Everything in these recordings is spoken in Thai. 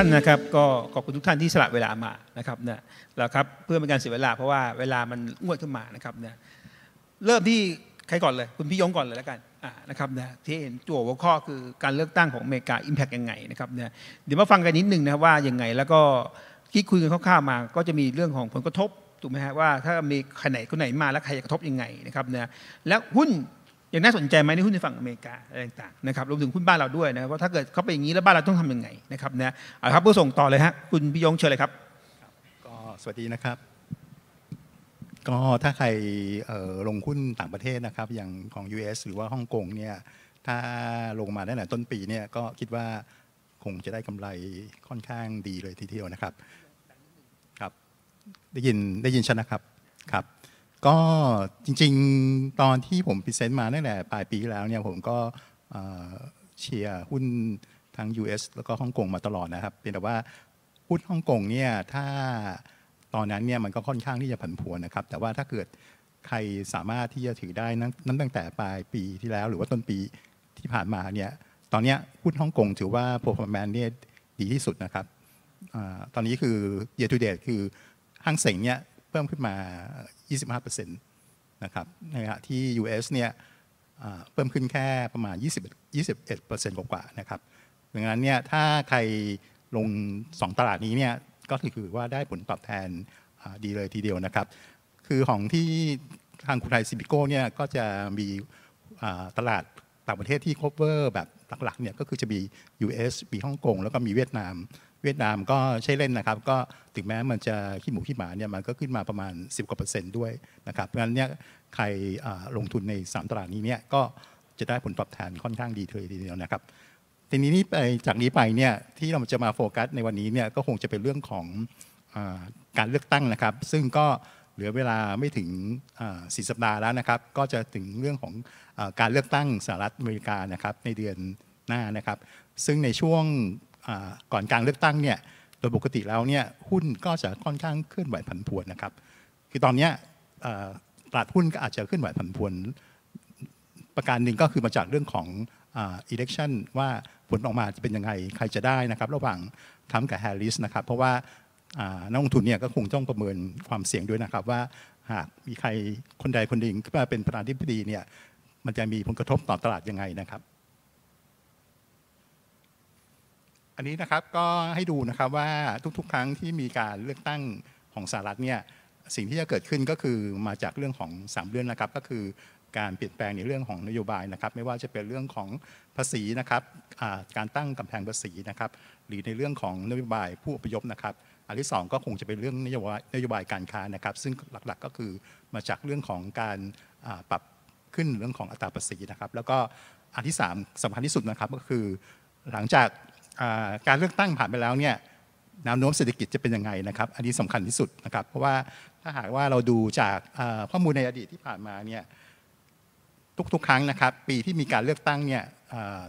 ท่านนะครับก็ขอบคุณทุกท่านที่สละเวลามานะครับเนี่ยแล้วครับเพื่อเป็นการเสียเวลาเพราะว่าเวลามันงวดขึ้นมานะครับเนี่ยเริ่มที่ใครก่อนเลยคุณพี่ยงก่อนเลยแล้วกันอ่านะครับเนยที่เห็นจั่วหัวข้อคือการเลือกตั้งของอเมริกาอิมแพ t ยังไงนะครับเนี่ยเดี๋ยวมาฟังกันนิดนึงนะว่ายังไงแล้วก็คิดคุยกันคร่าวๆมา ก็จะมีเรื่องของผลกระทบถูกไหมฮะว่า ถ้ามีใครไหนคนไหนมาแล้วใครจะกระทบยังไงนะครับเนี่ยแล้วหุ้นอย่างน่าสนใจไหมในหุ้นในฝั่งอเมริกาอะไรต่างๆนะครับรวมถึงหุ้นบ้านเราด้วยนะครับว่าถ้าเกิดเขาไปอย่างนี้แล้วบ้านเราต้องทำยังไงนะครับนะเอาครับเพื่อส่งต่อเลยฮะคุณพิยงเชิญเลยครับ ก็สวัสดีนะครับ ก็ถ้าใครลงหุ้นต่างประเทศนะครับอย่างของ US หรือว่าฮ่องกงเนี่ยถ้าลงมาได้หนาต้นปีเนี่ยก็คิดว่าคงจะได้กำไรค่อนข้างดีเลยทีเดียวนะครับครับ ได้ยินได้ยินใช่นะครับครับก็จริงๆตอนที่ผมพิเศษมาตั้งแต่ปลายปีแล้วเนี่ยผมก็เชียร์หุ้นทั้ง US แล้วก็ฮ่องกงมาตลอดนะครับเป็นแต่ว่าหุ้นฮ่องกงเนี่ยถ้าตอนนั้นเนี่ยมันก็ค่อนข้างที่จะผันผวนนะครับแต่ว่าถ้าเกิดใครสามารถที่จะถือได้นั้นตั้งแต่ปลายปีที่แล้ว หรือว่าต้นปีที่ผ่านมาเนี่ยตอนนี้หุ้นฮ่องกงถือว่า p e r f o r m a เนี่ยดีที่สุดนะครับอตอนนี้คือ year to date คือห้างเสงเนี่ยเพิ่มขึ้นมา 25%นะครับ ในขณะที่ US เนี่ยเพิ่มขึ้นแค่ประมาณ 2 1 21%กว่านะครับดังนั้นเนี่ย ถ้าใครลง 2 ตลาดนี้เนี่ย ก็ถือว่าได้ผลตอบแทนดีเลยทีเดียวนะครับ คือของที่ทางคุณไทยซิบิโก้เนี่ย ก็จะมีตลาดต่างประเทศที่ครอบคลุมแบบหลักๆ เนี่ย ก็คือจะมี US มีฮ่องกงแล้วก็มีเวียดนามเวียดนามก็ใช้เล่นนะครับ ก็ถึงแม้มันจะขี้หมูขี้หมาเนี่ยมันก็ขึ้นมาประมาณ 10กว่าเปอร์เซ็นต์ด้วยนะครับเพราะงั้นเนี่ยใครลงทุนใน 3ตลาดนี้เนี่ยก็จะได้ผลตอบแทนค่อนข้างดีเลยทีเดียวนะครับทีนี้นี่ไปจากนี้ไปเนี่ยที่เราจะมาโฟกัส ในวันนี้เนี่ยก็คงจะเป็นเรื่องของการเลือกตั้งนะครับ ซึ่งก็เหลือเวลาไม่ถึงสี่สัปดาห์แล้วนะครับ ก็จะถึงเรื่องของการเลือกตั้งสหรัฐอเมริกานะครับในเดือนหน้านะครับ ซึ่งในช่วงก่อนการเลือกตั้งเนี่ยโดยปกติแล้วเนี่ยหุ้นก็จะค่อนข้างเคลื่อนไหวผันผวนนะครับ คือตอนนี้ตลาดหุ้นก็อาจจะเคลื่อนไหวผันผวน ประการหนึ่งก็คือมาจากเรื่องของอิเล็กชันว่าผลออกมาจะเป็นยังไง ใครจะได้นะครับระหว่างทำมกับแฮร์ริสนะครับ เพราะว่านักลงทุนเนี่ยก็คงต้องประเมินความเสี่ยงด้วยนะครับว่าหากมีใครคนใดคนหนึ่งขึ้นมาเป็นประธานาธิบดีเนี่ย มันจะมีผลกระทบต่อตลาดยังไงนะครับอันนี้นะครับก็ให้ดูนะครับว่าทุกๆ ครั้งที่มีการเลือกตั้งของสหรัฐเนี่ยสิ่งที่จะเกิดขึ้นก็คือมาจากเรื่องของ 3 เรื่องนะครับก็คือการเปลี่ยนแปลงในเรื่องของนโยบายนะครับไม่ว่าจะเป็นเรื่องของภาษีนะครับการตั้งกำแพงภาษีนะครับหรือในเรื่องของนโยบายผู้อพยพนะครับ อันที่ 2 ก็คงจะเป็นเรื่องนโยบายนโยบายการค้านะครับ ซึ่งหลักๆก็คือมาจากเรื่องของการปรับขึ้นเรื่องของอัตราภาษีนะครับแล้วก็อันที่ 3สำคัญที่สุดนะครับก็คือหลังจากการเลือกตั้งผ่านไปแล้วเนี่ยแนวโน้มเศรษฐกิจจะเป็นยังไงนะครับอันนี้สำคัญที่สุดนะครับเพราะว่าถ้าหากว่าเราดูจากข้อมูลในอดีตที่ผ่านมาเนี่ยทุกๆ ครั้งนะครับปีที่มีการเลือกตั้งเนี่ย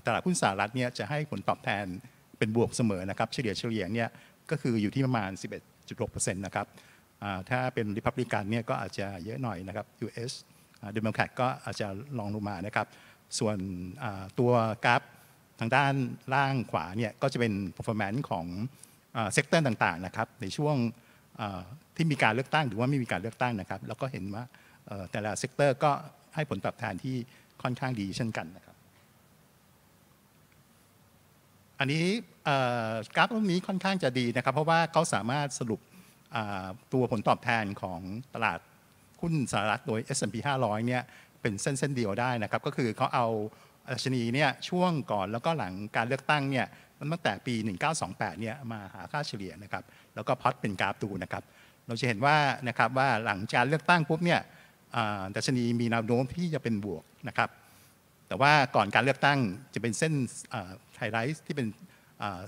ตลาดหุ้นสหรัฐเนี่ยจะให้ผลตอบแทนเป็นบวกเสมอนะครับเฉลี่ยเฉลี่ยเนี่ยก็คืออยู่ที่ประมาณ11.6%นะครับถ้าเป็นริพับลิกันเนี่ยก็อาจจะเยอะหน่อยนะครับ US เดโมแครตก็อาจจะลองลงมานะครับส่วนตัวกราฟทางด้านล่างขวาเนี่ยก็จะเป็น performance ของเซกเตอร์ต่างๆนะครับในช่วงที่มีการเลือกตั้ง หรือว่าไม่มีการเลือกตั้งนะครับ แล้วก็เห็นว่าแต่ละเซกเตอร์ก็ให้ผลตอบแทนที่ค่อนข้างดีเช่นกันนะครับอันนี้กราฟรนี้ค่อนข้างจะดีนะครับ เพราะว่าเขาสามารถสรุปตัวผลตอบแทนของตลาดหุ้นสหรัฐโดย S&P 500เนี่ยเป็นเส้นเส้นเดียวได้นะครับก็คือเขาเอาอัชนีเนี่ยช่วงก่อนแล้วก็หลังการเลือกตั้งเนี่ยมันตั้งแต่ปี 1928 เนี่ยมาหาค่าเฉลี่ยนะครับแล้วก็พอดเป็นกราฟดูนะครับเราจะเห็นว่านะครับว่าหลังการเลือกตั้งปุ๊บเนี่ยดัชนีมีแนวโน้มที่จะเป็นบวกนะครับแต่ว่าก่อนการเลือกตั้งจะเป็นเส้นไฮไลท์ที่เป็น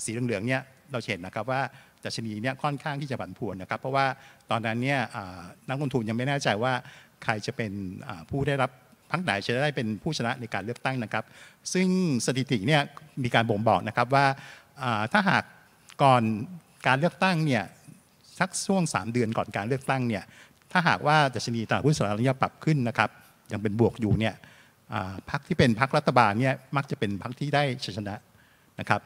สีเหลืองๆเนี่ยเราเห็นนะครับว่าดัชนีเนี่ยค่อนข้างที่จะผันผวนนะครับเพราะว่าตอนนั้นเนี่ยนักลงทุนยังไม่แน่ใจว่าใครจะเป็นผู้ได้รับพรรคไหนจะได้เป็นผู้ชนะในการเลือกตั้งนะครับ ซึ่งสถิติเนี่ยมีการบ่งบอกนะครับว่าถ้าหากก่อนการเลือกตั้งเนี่ยสักช่วง3เดือนก่อนการเลือกตั้งเนี่ยถ้าหากว่าดัชนีตลาดหุ้นสหรัฐยัปรับขึ้นนะครับยังเป็นบวกอยู่เนี่ยพรรคที่เป็นพรรครัฐบาลเนี่ยมักจะเป็นพรรคที่ได้ชนะนะครับ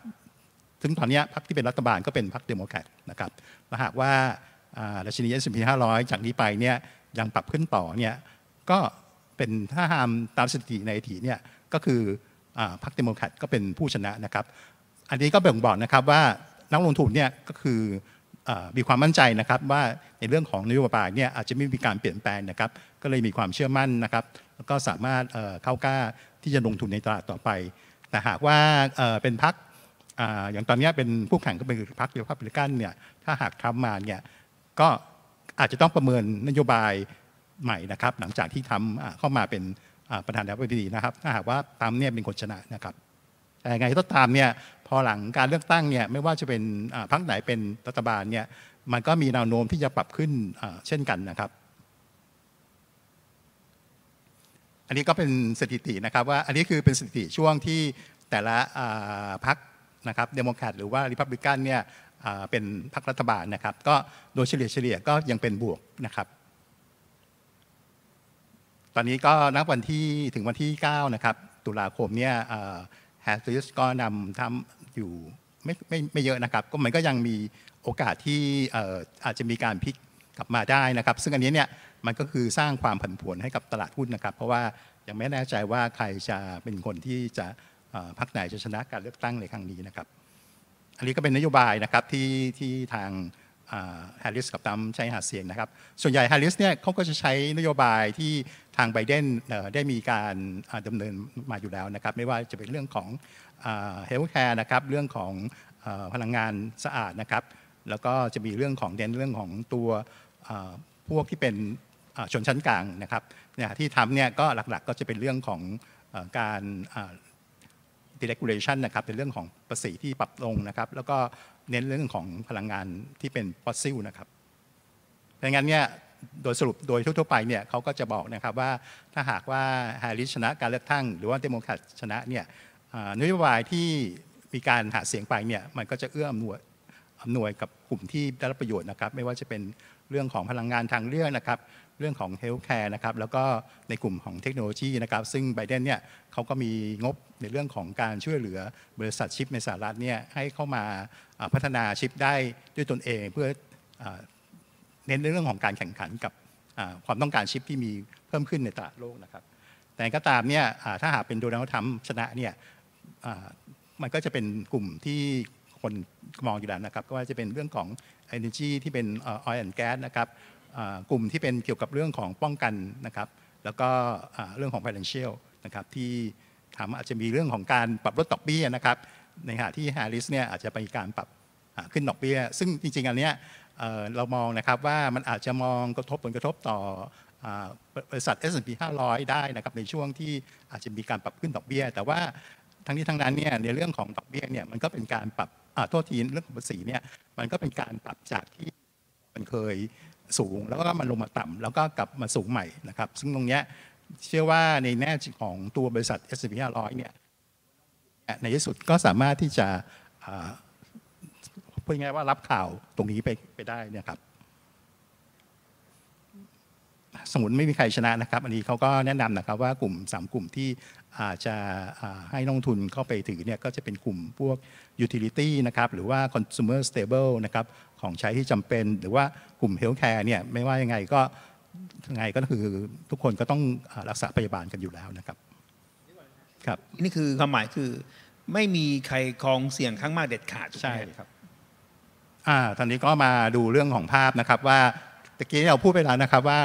ซึ่งตอนนี้พรรคที่เป็นรัฐบาลก็เป็นพรรคเดโมแครตนะครับถ้าหากว่าดัชนีาร้อยจากนี้ไปเนี่ยยังปรับขึ้นต่อเนี่ยก็เป็นถ้าหามตามสถิติในถีเนี่ยก็คือพรรคเดโมแครตก็เป็นผู้ชนะนะครับอันนี้ก็บ่งบอกนะครับว่านักลงทุนเนี่ยก็คือมีความมั่นใจนะครับว่าในเรื่องของนโยบายเนี่ยอาจจะไม่มีการเปลี่ยนแปลงนะครับ ก็เลยมีความเชื่อมั่นนะครับแล้วก็สามารถเข้ากล้าที่จะลงทุนในตลาดต่อไป แต่หากว่าเป็นพรรคอย่างตอนนี้เป็นผู้แข่งก็เป็นพรคเดียวพักเปรตกันเนี่ยถ้าหากทำมาเนี่ยก็อาจจะต้องประเมินนโยบายใหม่นะครับหลังจากที่ทำเข้ามาเป็นประธานาธิบดีนะครับถ้าหากว่าตามเนี่ยเป็นคนชนะนะครับแต่ไงก็ตามเนี่ยพอหลังการเลือกตั้งเนี่ยไม่ว่าจะเป็นพรรคไหนเป็นรัฐบาลเนี่ยมันก็มีแนวโน้มที่จะปรับขึ้นเช่นกันนะครับ อันนี้ก็เป็นสถิตินะครับว่าอันนี้คือเป็นสถิติช่วงที่แต่ละพรรคนะครับเดโมแครตหรือว่าริพับลิกันเนี่ยเป็นพรรครัฐบาลนะครับก็โดยเฉลี่ยเฉลี่ยก็ยังเป็นบวกนะครับตอนนี้ก็นับวันที่ถึงวันที่9นะครับ ตุลาคมเนี่ยแฮร์ริสก็นำทำอยู่ไม่ไม่ไม่เยอะนะครับ ก็มันก็ยังมีโอกาสที่อาจจะมีการพลิกกลับมาได้นะครับ ซึ่งอันนี้เนี่ยมันก็คือสร้างความผันผวนให้กับตลาดหุ้นนะครับ เพราะว่ายังไม่แน่ใจว่าใครจะเป็นคนที่จะพักไหนจะชนะการเลือกตั้งในครั้งนี้นะครับ อันนี้ก็เป็นนโยบายนะครับที่ที่ทางฮร์ริสกับตัมใช้หาเสียงนะครับ ส่วนใหญ่ฮร์ริสเนี่ยเขาก็จะใช้นโยบายที่ทางไบเดนได้มีการดำเนินมาอยู่แล้วนะครับไม่ว่าจะเป็นเรื่องของเฮลท์แคร์นะครับเรื่องของพลังงานสะอาดนะครับแล้วก็จะมีเรื่องของเด่นเรื่องของตัวพวกที่เป็นชนชั้นกลางนะครับเนี่ยที่ทำเนี่ยก็หลักๆก็จะเป็นเรื่องของการ deregulation นะครับเป็นเรื่องของภาษีที่ปรับลงนะครับแล้วก็เน้นเรื่องของพลังงานที่เป็นฟอสซิลนะครับดังนั้นเนี่ยโดยสรุปโดยทั่วๆไปเนี่ยเขาก็จะบอกนะครับว่าถ้าหากว่าแฮร์ริสชนะการเลือกตั้งหรือว่าเดโมแครตชนะเนี่ยนโยบายที่มีการหาเสียงไปเนี่ยมันก็จะเอื้ออำนวยอำนวยกับกลุ่มที่ได้รับประโยชน์นะครับ ไม่ว่าจะเป็นเรื่องของพลังงานทางเลือกนะครับเรื่องของเฮลท์แคร์นะครับแล้วก็ในกลุ่มของเทคโนโลยีนะครับซึ่งไบเดนเนี่ยเขาก็มีงบในเรื่องของการช่วยเหลือบริษัทชิปในสหรัฐเนี่ยให้เข้ามาพัฒนาชิปได้ด้วยตนเองเพื่อเน้นในเรื่องของการแข่งขันกับความต้องการชิปที่มีเพิ่มขึ้นในตลาดโลกนะครับ แต่ก็ตามเนี่ยถ้าหากเป็นโดนัลด์ทรัมป์ชนะเนี่ยมันก็จะเป็นกลุ่มที่คนมองอยู่แล้วนะครับ ก็ว่าจะเป็นเรื่องของ energy ที่เป็น oil and gas นะครับกลุ่มที่เป็นเกี่ยวกับเรื่องของป้องกันนะครับ แล้วก็เรื่องของ financial นะครับที่ถามอาจจะมีเรื่องของการปรับลดดอกเบี้ยนะครับ ในขณะที่ Harris เนี่ยอาจจะไปการปรับขึ้นดอกเบี้ย ซึ่งจริงๆอันเนี้ยเรามองนะครับว่ามันอาจจะมองกระทบผลกระทบต่อบริษัท S&P 500ได้นะครับในช่วงที่อาจจะมีการปรับขึ้นดอกเบี้ย แต่ว่าทั้งนี้ทั้งนั้นเนี่ยในเรื่องของดอกเบี้ยเนี่ยมันก็เป็นการปรับโทษทีเรื่องของภาษีเนี่ยมันก็เป็นการปรับจากที่มันเคยสูงแล้วก็มันลงมาต่ำ แล้วก็กลับมาสูงใหม่นะครับ ซึ่งตรงนี้เชื่อว่าในแง่ของตัวบริษัท s อสพีห้าร้อยเนี่ยในที่สุดก็สามารถที่จะพูดง่ายว่ารับข่าวตรงนี้ไปไปได้เนี่ยครับสมุนไม่มีใครชนะนะครับ อันนี้เขาก็แนะนำนะครับว่ากลุ่ม 3 กลุ่มที่อาจจะให้นักทุนเข้าไปถือเนี่ยก็จะเป็นกลุ่มพวกยูทิลิตี้นะครับหรือว่าคอน s u m e r stable นะครับของใช้ที่จำเป็น หรือว่ากลุ่มเฮลท์แคร์เนี่ยไม่ว่ายังไงก็ยังไงก็คือทุกคนก็ต้องรักษาพยาบาลกันอยู่แล้วนะครับครับนี่คือความหมายคือไม่มีใครคลองเสี่ยงข้างมากเด็ดขาดใช่ครับ อ่าตอนนี้ก็มาดูเรื่องของภาพนะครับว่าตะกี้เราพูดไปแล้วนะครับว่า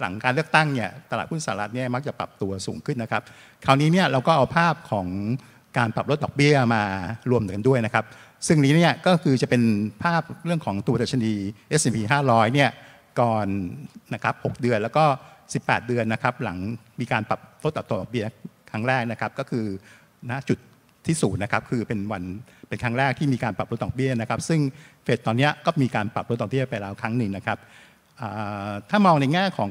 หลังการเลือกตั้งเนี่ยตลาดหุ้นสหรัฐเนี่ยมักจะปรับตัวสูงขึ้นนะครับคราวนี้เนี่ยเราก็เอาภาพของการปรับลดดอกเบี้ยมารวมกันด้วยนะครับ ซึ่งนี้เนี่ยก็คือจะเป็นภาพเรื่องของตัวดัชนี S&P 500เนี่ยก่อนนะครับ6เดือนแล้วก็ 18 เดือนนะครับหลังมีการปรับลดดอกเบี้ยครั้งแรกนะครับ ก็คือณจุดที่สูงนะครับคือเป็นวันเป็นครั้งแรกที่มีการปรับลดดอกเบี้ยนะครับซึ่งเฟดตอนนี้ก็มีการปรับลดดอกเบี้ยไปแล้วครั้งหนึ่งนะครับถ้ามองในแง่ของ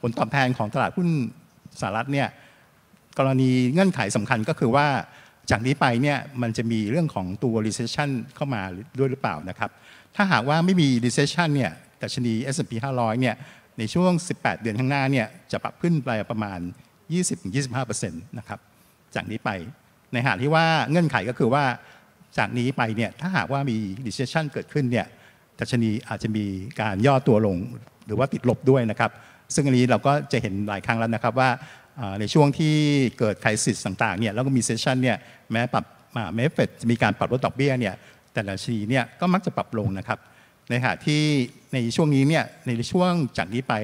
ผลตอบแทนของตลาดหุ้นสหรัฐเนี่ย กรณีเงื่อนไขสำคัญก็คือว่า จากนี้ไปเนี่ยมันจะมีเรื่องของตัว recession เข้ามาด้วยหรือเปล่านะครับ ถ้าหากว่าไม่มี recession เนี่ยดัชนี S&P 500เนี่ยในช่วง 18 เดือนข้างหน้าเนี่ยจะปรับขึ้นไปประมาณ 20-25%นะครับจากนี้ไป ในหาที่ว่าเงื่อนไขก็คือว่าจากนี้ไปเนี่ยถ้าหากว่ามี recession เกิดขึ้นเนี่ยดัชนีอาจจะมีการย่อตัวลงหรือว่าติดลบด้วยนะครับ ซึ่งอันนี้เราก็จะเห็นหลายครั้งแล้วนะครับ ว่าในช่วงที่เกิดไครซิสต่างๆเนี่ยแล้วก็มีเซสชันเนี่ยแม้ปรับแม้เฟดจะมีการปรับลดดอกเบี้ยเนี่ยแต่ละชีเนี่ยก็มักจะปรับลงนะครับในขณะที่ในช่วงนี้เนี่ยในช่วงจากนี้ไป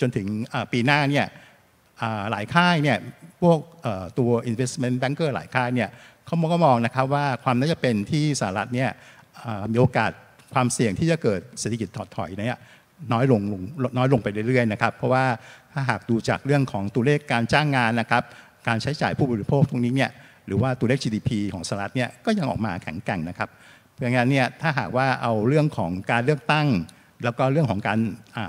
จนถึงปีหน้าเนี่ยหลายค่ายเนี่ยพวกตัว investment banker หลายค่ายเนี่ยเขามองก็มองนะครับว่าความน่าจะเป็นที่สหรัฐเนี่ยมีโอกาสความเสี่ยงที่จะเกิดเศรษฐกิจถดถอยเนี่ยน้อยลงน้อยลงไปเรื่อยๆนะครับ เพราะว่าถ้าหากดูจากเรื่องของตัวเลขการจ้างงานนะครับ การใช้จ่ายผู้บริโภคตรงนี้เนี่ย หรือว่าตัวเลข GDP ของสหรัฐเนี่ย ก็ยังออกมาแข็งแกร่งนะครับเพราะงั้นเนี่ยถ้าหากว่าเอาเรื่องของการเลือกตั้ง แล้วก็เรื่องของการ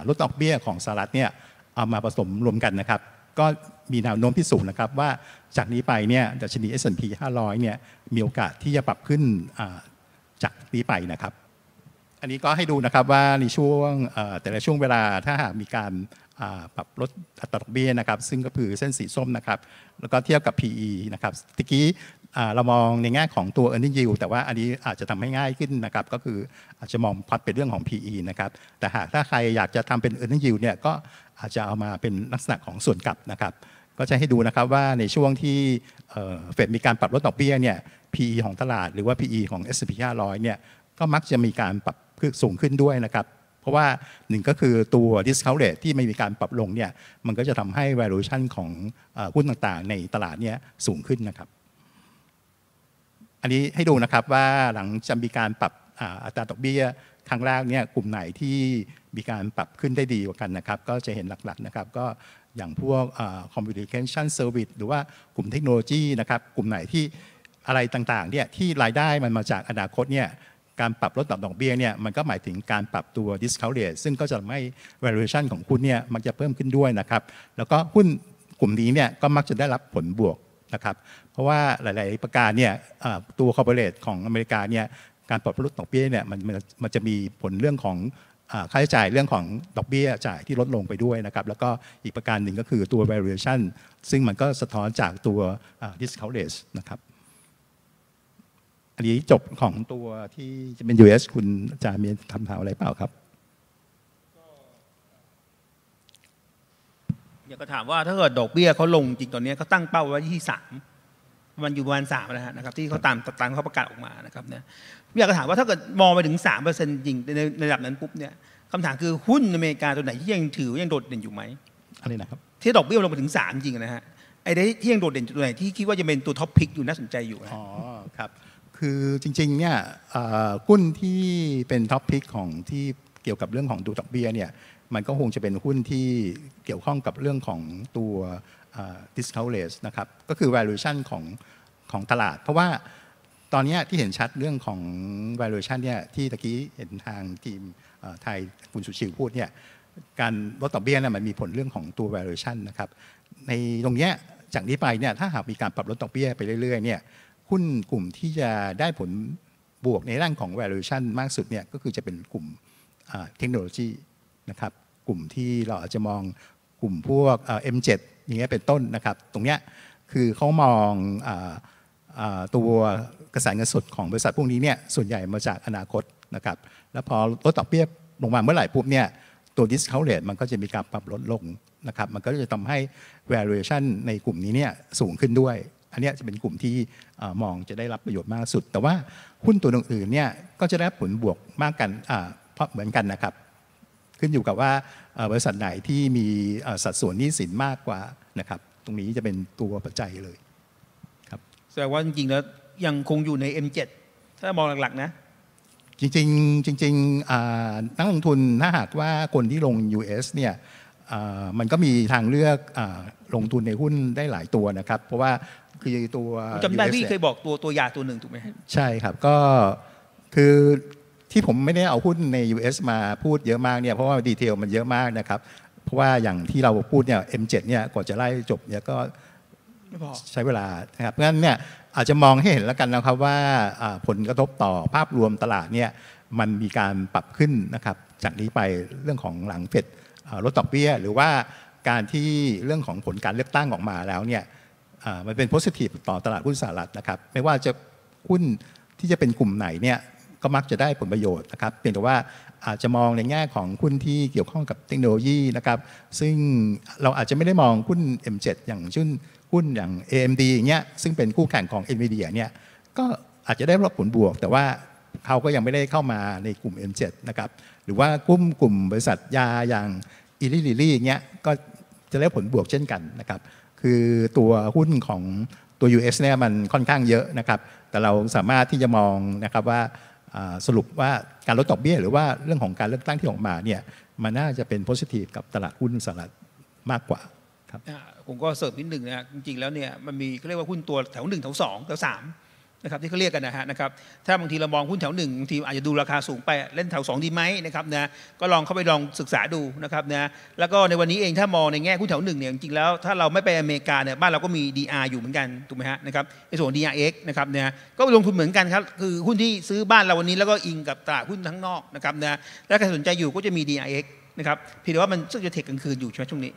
ลดดอกเบี้ยของสหรัฐเนี่ย เอามาผสมรวมกันนะครับ ก็มีแนวโน้มพิสูจน์นะครับ ว่าจากนี้ไปเนี่ยดัชนี S&P 500เนี่ย มีโอกาสที่จะปรับขึ้นจากนี้ไปนะครับอันนี้ก็ให้ดูนะครับว่าในช่วงแต่ละช่วงเวลาถ้าหากมีการปรับลดอัตราดอกเบี้ยนะครับซึ่งก็คือเส้นสีส้มนะครับแล้วก็เทียบกับ PE นะครับตะกี้เรามองในแง่ของตัว e a r n i n g yield แต่ว่าอันนี้อาจจะทำให้ง่ายขึ้นนะครับก็คืออาจจะมองพัดเป็นเรื่องของ PE นะครับแต่หากถ้าใครอยากจะทำเป็น e a r n i n g yield เนี่ยก็อาจจะเอามาเป็นลักษณะของส่วนกลับนะครับ ก็จะให้ดูนะครับว่าในช่วงที่เฟดมีการปรับลดดอกเบี้ยเนี่ย PE ของตลาดหรือว่า PE ของ S&P 500เนี่ยก็มักจะมีการปรับพือสูงขึ้นด้วยนะครับ เพราะว่าหนึ่งก็คือตัว discount rate ที่ไม่มีการปรับลงเนี่ยมันก็จะทำให้ valuation ของหุ้นต่างๆ ในตลาดเนี่ยสูงขึ้นนะครับ อันนี้ให้ดูนะครับว่าหลังจะมีการปรับอัตราดอกเบี้ย ครั้งแรกเนี่ย กลุ่มไหนที่มีการปรับขึ้นได้ดีกว่ากันนะครับ ก็จะเห็นหลักๆนะครับก็อย่างพวก communication service หรือว่ากลุ่มเทคโนโลยีนะครับกลุ่มไหนที่อะไรต่างๆเนี่ยที่รายได้มันมาจากอนาคตเนี่ยการปรับลดดบดอกเบี้ยเนี่ยมันก็หมายถึงการปรับตัว discount rate ซึ่งก็จะทำให้ valuation ของหุ้นเนี่ยมันจะเพิ่มขึ้นด้วยนะครับ แล้วก็หุ้นกลุ่มนี้เนี่ยก็มักจะได้รับผลบวกนะครับ เพราะว่าหลาย ๆ ประการเนี่ยตัว corporate ของอเมริกาเนี่ยการปรับลดดอกเบี้ยเนี่ยมันมันจะมีผลเรื่องของค่าใช้จ่ายเรื่องของดอกเบี้ยจ่ายที่ลดลงไปด้วยนะครับแล้วก็อีกประการหนึ่งก็คือตัว valuation ซึ่งมันก็สะท้อนจากตัว discount rate นะครับอันนี้จบของตัวที่จะเป็น US คุณอาจารย์มีคำถามอะไรเปล่าครับอยากจะถามว่าถ้าเกิดดอกเบี้ยเขาลงจริงตอนนี้เขาตั้งเป้าไว้ที่สามมันอยู่ประมาณสามนะ้วนะครับที่เขาตามตามเขาประกาศออกมานะครับเนี่ยอยากจะถามว่าถ้าเกิดมองไปถึงสามเปอร์เซ็นต์จริงในระดับนั้นปุ๊บเนี่ยคำถามคือหุ้นอเมริกาตัวไหนที่ยังถือยังโดดเด่นอยู่ไหมอันนี้นะครับที่ดอกเบี้ยลงไปถึงสามจริงนะฮะไอ้ที่ยังโดดเด่นตัวไหนที่คิดว่าจะเป็นตัวท็อปพิกอยู่น่าสนใจอยู่อ๋อครับคือจริงๆเนี่ยหุ้นที่เป็นท็อปพิกของที่เกี่ยวกับเรื่องของดูดอกเบี้ยเนี่ยมันก็คงจะเป็นหุ้นที่เกี่ยวข้องกับเรื่องของตัว discount rate นะครับก็คือ valuation ของของตลาดเพราะว่าตอนนี้ที่เห็นชัดเรื่องของ valuation เนี่ยที่ตะกี้เห็นทางทีมไทยคุณสุชิวพูดเนี่ยการลดดอกเบี้ยเนี่ยมันมีผลเรื่องของตัว valuation นะครับในตรงเนี้ยจากนี้ไปเนี่ยถ้าหากมีการปรับลดดอกเบี้ยไปเรื่อยๆเนี่ยหุ้นกลุ่มที่จะได้ผลบวกในเรื่องของ valuation มากสุดเนี่ยก็คือจะเป็นกลุ่มเทคโนโลยีนะครับกลุ่มที่เราจะมองกลุ่มพวก M7 อย่างเงี้ยเป็นต้นนะครับตรงเนี้ยคือเขามองออตัวกระแสเงินสดของบริษัทพวกนี้เนี่ยส่วนใหญ่มาจากอนาคตนะครับแล้วพอลด่อเเรียบลงมาเมื่อไหร่ปุ๊บเนี่ยตัว discount rate มันก็จะมีการปรับลดลงนะครับมันก็จะทำให้ valuation ในกลุ่มนี้เนี่ยสูงขึ้นด้วยอันนี้จะเป็นกลุ่มที่มองจะได้รับประโยชน์มากสุด แต่ว่าหุ้นตัวอื่นๆเนี่ยก็จะได้ผลบวกมากกันเพราะเหมือนกันนะครับ ขึ้นอยู่กับว่าบริษัทไหนที่มีสัดส่วนหนี้สินมากกว่านะครับตรงนี้จะเป็นตัวปัจจัยเลยครับแสดงว่าจริงๆแล้ว ยังคงอยู่ใน M7 ถ้ามองหลักๆนะ จริงๆจริงๆนักลงทุนถ้าหากว่าคนที่ลง US เนี่ยมันก็มีทางเลือกลงทุนในหุ้นได้หลายตัวนะครับ เพราะว่าคือตัวจำได้พี่เคยบอกตัวตัวยาตัวหนึ่งถูกไหมใช่ครับก็คือที่ผมไม่ได้เอาหุ้นใน US มาพูดเยอะมากเนี่ยเพราะว่าดีเทลมันเยอะมากนะครับเพราะว่าอย่างที่เราพูดเนี่ย M7 เนี่ยก่อนจะไล่จบเนี่ยก็ใช้เวลานะครับเพราะฉะนั้นเนี่ยอาจจะมองให้เห็นแล้วกันนะครับว่าผลกระทบต่อภาพรวมตลาดเนี่ยมันมีการปรับขึ้นนะครับจากนี้ไปเรื่องของหลังเฟดลดดอกเบี้ยหรือว่าการที่เรื่องของผลการเลือกตั้งออกมาแล้วเนี่ยมันเป็นโพสิทีฟต่อตลาดหุ้นสหรัฐนะครับ ไม่ว่าจะหุ้นที่จะเป็นกลุ่มไหนเนี่ยก็มักจะได้ผลประโยชน์นะครับเพียงแต่ว่าอาจจะมองในแง่ของหุ้นที่เกี่ยวข้องกับเทคโนโลยีนะครับ ซึ่งเราอาจจะไม่ได้มองหุ้น M7 อย่างชุ่นหุ้นอย่าง AMD อย่างเงี้ยซึ่งเป็นคู่แข่งของ NVIDIA เนี่ยก็อาจจะได้รับผลบวก แต่ว่าเขาก็ยังไม่ได้เข้ามาในกลุ่ม M7 นะครับหรือว่ากลุ่มกลุ่มบริษัทยาอย่างอิลิลิลี่อย่างเงี้ยก็จะได้ผลบวกเช่นกันนะครับคือตัวหุ้นของตัว US เนี่ยมันค่อนข้างเยอะนะครับ แต่เราสามารถที่จะมองนะครับว่าสรุปว่าการลดดอกเบี้ยหรือว่าเรื่องของการเลือกตั้งที่ออกมาเนี่ยมันน่าจะเป็นโพสิทีฟกับตลาดหุ้นสหรัฐมากกว่า ครับผมก็เสริมนิดหนึ่งนะจริงๆ แล้วเนี่ยมันมีเขาเรียกว่าหุ้นตัวแถวหนึ่งแถวสองแถวสามะครับที่เขาเรียกกันนะฮะนะครับ ถ้าบางทีเรามองหุ้นแถวหนึ่งบางทีอาจจะดูราคาสูงไปเล่นแถวสองดีไหมนะครับนะก็ลองเข้าไปลองศึกษาดูนะครับนะแล้วก็ในวันนี้เองถ้ามองในแง่หุ้นแถวหนึ่งเนี่ยจริงๆแล้วถ้าเราไม่ไปอเมริกาเนี่ยบ้านเราก็มี DR อยู่เหมือนกันถูกไหมฮะนะครับในส่วน DRX นะครับเนี่ยก็ลงทุนเหมือนกันครับคือหุ้นที่ซื้อบ้านเราวันนี้แล้วก็อิงกับตลาดหุ้นทั้งนอกนะครับนะและใครสนใจอยู่ก็จะมี DRX นะครับเพียงแต่ว่ามันซึ่งจะเทคกลางคืนอยู่ใช่ไหมช่วงนี้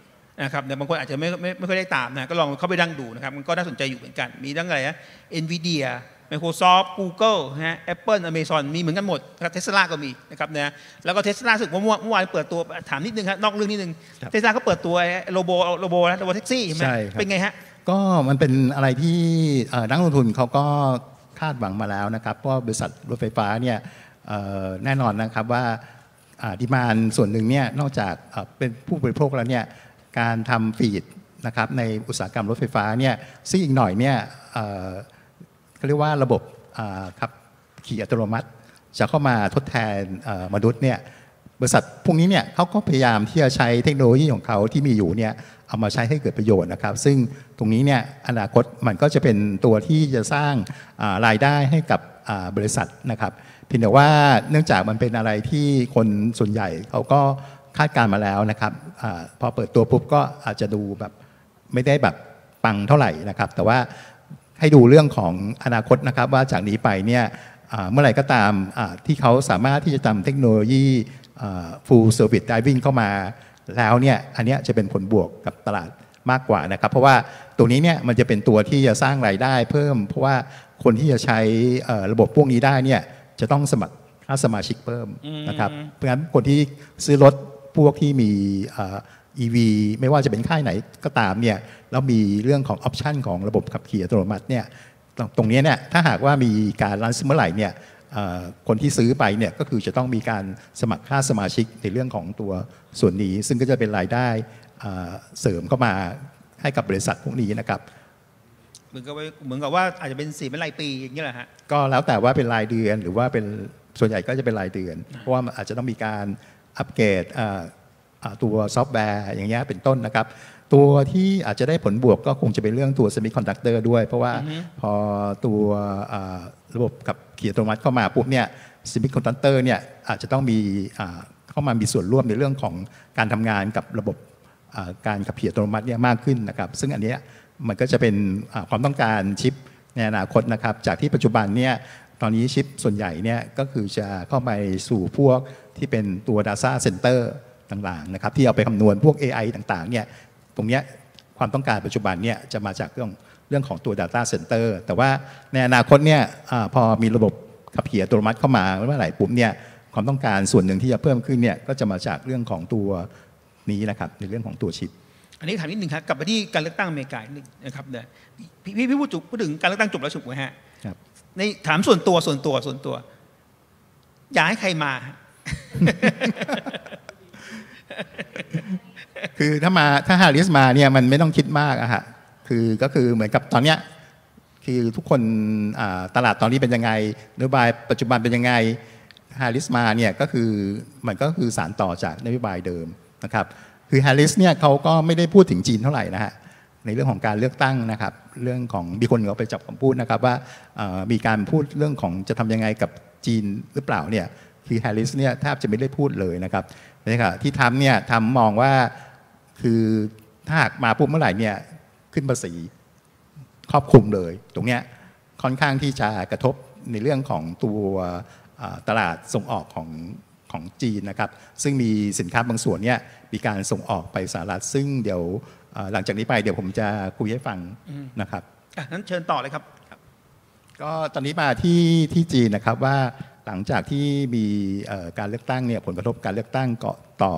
นะครับนี่บางคนอาจจะไม่ไม่ไม่ค่อยได้ตามนะก็ลองเข้าไปดังดูนะครับมันก็น่าสนใจอยู่เหมือนกันมีทั้งอะไรนะเอ็นวีเดีย Microsoft Google ฮะ Apple Amazon มีเหมือนกันหมดนะครับเทสลาก็มีนะครับนะแล้วก็เทสลาสึกเมื่อเมื่อวานเปิดตัว ถามนิดนึงครับนอกเรื่องนิดนึงเทสลาขาเปิดตัวโลโบโลโบนะโลโบแท็กซี่ใช่ไหมเป็นไงฮะก็มันเป็นอะไรที่นักลงทุนเขาก็ คาดหวังมาแล้วนะครับเพราะบริษัทรถไฟฟ้าเนี่ยแน่นอนนะครับว่าดีมานส่วนหนึ่งเนี่ยนอกจากเป็นผู้บริโภคแล้วเนี่ยการทำฟีดนะครับในอุตสาหกรรมรถไฟฟ้าเนี่ยซึ่งอีกหน่อยเนี่ยขาเรียกว่าระบบขับขี่อัตโนมัติจะเข้ามาทดแทนมนุษย์เนี่ยบริษัทพวกนี้เนี่ยเขาก็พยายามที่จะใช้เทคโนโลยีของเขาที่มีอยู่เนี่ยเอามาใช้ให้เกิดประโยชน์นะครับซึ่งตรงนี้เนี่ยอนาคตมันก็จะเป็นตัวที่จะสร้างรายได้ให้กับบริษัทนะครับเพียงแต่ว่าเนื่องจากมันเป็นอะไรที่คนส่วนใหญ่เขาก็คาดการมาแล้วนะครับอพอเปิดตัวปุ๊บก็อาจจะดูแบบไม่ได้แบบปังเท่าไหร่นะครับแต่ว่าให้ดูเรื่องของอนาคตนะครับว่าจากนี้ไปเนี่ยเมื่อไหร่ก็ตามที่เขาสามารถที่จะทำเทคโนโลยี full service diving เข้ามาแล้วเนี่ยอันนี้จะเป็นผลบวกกับตลาดมากกว่านะครับเพราะว่าตัวนี้เนี่ยมันจะเป็นตัวที่จะสร้างรายได้เพิ่มเพราะว่าคนที่จะใช้ระบบพวกนี้ได้เนี่ยจะต้องสมัครค่าสมาชิกเพิ่มนะครับเพราะฉะนั้นคนที่ซื้อรถพวกที่มี EV ไม่ว่าจะเป็นค่ายไหนก็ตามเนี่ยแล้วมีเรื่องของออปชันของระบบขับขี่อัตโนมัติเนี่ยตรงนี้เนี่ยถ้าหากว่ามีการรันเมื่อไหร่เนี่ยคนที่ซื้อไปเนี่ยก็คือจะต้องมีการสมัครค่าสมาชิกในเรื่องของตัวส่วนนี้ ซึ่งก็จะเป็นรายได้เสริมเข้ามาให้กับบริษัทพวกนี้นะครับเหมือนกับว่าเหมือนกับว่าอาจจะเป็นสี่เป็นรายปีอย่างนี้แหละฮะก็แล้วแต่ว่าเป็นรายเดือน หรือว่าเป็นส่วนใหญ่ก็จะเป็นรายเดือน เพราะว่าอาจจะต้องมีการอัปเกรดตัวซอฟต์แวร์อย่างเงี้ยเป็นต้นนะครับ ตัวที่อาจจะได้ผลบวก ก็คงจะเป็นเรื่องตัวเซมิคอนดักเตอร์ด้วย เพราะว่าพอตัวระบบกับเขียนอัตโนมัติเข้ามาปุ๊บเนี่ยเซมิคอนดักเตอร์เนี่ยอาจจะต้องมีเข้ามามีส่วนร่วมในเรื่องของการทำงานกับระบบการขับเขียนอัตโนมัติเนี่ยมากขึ้นนะครับซึ่งอันนี้มันก็จะเป็นความต้องการชิปในอนาคตนะครับจากที่ปัจจุบันเนี่ยตอนนี้ชิปส่วนใหญ่เนี่ยก็คือจะเข้าไปสู่พวกที่เป็นตัว Data Center ต่างๆนะครับที่เอาไปคำนวณพวก AI ต่างๆเนี่ยตรงนี้ความต้องการปัจจุบันเนี่ยจะมาจากเรื่องเรื่องของตัว Data Center แต่ว่าในอนาคตเนี่ยอพอมีระบบขับเขี่ยอัตโนมัติเข้ามาเมื่อไหร่ปุ๊บเนี่ยความต้องการส่วนหนึ่งที่จะเพิ่มขึ้นเนี่ยก็จะมาจากเรื่องของตัวนี้นะครับในเรื่องของตัวชิปอันนี้ถามนิดหนึ่งครับกลับมาที่การเลือกตั้งอเมริกาหนึ่งนะครับเนี่ยพี่พี่พูดจุพูดถึงการเลือกตั้งจบแล้วถูกไหมฮะครับในถามส่วนตัวส่วนตัวส่วนตัวอยากให้ใครมาคือถ้ามาถ้าฮาริสมาเนี่ยมันไม่ต้องคิดมากอะฮะคือก็คือเหมือนกับตอนเนี้ยคือทุกคนตลาดตอนนี้เป็นยังไงนโยบายปัจจุบันเป็นยังไงฮาริสมาเนี่ยก็คือมันก็คือสารต่อจากนโยบายเดิมนะครับคือฮาริสเนี่ยเขาก็ไม่ได้พูดถึงจีนเท่าไหร่นะฮะในเรื่องของการเลือกตั้งนะครับเรื่องของมีคนเขาไปจับคำพูดนะครับว่ามีการพูดเรื่องของจะทำยังไงกับจีนหรือเปล่าเนี่ยคือแฮร์ริสเนี่ยแทบจะไม่ได้พูดเลยนะครับนี่ค่ะที่ทำเนี่ยทำมองว่าคือถ้าหากมาปุ๊บเมื่อไหร่เนี่ยขึ้นภาษีครอบคลุมเลย ตรงเนี้ยค่อนข้างที่จะกระทบในเรื่องของตัวตลาดส่งออกของของจีนนะครับ ซึ่งมีสินค้าบางส่วนเนี่ย มีการส่งออกไปสหรัฐ ซึ่งเดี๋ยวหลังจากนี้ไปเดี๋ยวผมจะคุยให้ฟังนะครับ นั้นเชิญต่อเลยครับ ก็ตอนนี้มาที่ที่จีนนะครับว่าหลังจากที่มีการเลือกตั้งเนี่ยผลกระทบการเลือกตั้งเกาะต่อ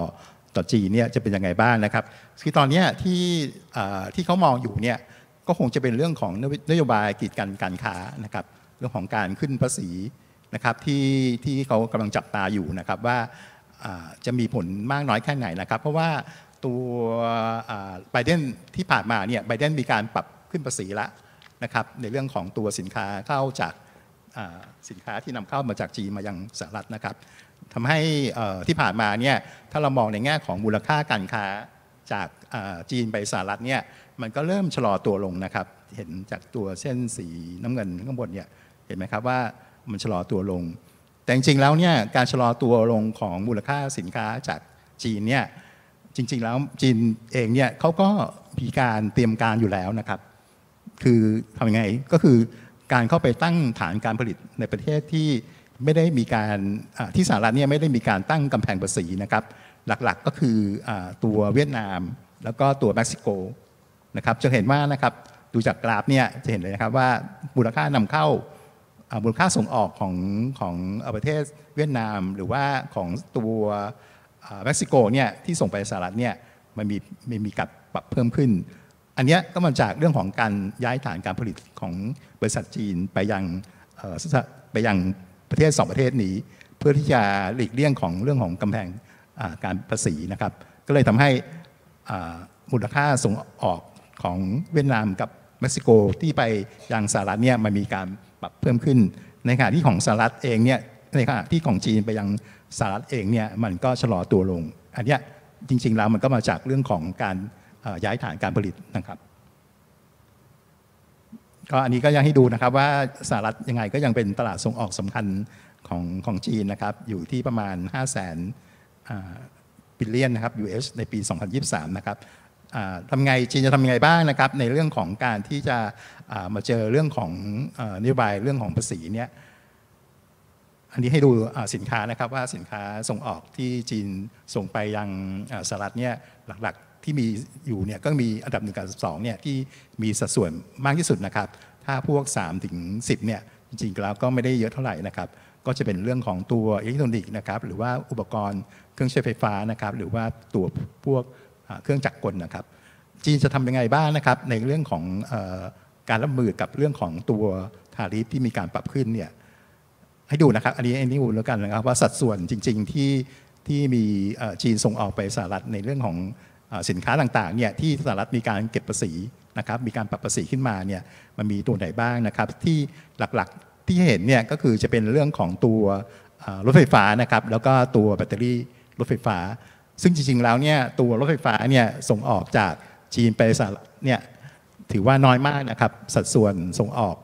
ต่อจีเนี่ยจะเป็นยังไงบ้างนะครับคือตอนนี้ที่ที่เขามองอยู่เนี่ยก็คงจะเป็นเรื่องของนโยบายกีดกันการค้านะครับเรื่องของการขึ้นภาษีนะครับที่ที่เขากำลังจับตาอยู่นะครับว่าจะมีผลมากน้อยแค่ไหนนะครับ เพราะว่าตัวไบเดนที่ผ่านมาเนี่ยไบเดนมีการปรับขึ้นภาษีละนะครับในเรื่องของตัวสินค้าเข้าจากสินค้าที่นำเข้ามาจากจีนมายังสหรัฐนะครับทำให้ที่ผ่านมาเนี่ยถ้าเรามองในแง่ของมูลค่าการค้าจากจีนไปสหรัฐเนี่ยมันก็เริ่มชะลอตัวลงนะครับ เห็นจากตัวเส้นสีน้ำเงินข้างบนเนี่ยเห็นไหมครับว่ามันชะลอตัวลง แต่จริงๆแล้วเนี่ย การชะลอตัวลงของมูลค่าสินค้าจากจีนเนี่ยจริง ๆแล้วจีนเองเนี่ยเขาก็มีการเตรียมการอยู่แล้วนะครับ คือทำยังไงก็คือการเข้าไปตั้งฐานการผลิตในประเทศที่ไม่ได้มีการที่สหรัฐเนี่ยไม่ได้มีการตั้งกำแพงภาษีนะครับหลักๆก็คืออตัวเวียดนาม แล้วก็ตัวเม็กซิโกนะครับจะเห็นว่านะครับดูจากกราฟเนี่ยจะเห็นเลยนะครับว่ามูลค่านำเข้ามูลค่าส่งออกของของประเทศเวียดนาม หรือว่าของตัวเม็กซิโกเนี่ยที่ส่งไปสหรัฐเนี่ยมันมีมีมีการปรับเพิ่มขึ้น อันนี้ก็มาจากเรื่องของการย้ายฐานการผลิตของบริษัทจีนไปยังไปยังประเทศสองประเทศนี้ เพื่อที่จะหลีกเลี่ยงของเรื่องของกำแพงการภาษีนะครับ ก็เลยทำให้มูลค่าส่งออกของเวียดนามกับเม็กซิโกที่ไปยังสหรัฐเนี่ย มันมีการปรับเพิ่มขึ้นในขณะที่ของสหรัฐเองเนี่ยในขณะที่ของจีนไปยังสหรัฐเองเนี่ย มันก็ชะลอตัวลง อันนี้จริง ๆ แล้วมันก็มาจากเรื่องของการย้ายฐานการผลิตนะครับก็อันนี้ก็ยังให้ดูนะครับว่าสหรัฐยังไงก็ยังเป็นตลาดส่งออกสำคัญของของจีนนะครับ อยู่ที่ประมาณ5 0 0แสนบิลเลียนนะครับ US ในปี 2023 นะครับทำไงจีนจะทำไงบ้างนะครับในเรื่องของการที่จะมาเจอเรื่องของนโยบายเรื่องของภาษีเนี่ยอันนี้ให้ดูสินค้านะครับว่าสินค้าส่งออกที่จีนส่งไปยังสหรัฐเนี่ยหลักๆที่มีอยู่เนี่ยก็มีอันดับหนึ่งกับสองเนี่ยที่มีสัดส่วนมากที่สุดนะครับ ถ้าพวก 3 ถึง 10เนี่ยจริงๆแล้วก็ไม่ได้เยอะเท่าไหร่นะครับ ก็จะเป็นเรื่องของตัวอิเล็กทรอนิกส์นะครับหรือว่าอุปกรณ์เครื่องใช้ไฟฟ้านะครับหรือว่าตัวพวกเครื่องจักรกลนะครับ จีนจะทำยังไงบ้างนะครับในเรื่องของการรับมือกับเรื่องของตัวทาริฟที่มีการปรับขึ้นเนี่ยให้ดูนะครับอันนี้อันนี้ดูแล้วกันนะครับว่าสัดส่วนจริง ๆที่ที่มีจีนส่งออกไปสหรัฐในเรื่องของสินค้าต่างๆเนี่ยที่สหรัฐมีการเก็บภาษีนะครับมีการปรับภาษีขึ้นมาเนี่ยมันมีตัวไหนบ้างนะครับที่หลักๆที่เห็นเนี่ยก็คือจะเป็นเรื่องของตัวรถไฟฟ้านะครับแล้วก็ตัวแบตเตอรี่รถไฟฟ้า ซึ่งจริงๆ แล้วเนี่ยตัวรถไฟฟ้าเนี่ยส่งออกจากจีนไปสหรัฐเนี่ยถือว่าน้อยมากนะครับสัดส่วนส่งออก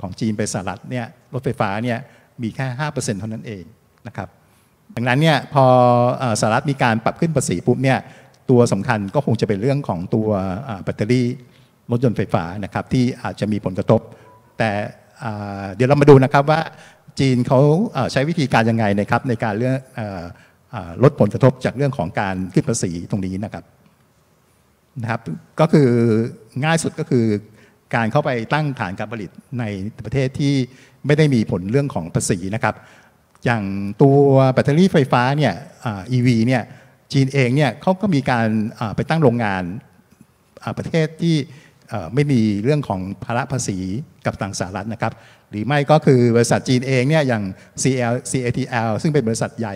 ของจีนไปสหรัฐเนี่ยรถไฟฟ้าเนี่ยมีแค่5%เท่านั้นเองนะครับดังนั้นเนี่ยพอสหรัฐมีการปรับขึ้นภาษีปุ๊บเนี่ยตัวสำคัญก็คงจะเป็นเรื่องของตัวแบตเตอรี่รถยนต์ไฟฟ้านะครับที่อาจจะมีผลกระทบแต่เดี๋ยวเรามาดูนะครับว่าจีนเขาใช้วิธีการยังไงนะครับในการเรื่องลดผลกระทบจากเรื่องของการขึ้นภาษีตรงนี้นะครับนะครับ ก็คือง่ายสุดก็คือการเข้าไปตั้งฐานการผลิตในประเทศที่ไม่ได้มีผลเรื่องของภาษีนะครับ อย่างตัวแบตเตอรี่ไฟฟ้าเนี่ยอีวีเนี่ยจีนเองเนี่ยเขาก็มีการไปตั้งโรงงานประเทศที่ไม่มีเรื่องของภาระภาษีกับต่างสหรัฐนะครับหรือไม่ก็คือบริษัทจีนเองเนี่ยอย่าง CL CATL ซึ่งเป็นบริษัทใหญ่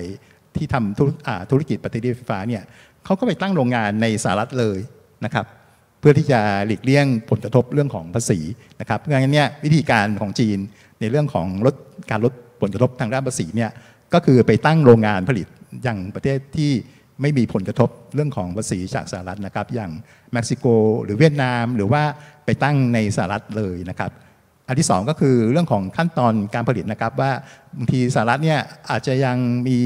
ที่ทำธุรกิจปฏิรินไฟฟ้าเนี่ยเขาก็ไปตั้งโรงงานในสหรัฐเลยนะครับ เพื่อที่จะหลีกเลี่ยงผลกระทบเรื่องของภาษีนะครับเพราะงั้นเนี่ยวิธีการของจีนในเรื่องของลดการลดผลกระทบทางด้านภาษีเนี่ยก็คือไปตั้งโรงงานผลิตอย่างประเทศที่ไม่มีผลกระทบเรื่องของภาษีจากสหรัฐนะครับ อย่างเม็กซิโกหรือเวียดนามหรือว่าไปตั้งในสหรัฐเลยนะครับ อันที่2ก็คือเรื่องของขั้นตอนการผลิตนะครับ ว่าบางทีสหรัฐเนี่ยอาจจะยังมี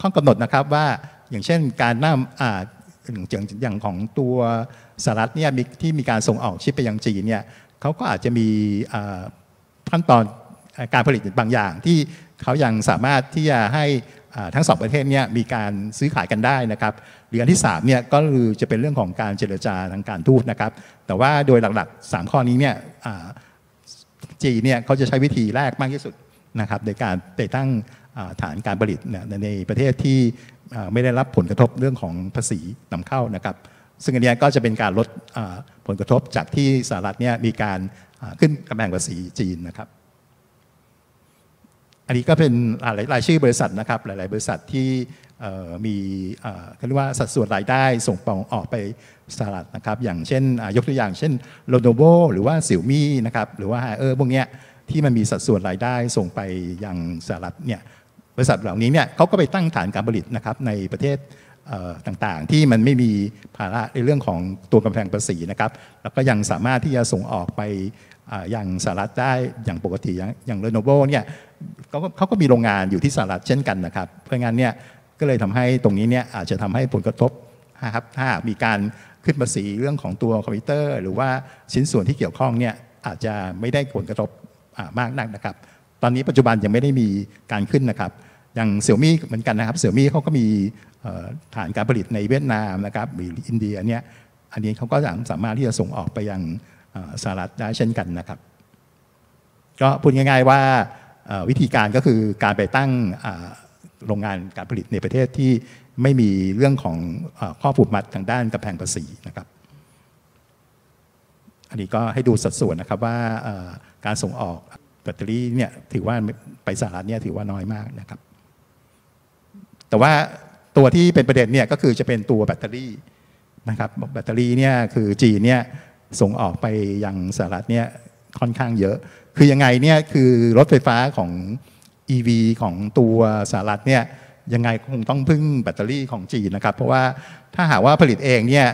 ข้อกำหนดนะครับว่าอย่างเช่นการนำอย่างของตัวสหรัฐเนี่ยที่มีการส่งออกชิปไปยังจีนเนี่ยเขาก็อาจจะมีขั้นตอนการผลิตบางอย่าง ที่เขายังสามารถที่จะให้ทั้งสองประเทศเนี่ยมีการซื้อขายกันได้นะครับเรื่องที่3เนี่ยก็คือจะเป็นเรื่องของการเจรจาทางการทูตนะครับ แต่ว่าโดยหลัก ๆ 3 ข้อนี้เนี่ยจีเนี่ยเขาจะใช้วิธีแรกมากที่สุดนะครับในการติดตั้งฐานการผลิตในประเทศที่ไม่ได้รับผลกระทบเรื่องของภาษีนำเข้านะครับ ซึ่งอันนี้ก็จะเป็นการลดผลกระทบจากที่สหรัฐเนี่ยมีการขึ้นกำแพงภาษีจีนนะครับอันนี้ก็เป็นหลายรายชื่อบริษัทนะครับ หลายๆบริษัทที่มีเขาเรียกว่าสัดส่วนรายได้ส่งปองออกไปสหรัฐนะครับอย่างเช่นยกตัวอย่างเช่นโลโนโบหรือว่าสิวมี่นะครับหรือว่าเออพวกเนี้ยที่มันมีสัดส่วนรายได้ส่งไปยังสหรัฐเนี่ยบริษัทเหล่านี้เนี่ยเขาก็ไปตั้งฐานการผลิตนะครับในประเทศต่างๆที่มันไม่มีภาระในเรื่องของตัวกำแพงภาษีนะครับ แล้วก็ยังสามารถที่จะส่งออกไปอย่างสหรัฐได้อย่างปกติอย่างเรโนโวเนี่ยเขาก็เาก็มีโรงงานอยู่ที่สหรัฐเช่นกันนะครับ เพราะงั้นเนี่ย ก็เลยทำให้ตรงนี้เนี่ยอาจจะทำให้ผลกระทบนะครับถ้ามีการขึ้นภาษีเรื่องของตัวคอมพิวเตอร์ หรือว่าชิ้นส่วนที่เกี่ยวข้องเนี่ยอาจจะไม่ได้ผลกระทบมากนักนะครับ ตอนนี้ปัจจุบันยังไม่ได้มีการขึ้นนะครับอย่างเสี่ยวมี่เหมือนกันนะครับเสี่ยวมี่เขาก็มีฐานการผลิตในเวียดนามนะครับหรืออินเดียเนี่ยอันนี้เขาก็สามารถที่จะส่งออกไปยังสหรัฐได้เช่นกันนะครับ ก็พูดง่ายๆ ว่าวิธีการก็คือการไปตั้งโรงงานการผลิตในประเทศที่ไม่มีเรื่องของข้อผูกมัดทางด้านกำแพงภาษีนะครับ อันนี้ก็ให้ดูสัดส่วนนะครับว่าการส่งออกแบตเตอรี่เนี่ยถือว่าไปสหรัฐเนี่ยถือว่าน้อยมากนะครับแต่ว่าตัวที่เป็นประเด็นเนี่ยก็คือจะเป็นตัวแบตเตอรี่นะครับ แบตเตอรี่เนี่ยคือจีเนี่ยส่งออกไปยังสหรัฐเนี่ยค่อนข้างเยอะ คือ ยังไงเนี่ยคือรถไฟฟ้าของ EV ของตัวสหรัฐเนี่ยยังไงคงต้องพึ่งแบตเตอรี่ของจีนนะครับ เพราะว่าถ้าหากว่าผลิตเองเนี่ย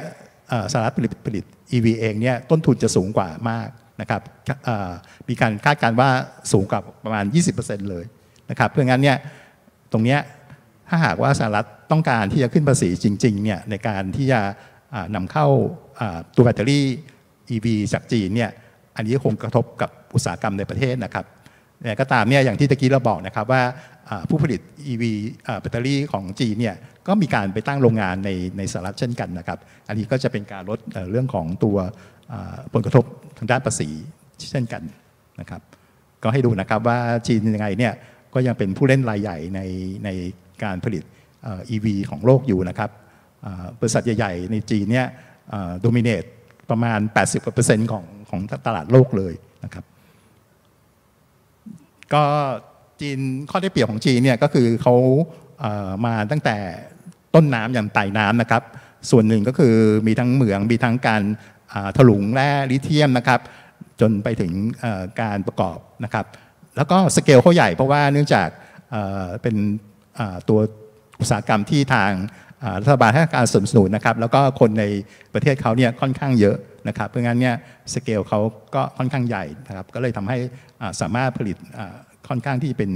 สหรัฐผลิตผลิต EV เองเนี่ยต้นทุนจะสูงกว่ามากนะครับมีการคาดการณ์ว่าสูงกว่าประมาณ 20%เลยนะครับเพราะงั้นเนี่ยตรงเนี้ยถ้าหากว่าสหรัฐต้องการที่จะขึ้นภาษีจริงๆเนี่ยในการที่จะนำเข้าตัวแบตเตอรี่ EV จากจีนเนี่ย อันนี้คงกระทบกับอุตสาหกรรมในประเทศนะครับก็ตามเนี่ยอย่างที่ตะกี้เราบอกนะครับว่าผู้ผลิต EV แบตเตอรี่ของจีนเนี่ย ก็มีการไปตั้งโรงงานในในสหรัฐเช่นกันนะครับ อันนี้ก็จะเป็นการลดเรื่องของตัวผลกระทบทางด้านภาษีเช่นกันนะครับ ก็ให้ดูนะครับว่าจีนยังไงเนี่ยก็ยังเป็นผู้เล่นรายใหญ่ในในการผลิต EV ของโลกอยู่นะครับบริษัทใหญ่ ๆ ในจีนเนี่ยโดมิเนต ประมาณ 80%ของของตลาดโลกเลยนะครับก็จีนข้อได้เปรียบของจีนเนี่ยก็คือเขามาตั้งแต่ต้นน้ำอย่างไต่น้ำนะครับ ส่วนหนึ่งก็คือมีทั้งเหมืองมีทั้งการถลุงแร่ลิเทียมนะครับ จนไปถึงการประกอบนะครับ แล้วก็สเกลเขาใหญ่เพราะว่าเนื่องจากเป็นตัวอุตสาหกรรมที่ทางรัฐบาลให้การสนับสนุนนะครับแล้วก็คนในประเทศเขาเนี่ยค่อนข้างเยอะนะครับเพราะงั้นเนี่ยสเกลเขาก็ค่อนข้างใหญ่นะครับก็เลยทำให้สามารถผลิตค่อนข้างที่เป็น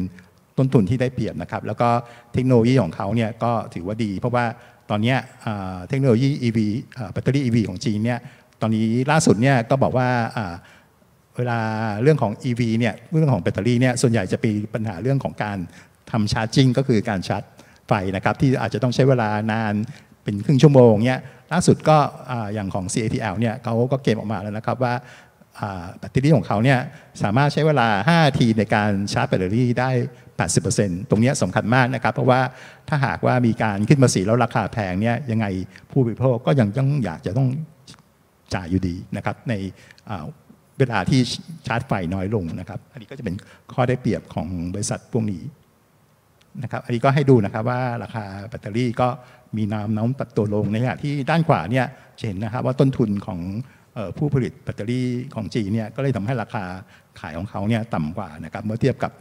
ต้นทุนที่ได้เปรียบนะครับแล้วก็เทคโนโลยีของเขาเนี่ยก็ถือว่าดี เพราะว่าตอนนี้เทคโนโลยี EV แบตเตอรี่ EV ของจีนเนี่ยตอนนี้ล่าสุดเนี่ยก็บอกว่าเวลาเรื่องของ EV เนี่ยเรื่องของแบตเตอรี่เนี่ยส่วนใหญ่จะเป็นปัญหาเรื่องของการทำชาร์จจิ้งก็คือการชาร์จไฟนะครับ ที่อาจจะต้องใช้เวลานานเป็นครึ่งชั่วโมงเนี้ยล่าสุดก็อย่างของ CATL เนี่ยเขาก็เกมออกมาแล้วนะครับว่าแบตเตอรี่ของเขาเนี่ยสามารถใช้เวลา 5 ทีในการชาร์จแบตเตอรี่ได้ 80%ตรงนี้สำคัญมากนะครับ เพราะว่าถ้าหากว่ามีการขึ้นภาษีแล้วราคาแพงเนี่ยยังไงผู้บริโภคก็ยังต้องอยากจะต้องจ่ายอยู่ดีนะครับในเวลาที่ชาร์จไฟน้อยลงนะครับอันนี้ก็จะเป็นข้อได้เปรียบของบริษัทพวกนี้นะครับอันนี้ก็ให้ดูนะครับว่าราคาแบตเตอรี่ก็มีน้ำน้ำัดตัวลงในขณะที่ด้านขวาเนี่ยจะเห็นนะครับว่าต้นทุนของผู้ผลิตแบตเตอรี่ของจีนเนี่ยก็เลยทำให้ราคาขายของเขาเนี่ยต่ำกว่านะครับเมื่อเทียบกับ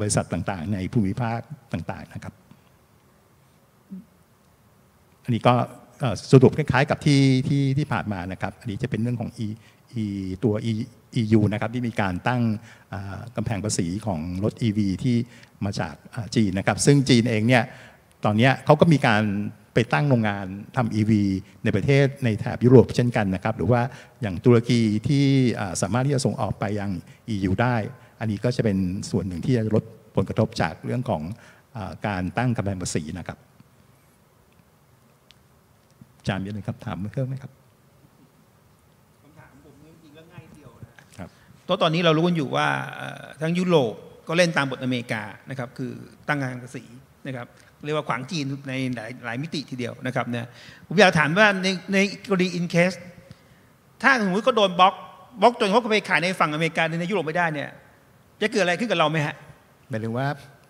บริษัทต่างๆ ในภูมิภาคต่างๆนะครับอันนี้ก็สรุปคล้าย ๆ กับที่ที่ที่ผ่านมานะครับอันนี้จะเป็นเรื่องของ e ตัว EU นะครับที่มีการตั้งกำแพงภาษีของรถ EV ที่มาจากจีนนะครับซึ่งจีนเองเนี่ยตอนนี้เขาก็มีการไปตั้งโรงงานทำ EV ในประเทศในแถบยุโรปเช่นกันนะครับหรือว่าอย่างตุรกีที่สามารถที่จะส่งออกไปยัง EU ได้ อันนี้ก็จะเป็นส่วนหนึ่งที่จะลดผลกระทบจากเรื่องของการตั้งกำแพงภาษีนะครับจามมีอะไรครับถามเพิ่มไหมครับเพราะตอนนี้เรารู้กันอยู่ว่าทั้งยุโรปก็เล่นตามบทอเมริกานะครับ คือตั้งงานภาษีนะครับ เรียกว่าขวางจีนในหลายหลายมิติทีเดียวนะครับเนี่ยผมอยากถามว่าในในกรณีอินเคสถ้าสมมติเขาโดนบล็อกบล็อกจนเขาไปขายในฝั่งอเมริกาในยุโรปไม่ได้เนี่ย จะเกิดอะไรขึ้นกับเราไหมฮะหมายถึงว่า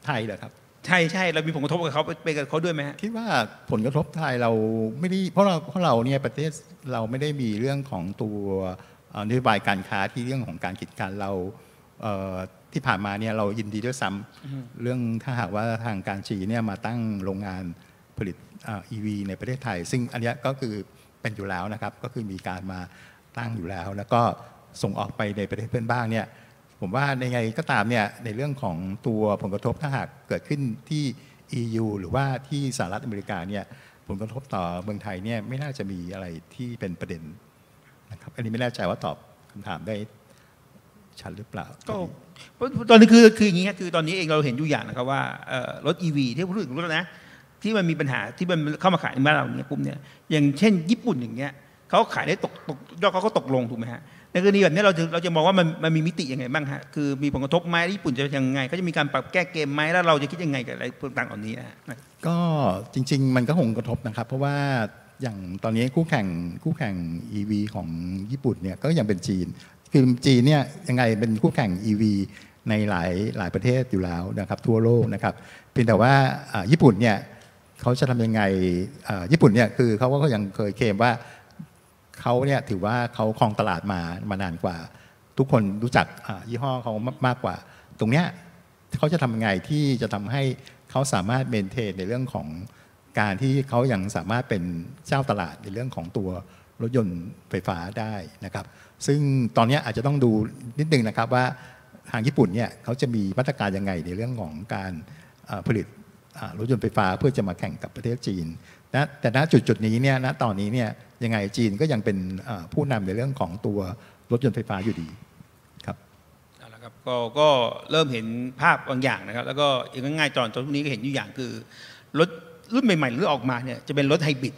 ไทยเหรอครับใช่ใช่เรามีผลกระทบกับเขาไปกับเขาด้วยไหมคิดว่าผลกระทบไทยเราไม่ได้ เพราะเราเพราะเราเนี่ยประเทศเราไม่ได้มีเรื่องของตัวนโยบายการค้าที่เรื่องของการกิจการเราที่ผ่านมาเนี่ยเรายินดีด้วยซ้ำเรื่องถ้าหากว่าทางการจีเนี่ยมาตั้งโรงงานผลิตอีวีในประเทศไทย ซึ่งอันนี้ก็คือเป็นอยู่แล้วนะครับก็คือมีการมาตั้งอยู่แล้วแล้วก็ส่งออกไปในประเทศเพื่อนบ้านเนี่ยผมว่าในไงก็ตามเนี่ยในเรื่องของตัวผลกระทบถ้าหากเกิดขึ้นที่ EU หรือว่าที่สหรัฐอเมริกาเนี่ยผลกระทบต่อเมืองไทยเนี่ยไม่น่าจะมีอะไรที่เป็นประเด็นับอันนี้ไม่แน่ใจว่าตอบคำถามได้ชัดหรือเปล่าก็ตอนนี้คือคืออย่างนี้คือตอนนี้เองเราเห็นอยู่อย่างนะครับว่ารถอีวีที่พูดถึงรถนะที่มันมีปัญหาที่มันเข้ามาขายในบ้านเราเนี่ยปุ๊บเนี่ยอย่างเช่นญี่ปุ่นอย่างเงี้ยเขาขายได้ตกตกยอดเขาก็ตกลงถูกไหมฮะในกรณีแบบนี้เราจะเราจะมองว่ามันมันมีมิติยังไงบ้างฮะคือมีผลกระทบไหมญี่ปุ่นจะยังไงเขาจะมีการปรับแก้เกมไหมแล้วเราจะคิดยังไงกับอะไรต่างๆเหล่านี้นะก็จริง ๆ มันก็คงกระทบนะครับ เพราะว่าอย่างตอนนี้คู่แข่งคู่แข่ง EV ของญี่ปุ่นเนี่ยก็ยังเป็นจีน คือจีนเนี่ยยังไงเป็นคู่แข่ง EV ในหลายหลายประเทศอยู่แล้วนะครับทั่วโลกนะครับเพียงแต่ว่าญี่ปุ่นเนี่ยเขาจะทำยังไงญี่ปุ่นเนี่ยคือเขาก็ยังเคยเคลมว่าเขาเนี่ยถือว่าเขาครองตลาดมามานานกว่า ทุกคนรู้จักยี่ห้อเขามากกว่า ตรงเนี้ยเขาจะทำยังไงที่จะทำให้เขาสามารถเมนเทนในเรื่องของการที่เขายังสามารถเป็นเจ้าตลาด ในเรื่องของตัวรถยนต์ไฟฟ้าได้นะครับซึ่งตอนนี้อาจจะต้องดูนิดนึงนะครับว่าทางญี่ปุ่นเนี่ยเขาจะมีมาตรการยังไงในเรื่องของการผลิตรถยนต์ไฟฟ้าเพื่อจะมาแข่งกับประเทศจีนนะแต่ณจุดจุดนี้เนี่ยณตอนนี้เนี่ยยังไงจีนก็ยังเป็นผู้นำในเรื่องของตัวรถยนต์ไฟฟ้าอยู่ดีครับเอาละครับก็ก็เริ่มเห็นภาพบางอย่างนะครับแล้วก็ง่ายๆตอนตรนนี้ก็เห็นอยู่อย่างคือรถรุ่นใหม่ๆหรือออกมาเนี่ยจะเป็นรถไฮบริด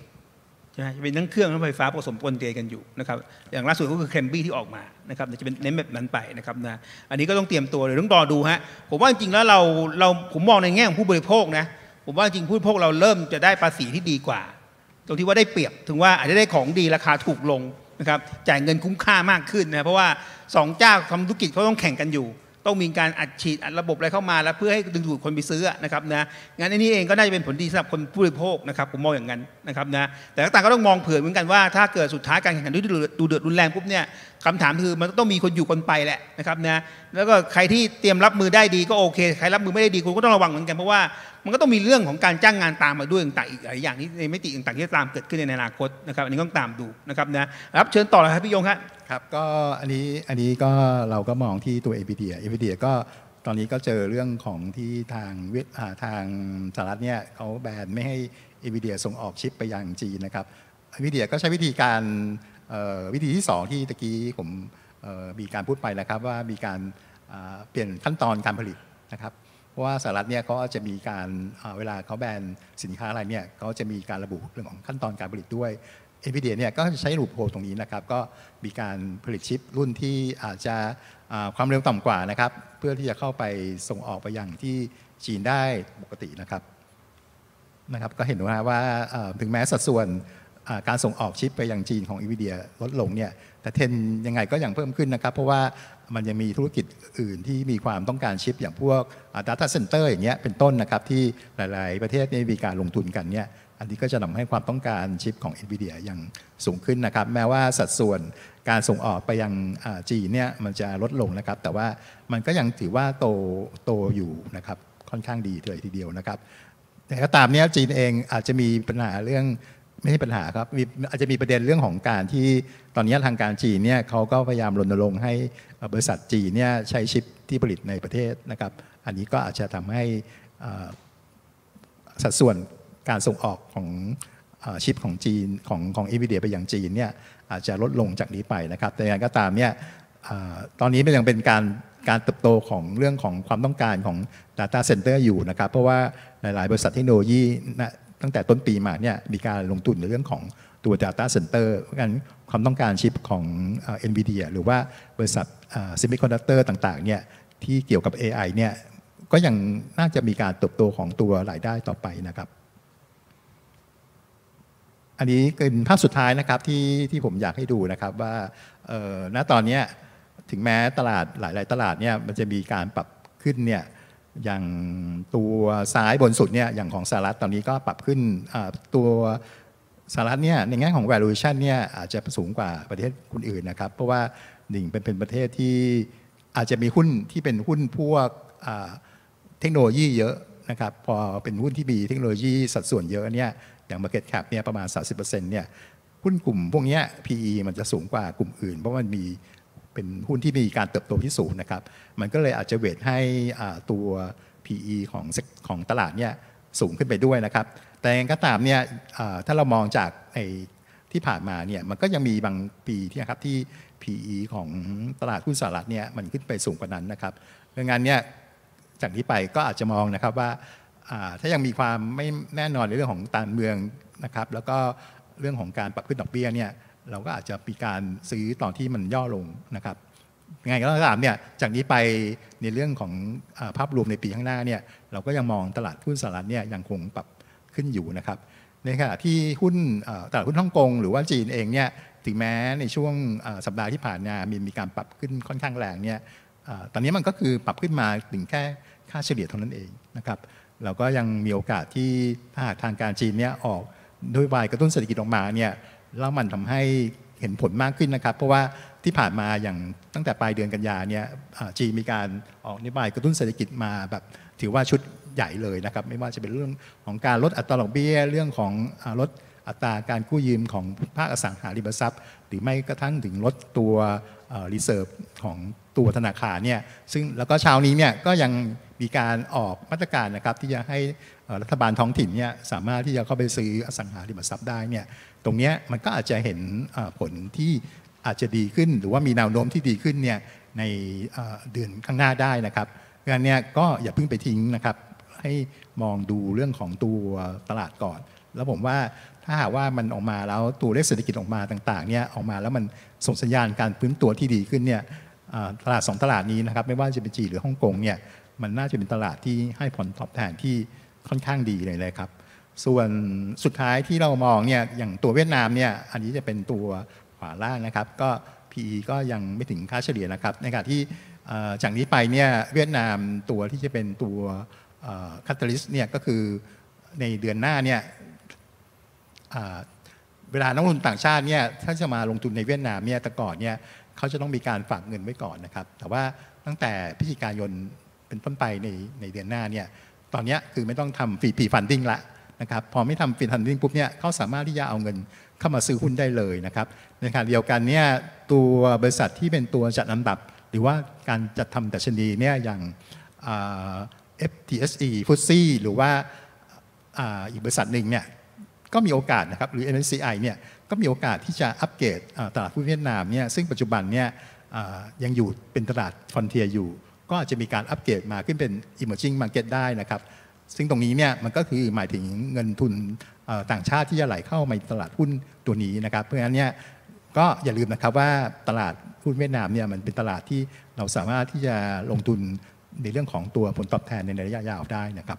ใช่ไหมจะเป็นทั้งเครื่องทั้งไฟฟ้าผสมปนเกกันอยู่นะครับอย่างล่าสุดก็คือแคมบี้ที่ออกมานะครับจะเป็นเน้นแบบนั้นไปนะครับนะอันนี้ก็ต้องเตรียมตัวเลยต้องรอดูฮะผมว่าจริงๆแล้วเราเรา ผมมองในแง่ของผู้บริโภคนะ ผมว่าจริงผู้บริโภคเราเริ่มจะได้ภาษีที่ดีกว่า ตรงที่ว่าได้เปรียบถึงว่าอาจจะได้ของดีราคาถูกลงนะครับจ่ายเงินคุ้มค่ามากขึ้นนะเพราะว่า2เจ้าทำธุรกิจเขาต้องแข่งกันอยู่ต้องมีการอัดฉีดอัดระบบอะไรเข้ามา แล้วเพื่อให้ดึงดูดคนไปซื้อนะครับนะงั้นอันนี้เองก็น่าจะเป็นผลดีสำหรับคนผู้บริโภคนะครับผมมองอย่างนั้นนะครับนะแต่ต่างก็ต้องมองเผื่อเหมือนกันว่า ถ้าเกิดสุดท้ายการแข่งขันดูเดือดรุนแรงปุ๊บเนี่ยคำถามคือมันต้องมีคนอยู่คนไปแหละนะครับนะแล้วก็ใครที่เตรียมรับมือได้ดีก็โอเค ใครรับมือไม่ได้ดีคุณก็ต้องระวังเหมือนกันเพราะว่ามันก็ต้องมีเรื่องของการจ้างงานตามมาด้วยต่างอีกหลายอย่างที่ในมิติต่างๆที่ตามเกิดขึ้นในอนาคตนะครับอันนี้ต้องตามดูนะครับนะรับเชิญต่อเลยครับพี่ยงครับครับก็อันนี้อันนี้ก็เราก็มองที่ตัวเเเออพดียพ p เดียก็ตอนนี้ก็เจอเรื่องของที่ทางเวทย์ทางสหรัฐเนี่ยเขาแบนไม่ให้เอพีเดียส่งออกชิปไปยังจีนนะครับเอพีเดียก็ใช้วิธีการวิธีที่ 2 ที่ตะกี้ผมมีการพูดไปแล้วครับว่ามีการเปลี่ยนขั้นตอนการผลิตนะครับ เพราะว่าสหรัฐเนี่ยเขาจะมีการเวลาเขาแบนสินค้าอะไรเนี่ยเขาจะมีการระบุเรื่องของขั้นตอนการผลิตด้วยเอพิเดียเนี่ยก็ใช้รูปโพตรงนี้นะครับ ก็มีการผลิตชิปรุ่นที่อาจจะความเร็วต่ำกว่านะครับ เพื่อที่จะเข้าไปส่งออกไปยังที่จีนได้ปกตินะครับนะครับก็เห็นว่าว่าถึงแม้สัดส่วนการส่งออกชิปไปยังจีนของอีวีเดียลดลงเนี่ย แต่เทรนยังไงก็ยังเพิ่มขึ้นนะครับ เพราะว่ามันยังมีธุรกิจอื่นที่มีความต้องการชิปอย่างพวก Data Center อย่างเงี้ยเป็นต้นนะครับที่หลาย ๆ ประเทศนี่มีการลงทุนกันเนี่ย อันนี้ก็จะทำให้ความต้องการชิปของ NVIDIA ยังสูงขึ้นนะครับ แม้ว่าสัดส่วนการส่งออกไปยังจีนเนี่ยมันจะลดลงนะครับแต่ว่ามันก็ยังถือว่าโตโตอยู่นะครับค่อนข้างดีเลยทีเดียวนะครับ แต่ก็ตามเนี้ยจีนเองอาจจะมีปัญหาเรื่องไม่ใช่ปัญหาครับมีอาจจะมีประเด็นเรื่องของการที่ตอนนี้ทางการจีนเนี่ยเขาก็พยายามรณรงค์ให้บริษัทจีนเนี่ยใช้ชิปที่ผลิตในประเทศนะครับอันนี้ก็อาจจะทำให้สัดส่วนการส่งออกของชิปของจีนของของอีวีเดียไปยังจีนเนี่ยอาจจะลดลงจากนี้ไปนะครับ แต่อย่างก็ตามเนี่ยตอนนี้มันยังเป็นการการเติบโตของเรื่องของความต้องการของ Data Center อยู่นะครับ เพราะว่าหลายๆบริษัทเทคโนโลยีตั้งแต่ต้นปีมาเนี่ยมีการลงทุนในเรื่องของตัว Data Center เพราะงั้นความต้องการชิปของ n v i d i ีหรือว่าบริษัทซิมิคอนดักเตอร์ต่าง ๆ เนี่ย ที่เกี่ยวกับ AI เนี่ย ก็ยังน่าจะมีการเติบโตของตัวรายได้ต่อไปนะครับ อันนี้เป็นภาพสุดท้ายนะครับที่ที่ผมอยากให้ดูนะครับ ว่าณตอนนี้ถึงแม้ตลาดหลาย ๆ ตลาดเนี่ยมันจะมีการปรับขึ้นเนี่ยอย่างตัวซ้ายบนสุดเนี่ย อย่างของสหรัฐตอนนี้ก็ปรับขึ้นตัวสหรัฐเนี่ยในแง่ของ valuation เนี่ยอาจจะสูงกว่าประเทศคุณอื่นนะครับ เพราะว่าหนึ่งเป็นเป็นประเทศที่อาจจะมีหุ้นที่เป็นหุ้นพวกเทคโนโลยีเยอะนะครับ พอเป็นหุ้นที่มีเทคโนโลยีสัดส่วนเยอะเนี่ยอย่าง market cap เนี่ยประมาณ 30%เนี่ยหุ้นกลุ่มพวกนี้ PE มันจะสูงกว่ากลุ่มอื่นเพราะมันมีเป็นหุ้นที่มีการเติบโตที่สูงนะครับ มันก็เลยอาจจะเวทให้ตัว PE ของของตลาดเนี่ยสูงขึ้นไปด้วยนะครับ แต่ก็ตามเนี่ยถ้าเรามองจากไอที่ผ่านมาเนี่ยมันก็ยังมีบางปีที่ครับที่ PE ของตลาดหุ้นสหรัฐเนี่ยมันขึ้นไปสูงกว่านั้นนะครับดังนั้นเนี่ยจากนี้ไปก็อาจจะมองนะครับว่าถ้ายังมีความไม่แน่นอนในเรื่องของตานเมืองนะครับแล้วก็เรื่องของการปรับขึ้นดอกเบี้ยเนี่ยเราก็อาจจะปีการซื้อตอนที่มันย่อลงนะครับยังไงก็ตามเนี่ย จากนี้ไปในเรื่องของภาพรวมในปีข้างหน้าเนี่ย เราก็ยังมองตลาดหุ้นสหรัฐเนี่ยยังคงปรับขึ้นอยู่นะครับในขณะที่หุ้นตลาดหุ้นฮ่องกงหรือว่าจีนเองเนี่ย ถึงแม้ในช่วงสัปดาห์ที่ผ่านมามีมีการปรับขึ้นค่อนข้างแรงเนี่ยตอนนี้มันก็คือปรับขึ้นมาถึงแค่ค่าเฉลี่ยเท่านั้นเองนะครับ เราก็ยังมีโอกาสที่ถ้าหากทางการจีนเนี่ยออกด้วยวายกระตุ้นเศรษฐกิจออกมาเนี่ยแล้วมันทำให้เห็นผลมากขึ้นนะครับ เพราะว่าที่ผ่านมาอย่างตั้งแต่ปลายเดือนกันยาเนี่ยจีมีการออกนโยบายกระตุ้นเศรษฐกิจมาแบบถือว่าชุดใหญ่เลยนะครับ ไม่ว่าจะเป็นเรื่องของการลดอัตราดอกเบี้ยเรื่องของลดอัตราการกู้ยืมของภาคอสังหาริมทรัพย์ หรือไม่กระทั่งถึงลดตัวรีเซิร์ฟของตัวธนาคารเนี่ยซึ่งแล้วก็เช้านี้เนี่ยก็ยังมีการออกมาตรการนะครับที่จะให้รัฐบาลท้องถิ่นเนี่ยสามารถที่จะเข้าไปซื้ออสังหาริมทรัพย์ได้เนี่ยตรงนี้มันก็อาจจะเห็นผลที่อาจจะดีขึ้นหรือว่ามีแนวโน้มที่ดีขึ้นเนี่ยในเดือนข้างหน้าได้นะครับงานเนี้ยก็อย่าเพิ่งไปทิ้งนะครับให้มองดูเรื่องของตัวตลาดก่อน แล้วผมว่าถ้าหากว่ามันออกมาแล้วตัวเลขเศรษฐกิจออกมาต่างๆเนี่ยออกมาแล้วมันส่งสัญญาณการพื้นตัวที่ดีขึ้นเนี่ยตลาดสองตลาดนี้นะครับ ไม่ว่าจะเป็นจีนหรือฮ่องกงเนี่ยมันน่าจะเป็นตลาดที่ให้ผลตอบแทนที่ค่อนข้างดีเลยละครับส่วนสุดท้ายที่เรามองเนี่ยอย่างตัวเวียดนามเนี่ยอันนี้จะเป็นตัวขวาล่างนะครับก็ PE ก็ยังไม่ถึงค่าเฉลี่ยนะครับในขณะที่จากนี้ไปเนี่ยเวียดนามตัวที่จะเป็นตัวคัตเตริสเนี่ยก็คือในเดือนหน้าเนี่ยเวลานักลงทุนต่างชาติเนี่ยถ้าจะมาลงทุนในเวียดนามเนี่ยแต่ก่อนเนี่ยเขาจะต้องมีการฝากเงินไว้ก่อนนะครับแต่ว่าตั้งแต่พฤศจิกายนเป็นต้นไปในในเดือนหน้าเนี่ยตอนนี้คือไม่ต้องทำฟรีพีฟันดิ้งละนะครับพอไม่ทำฟินทันดิ้งปุ๊บเนี่ยเขาสามารถที่จะเอาเงินเข้ามาซื้อหุ้นได้เลยนะครับในขณะเดียวกันเนี่ยตัวบริษัทที่เป็นตัวจัดลำดับ หรือว่าการจัดทำดัชนีเนี่ยอย่าง f t s e f u s สหรือว่าอีกบริษัทหนึ่งเนี่ยก็มีโอกาสนะครับหรือ MSCI เนี่ยก็มีโอกาสที่จะอัปเกรดตลาดหุ้นเวียดนามเนี่ยซึ่งปัจจุบันเนี่ยยังอยู่เป็นตลาดฟอนเทียอยู่ ก็อาจจะมีการอัปเกรดมาขึ้นเป็น Emerging Market ได้นะครับซึ่งตรงนี้เนี่ยมันก็คือหมายถึงเงินทุนต่างชาติที่จะไหลเข้ามาตลาดหุ้นตัวนี้นะครับ เพราะฉะนั้นเนี่ยก็อย่าลืมนะครับว่าตลาดหุ้นเวียดนามเนี่ยมันเป็นตลาดที่เราสามารถที่จะลงทุนในเรื่องของตัวผลตอบแทนในระยะยาวได้นะครับ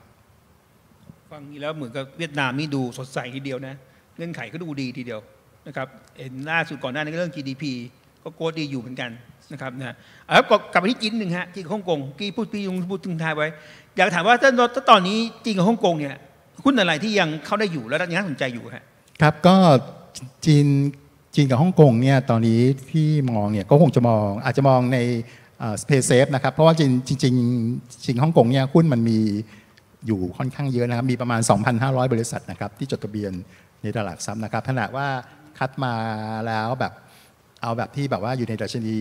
ฟังนี้แล้วเหมือนกับเวียดนามนี่ดูสดใสทีเดียวนะเงื่อนไขก็ดูดีทีเดียวนะครับเห็นล่าสุดก่อนหน้านี้เรื่อง GDP ก็โกดดีอยู่เหมือนกันนะครับนะแล้วกลับไปที่จีนหนึ่งฮะจีนกับฮ่องกงกี่พูดพี่ยงพูดถึงไทยไว้อยากถามว่าถ้าตอนนี้จีนกับฮ่องกงเนี่ยหุ้นอะไรที่ยังเข้าได้อยู่แล้วยังนสนใจอยู่ฮะครับ ก็จีนจีนกับฮ่องกงเนี่ยตอนนี้ที่มองเนี่ยก็คงจะมองอาจจะมองในสเปซเซฟนะครับเพราะว่าจริงจริงจริงฮ่องกงเนี่ยหุ้นมันมีอยู่ค่อนข้างเยอะนะครับ มีประมาณ 2,500 บริษัทนะครับที่จดทะเบียนในตลาดซับนะครับขณะว่าคัดมาแล้วแบบเอาแบบที่แบบว่าอยู่ในดัชนี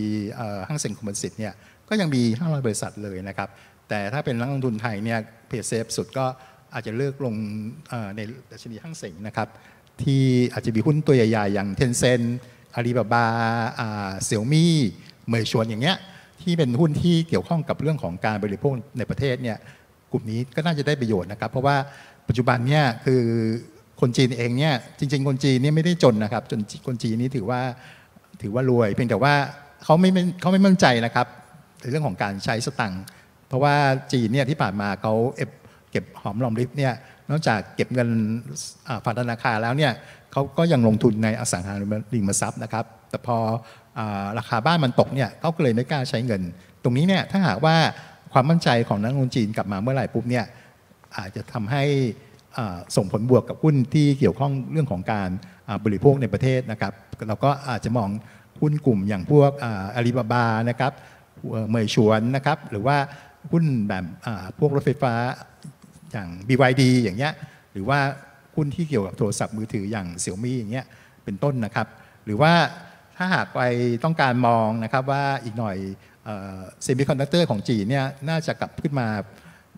ห้างเซ็นคอมมิสิตเนี่ย ก็ยังมี 500 บริษัทเลยนะครับ แต่ถ้าเป็นนักลงทุนไทยเนี่ยเพจเซฟสุดก็อาจจะเลือกลงในดัชนีห้างเซ็นนะครับ ที่อาจจะมีหุ้นตัวใหญ่ๆอย่างเทนเซ็นอาลีบาบาเสี่ยวมี่เมยชวนอย่างเงี้ย ที่เป็นหุ้นที่เกี่ยวข้องกับเรื่องของการบริโภคในประเทศเนี่ยกลุ่มนี้ก็น่าจะได้ประโยชน์นะครับ เพราะว่าปัจจุบันเนี่ยคือคนจีนเองเนี่ยจริง ๆ คนจีนเนี่ยไม่ได้จนนะครับจนคนจีนนี่ถือว่าถือว่า รวยเพียงแต่ว่าเขาไม่เขาไม่มั่นใจนะครับในเรื่องของการใช้สตังค์เพราะว่าจีนเนี่ยที่ผ่านมาเขาเก็บหอมรอมริบเนี่ยนอกจากเก็บเงินฝากธนาคารแล้วเนี่ยเขาก็ยังลงทุนในอสังหาริมทรัพย์นะครับแต่พอราคาบ้านมันตกเนี่ยเขาก็เลยไม่กล้าใช้เงิน ตรงนี้เนี่ยถ้าหากว่าความมั่นใจของนักลงทุนจีนกลับมาเมื่อไหร่ปุ๊บเนี่ยอาจจะทำให้ส่งผลบวกกับหุ้นที่เกี่ยวข้องเรื่องของการบริโภคในประเทศนะครับ เราก็อาจจะมองหุ้นกลุ่มอย่างพวกอาลีบาบานะครับเมยชวนนะครับหรือว่าหุ้นแบบพวกรถไฟฟ้าอย่าง BYD อย่างเงี้ยหรือว่าหุ้นที่เกี่ยวกับโทรศัพท์มือถืออย่างเสี่ยมี่อย่างเงี้ยเป็นต้นนะครับหรือว่าถ้าหากไปต้องการมองนะครับว่าอีกหน่อยเซมิคอนดักเตอร์ของจีนเนี่ยน่าจะกลับขึ้นมา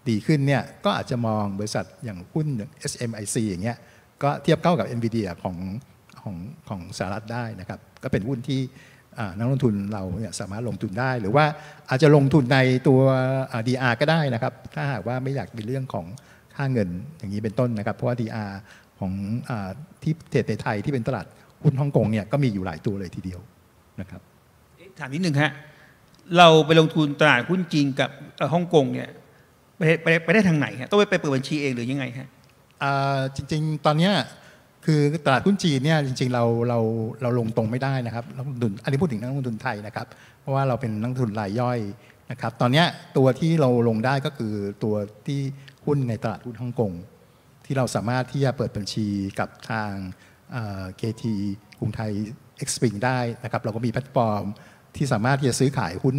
ดีขึ้นเนี่ย ก็อาจจะมองบริษัทอย่างหุ้นอย่าง SMIC อย่างเงี้ยก็เทียบเข้ากับ NVIDIA ของของของสหรัฐได้นะครับ ก็เป็นหุ้นที่นักลงทุนเราเนี่ยสามารถลงทุนได้ หรือว่าอาจจะลงทุนในตัว DR ก็ได้นะครับ ถ้าหากว่าไม่อยากเป็นเรื่องของค่าเงินอย่างนี้เป็นต้นนะครับ เพราะว่า DR ของอที่เทรดในไทยที่เป็นตลาดหุ้นฮ่องกงเนี่ยก็มีอยู่หลายตัวเลยทีเดียวนะครับถามนิดนึงฮะเราไปลงทุนตลาดหุ้นจีนกับฮ่องกงเนี่ยไปไปได้ทางไหนฮะต้องไปไปเปิดบัญชีเองหรือยังไงฮะจริง ๆ ตอนเนี้ยคือตลาดหุ้นจีนเนี่ยจริงๆเราเราเราลงตรงไม่ได้นะครับนักลงทุนอันนี้พูดถึงนักลงทุนไทยนะครับเพราะว่าเราเป็นนักลงทุนรายย่อยนะครับ ตอนนี้ตัวที่เราลงได้ก็คือตัวที่หุ้นในตลาดหุ้นฮ่องกงที่เราสามารถที่จะเปิดบัญชีกับทางเทีกรุงไทยเอ็กซ์พิงได้นะครับ เราก็มีแพลตฟอร์มที่สามารถที่จะซื้อขายหุ้น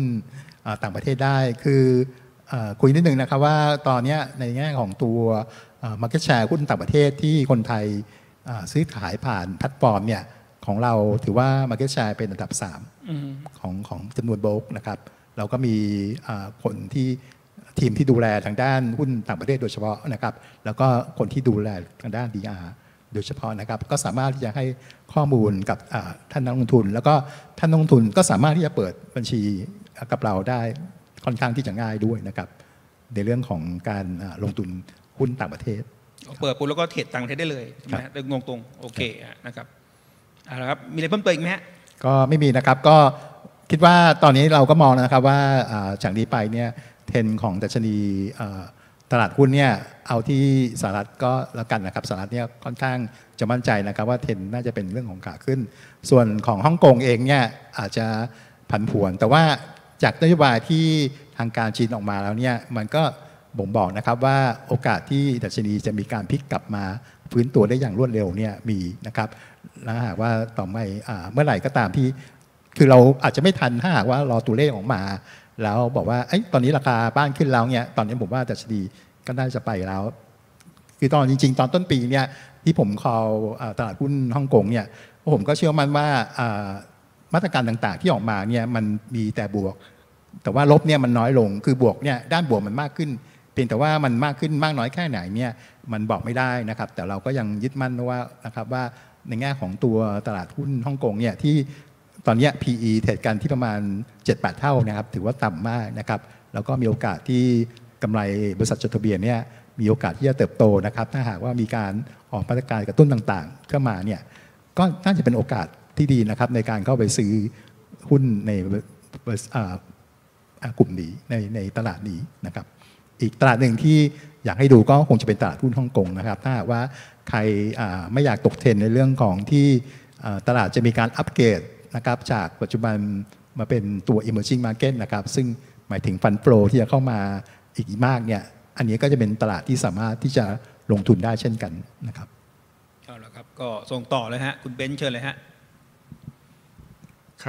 ต่างประเทศได้คือคุยนิดนึงนะครับ ว่าตอนนี้ในแง่ของตัวมาร์เก็ตแชร์หุ้นต่างประเทศที่คนไทยซื้อขายผ่านแพลตฟอร์มเนี่ยของเราถือว่ามาร์เก็ตแชร์เป็นอันดับ3ของของจำนวนโบกนะครับ เราก็มีคนที่ทีมที่ดูแลทางด้านหุ้นต่างประเทศโดยเฉพาะนะครับ แล้วก็คนที่ดูแลทางด้าน DR โดยเฉพาะนะครับก็สามารถที่จะให้ข้อมูลกับท่านนักลงทุน แล้วก็ท่านนักลงทุนก็สามารถที่จะเปิดบัญชีกับเราได้ค่อนข้างที่จะง่ายด้วยนะครับ ในเรื่องของการลงทุนหุ้นต่างประเทศ เปิดปุ๊บแล้วก็เทรดต่างประเทศได้เลยใช่ไหมเดินงงตรงโอเคนะครับเอาละครับมีอะไรเพิ่มเติมอีกไหมก็ไม่มีนะครับก็คิดว่าตอนนี้เราก็มองนะครับว่าจากนี้ไปเนี่ยเทรนของดัชนีตลาดหุ้นเนี่ย เอาที่สหรัฐก็แล้วกันนะครับสหรัฐเนี่ยค่อนข้างจะมั่นใจนะครับ ว่าเทรนน่าจะเป็นเรื่องของขาขึ้น ส่วนของฮ่องกงเองเนี่ยอาจจะผันผวนแต่ว่าจากนโยบายที่ทางการจีนออกมาแล้วเนี่ยมันก็บ่งบอกนะครับว่าโอกาสที่ดัชนีจะมีการพลิกกลับมาฟื้นตัวได้อย่างรวดเร็วเนี่ยมีนะครับนะหากว่าต่อไปเมื่อไหร่ก็ตามที่คือเราอาจจะไม่ทันถ้าหากว่ารอตัวเลขออกมา แล้วบอกว่าอตอนนี้ราคาบ้านขึ้นแล้วเนี่ยตอนนี้ผมว่าดัชนีก็น่าจะไปแล้ว คือตอนจริงๆ ตอนต้นปีเนี่ยที่ผมคอตลาดหุ้นฮ่องกงเนี่ย ผมก็เชื่อมั่นว่ามาตรการต่างๆที่ออกมาเนี่ยมันมีแต่บวกแต่ว่าลบเนี่ยมันน้อยลง คือบวกเนี่ยด้านบวกมันมากขึ้น เพียงแต่ว่ามันมากขึ้นมากน้อยแค่ไหนเนี่ยมันบอกไม่ได้นะครับ แต่เราก็ยังยึดมั่นว่านะครับว่าในแง่ของตัวตลาดหุ้นฮ่องกงเนี่ยที่ตอนนี้ PE เทรดกันที่ประมาณ7-8เท่านะครับถือว่าต่ำมากนะครับ แล้วก็มีโอกาสที่กำไรบริษัทจดทะเบียนเนี่ยมีโอกาสที่จะเติบโตนะครับถ้าหากว่ามีการออกมาตรการกระตุ้นต่างๆเข้ามาเนี่ยก็น่าจะเป็นโอกาสที่ดีนะครับในการเข้าไปซื้อหุ้นในกลุ่มนี้ใน ในตลาด นี้นะครับอีกตลาดหนึ่งที่อยากให้ดูก็คงจะเป็นตลาดหุ้นฮ่องกงนะครับถ้าว่าใครไม่อยากตกเทรนในเรื่องของที่ตลาดจะมีการอัปเกรดนะครับจากปัจจุบันมาเป็นตัว emerging market นะครับซึ่งหมายถึงฟันโปรที่จะเข้ามาอีกมากเนี่ยอันนี้ก็จะเป็นตลาดที่สามารถที่จะลงทุนได้เช่นกันนะครับเอาละครับก็ส่งต่อเลยฮะคุณเบนซ์เชิญเลยฮะ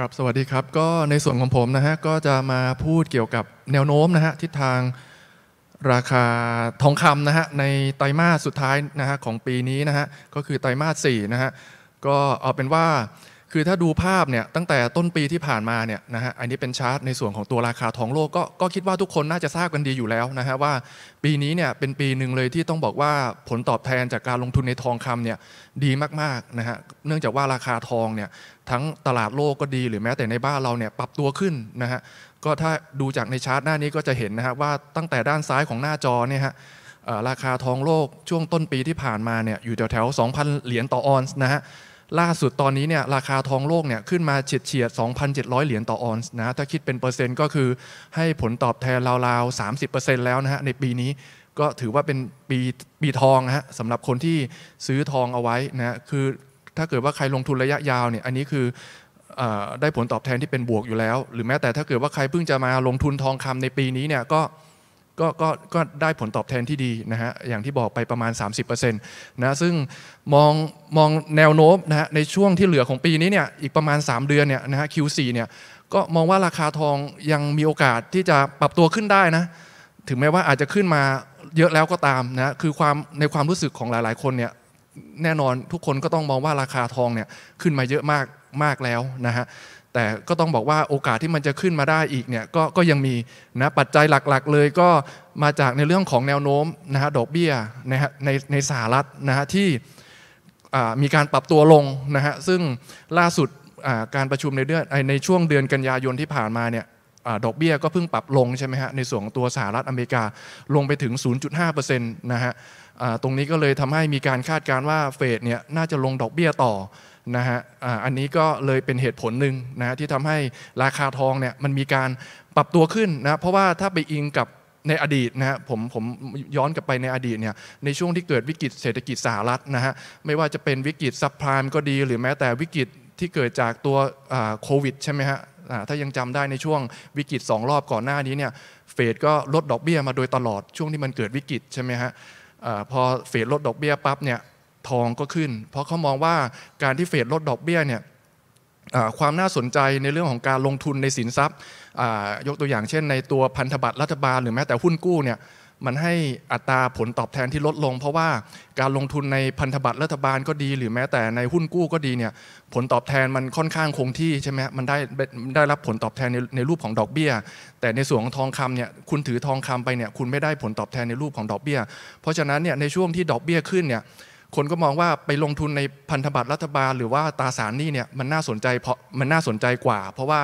ครับสวัสดีครับก็ในส่วนของผมนะฮะก็จะมาพูดเกี่ยวกับแนวโน้มนะฮะทิศทางราคาทองคำนะฮะในไตรมาสสุดท้ายนะฮะของปีนี้นะฮะก็คือไตรมาส4นะฮะก็เอาเป็นว่าคือถ้าดูภาพเนี่ยตั้งแต่ต้นปีที่ผ่านมาเนี่ยนะฮะอันนี้เป็นชาร์ตในส่วนของตัวราคาทองโลกก็ก็คิดว่าทุกคนน่าจะทราบกันดีอยู่แล้วนะฮะว่าปีนี้เนี่ยเป็นปีหนึ่งเลยที่ต้องบอกว่าผลตอบแทนจากการลงทุนในทองคำเนี่ยดีมากๆนะฮะเนื่องจากว่าราคาทองเนี่ยทั้งตลาดโลกก็ดีหรือแม้แต่ในบ้านเราเนี่ยปรับตัวขึ้นนะฮะก็ถ้าดูจากในชาร์ตหน้านี้ก็จะเห็นนะฮะว่าตั้งแต่ด้านซ้ายของหน้าจอเนี่ยฮะราคาทองโลกช่วงต้นปีที่ผ่านมาเนี่ยอยู่แถวแถว2,000เหรียญต่อออนซ์นะฮะล่าสุดตอนนี้เนี่ยราคาทองโลกเนี่ยขึ้นมาเฉียดเฉียด 2,700 เหรียญต่อออนซ์นะถ้าคิดเป็นเปอร์เซ็นต์ก็คือให้ผลตอบแทนราวๆ 30%แล้วนะฮะในปีนี้ก็ถือว่าเป็นปีปีทองฮะสำหรับคนที่ซื้อทองเอาไว้นะคือถ้าเกิดว่าใครลงทุนระยะยาวเนี่ยอันนี้คือได้ผลตอบแทนที่เป็นบวกอยู่แล้ว หรือแม้แต่ถ้าเกิดว่าใครเพิ่งจะมาลงทุนทองคำในปีนี้เนี่ยก็ก็ก็ก็ได้ผลตอบแทนที่ดีนะฮะ อย่างที่บอกไปประมาณ 30%นะ ซึ่งมองมองแนวโน้มนะฮะ ในช่วงที่เหลือของปีนี้เนี่ยอีกประมาณ 3เดือนเนี่ยนะฮะ Q4 เนี่ยก็มองว่าราคาทองยังมีโอกาสที่จะปรับตัวขึ้นได้นะ ถึงแม้ว่าอาจจะขึ้นมาเยอะแล้วก็ตามนะคือความในความรู้สึกของหลายๆ คนเนี่ยแน่นอนทุกคนก็ต้องมองว่าราคาทองเนี่ยขึ้นมาเยอะมากมากแล้วนะฮะแต่ก็ต้องบอกว่าโอกาสที่มันจะขึ้นมาได้อีกเนี่ยกก็ยังมีนะปัจจัยหลักๆเลยก็มาจากในเรื่องของแนวโน้มนะฮะดอกเบี้ยนะฮะในในสหรัฐนะฮะที่มีการปรับตัวลงนะฮะซึ่งล่าสุดการประชุมในเดือนในช่วงเดือนกันยายนที่ผ่านมาเนี่ยดอกเบี้ยก็เพิ่งปรับลงใช่ไหมฮะในส่วนของตัวสหรัฐอเมริกาลงไปถึง 0.5%นะฮะตรงนี้ก็เลยทำให้มีการคาดการณ์ว่าเฟดเนี่ยน่าจะลงดอกเบี้ยต่อนะฮะอันนี้ก็เลยเป็นเหตุผลหนึ่งนะที่ทำให้ราคาทองเนี่ยมันมีการปรับตัวขึ้นนะเพราะว่าถ้าไปอิงกับในอดีตนะฮะผมผมย้อนกลับไปในอดีตเนี่ยในช่วงที่เกิดวิกฤตเศรษฐกิจสหรัฐนะฮะไม่ว่าจะเป็นวิกฤตซับพลายก็ดีหรือแม้แต่วิกฤตที่เกิดจากตัวโควิดใช่ไหมฮะถ้ายังจำได้ในช่วงวิกฤต 2 รอบก่อนหน้านี้เนี่ยเฟดก็ลดดอกเบี้ยมาโดยตลอดช่วงที่มันเกิดวิกฤตใช่ไหมฮะพอเฟดลดดอกเบี้ยปั๊บเนี่ยทองก็ขึ้น เพราะเขามองว่าการที่เฟดลดดอกเบี้ยเนี่ยความน่าสนใจในเรื่องของการลงทุนในสินทรัพย์ ยกตัวอย่างเช่น ในตัวพันธบัตรรัฐบาล หรือแม้แต่หุ้นกู้เนี่ย มันให้อัตราผลตอบแทนที่ลดลง เพราะว่าการลงทุนในพันธบัตรรัฐบาลก็ดี หรือแม้แต่ในหุ้นกู้ก็ดีเนี่ย ผลตอบแทนมันค่อนข้างคงที่ใช่ไหมมันได้ได้รับผลตอบแทนในในรูปของดอกเบี้ย แต่ในส่วนของทองคำเนี่ย คุณถือทองคำไปเนี่ย คุณไม่ได้ผลตอบแทนในรูปของดอกเบี้ย เพราะฉะนั้นเนี่ย ในช่วงที่ดอกเบี้ยขึ้นเนี่ยคนก็มองว่าไปลงทุนในพันธบัตรรัฐบาลหรือว่าตราสารนี่เนี่ยมันน่าสนใจเพราะมันน่าสนใจกว่า เพราะว่า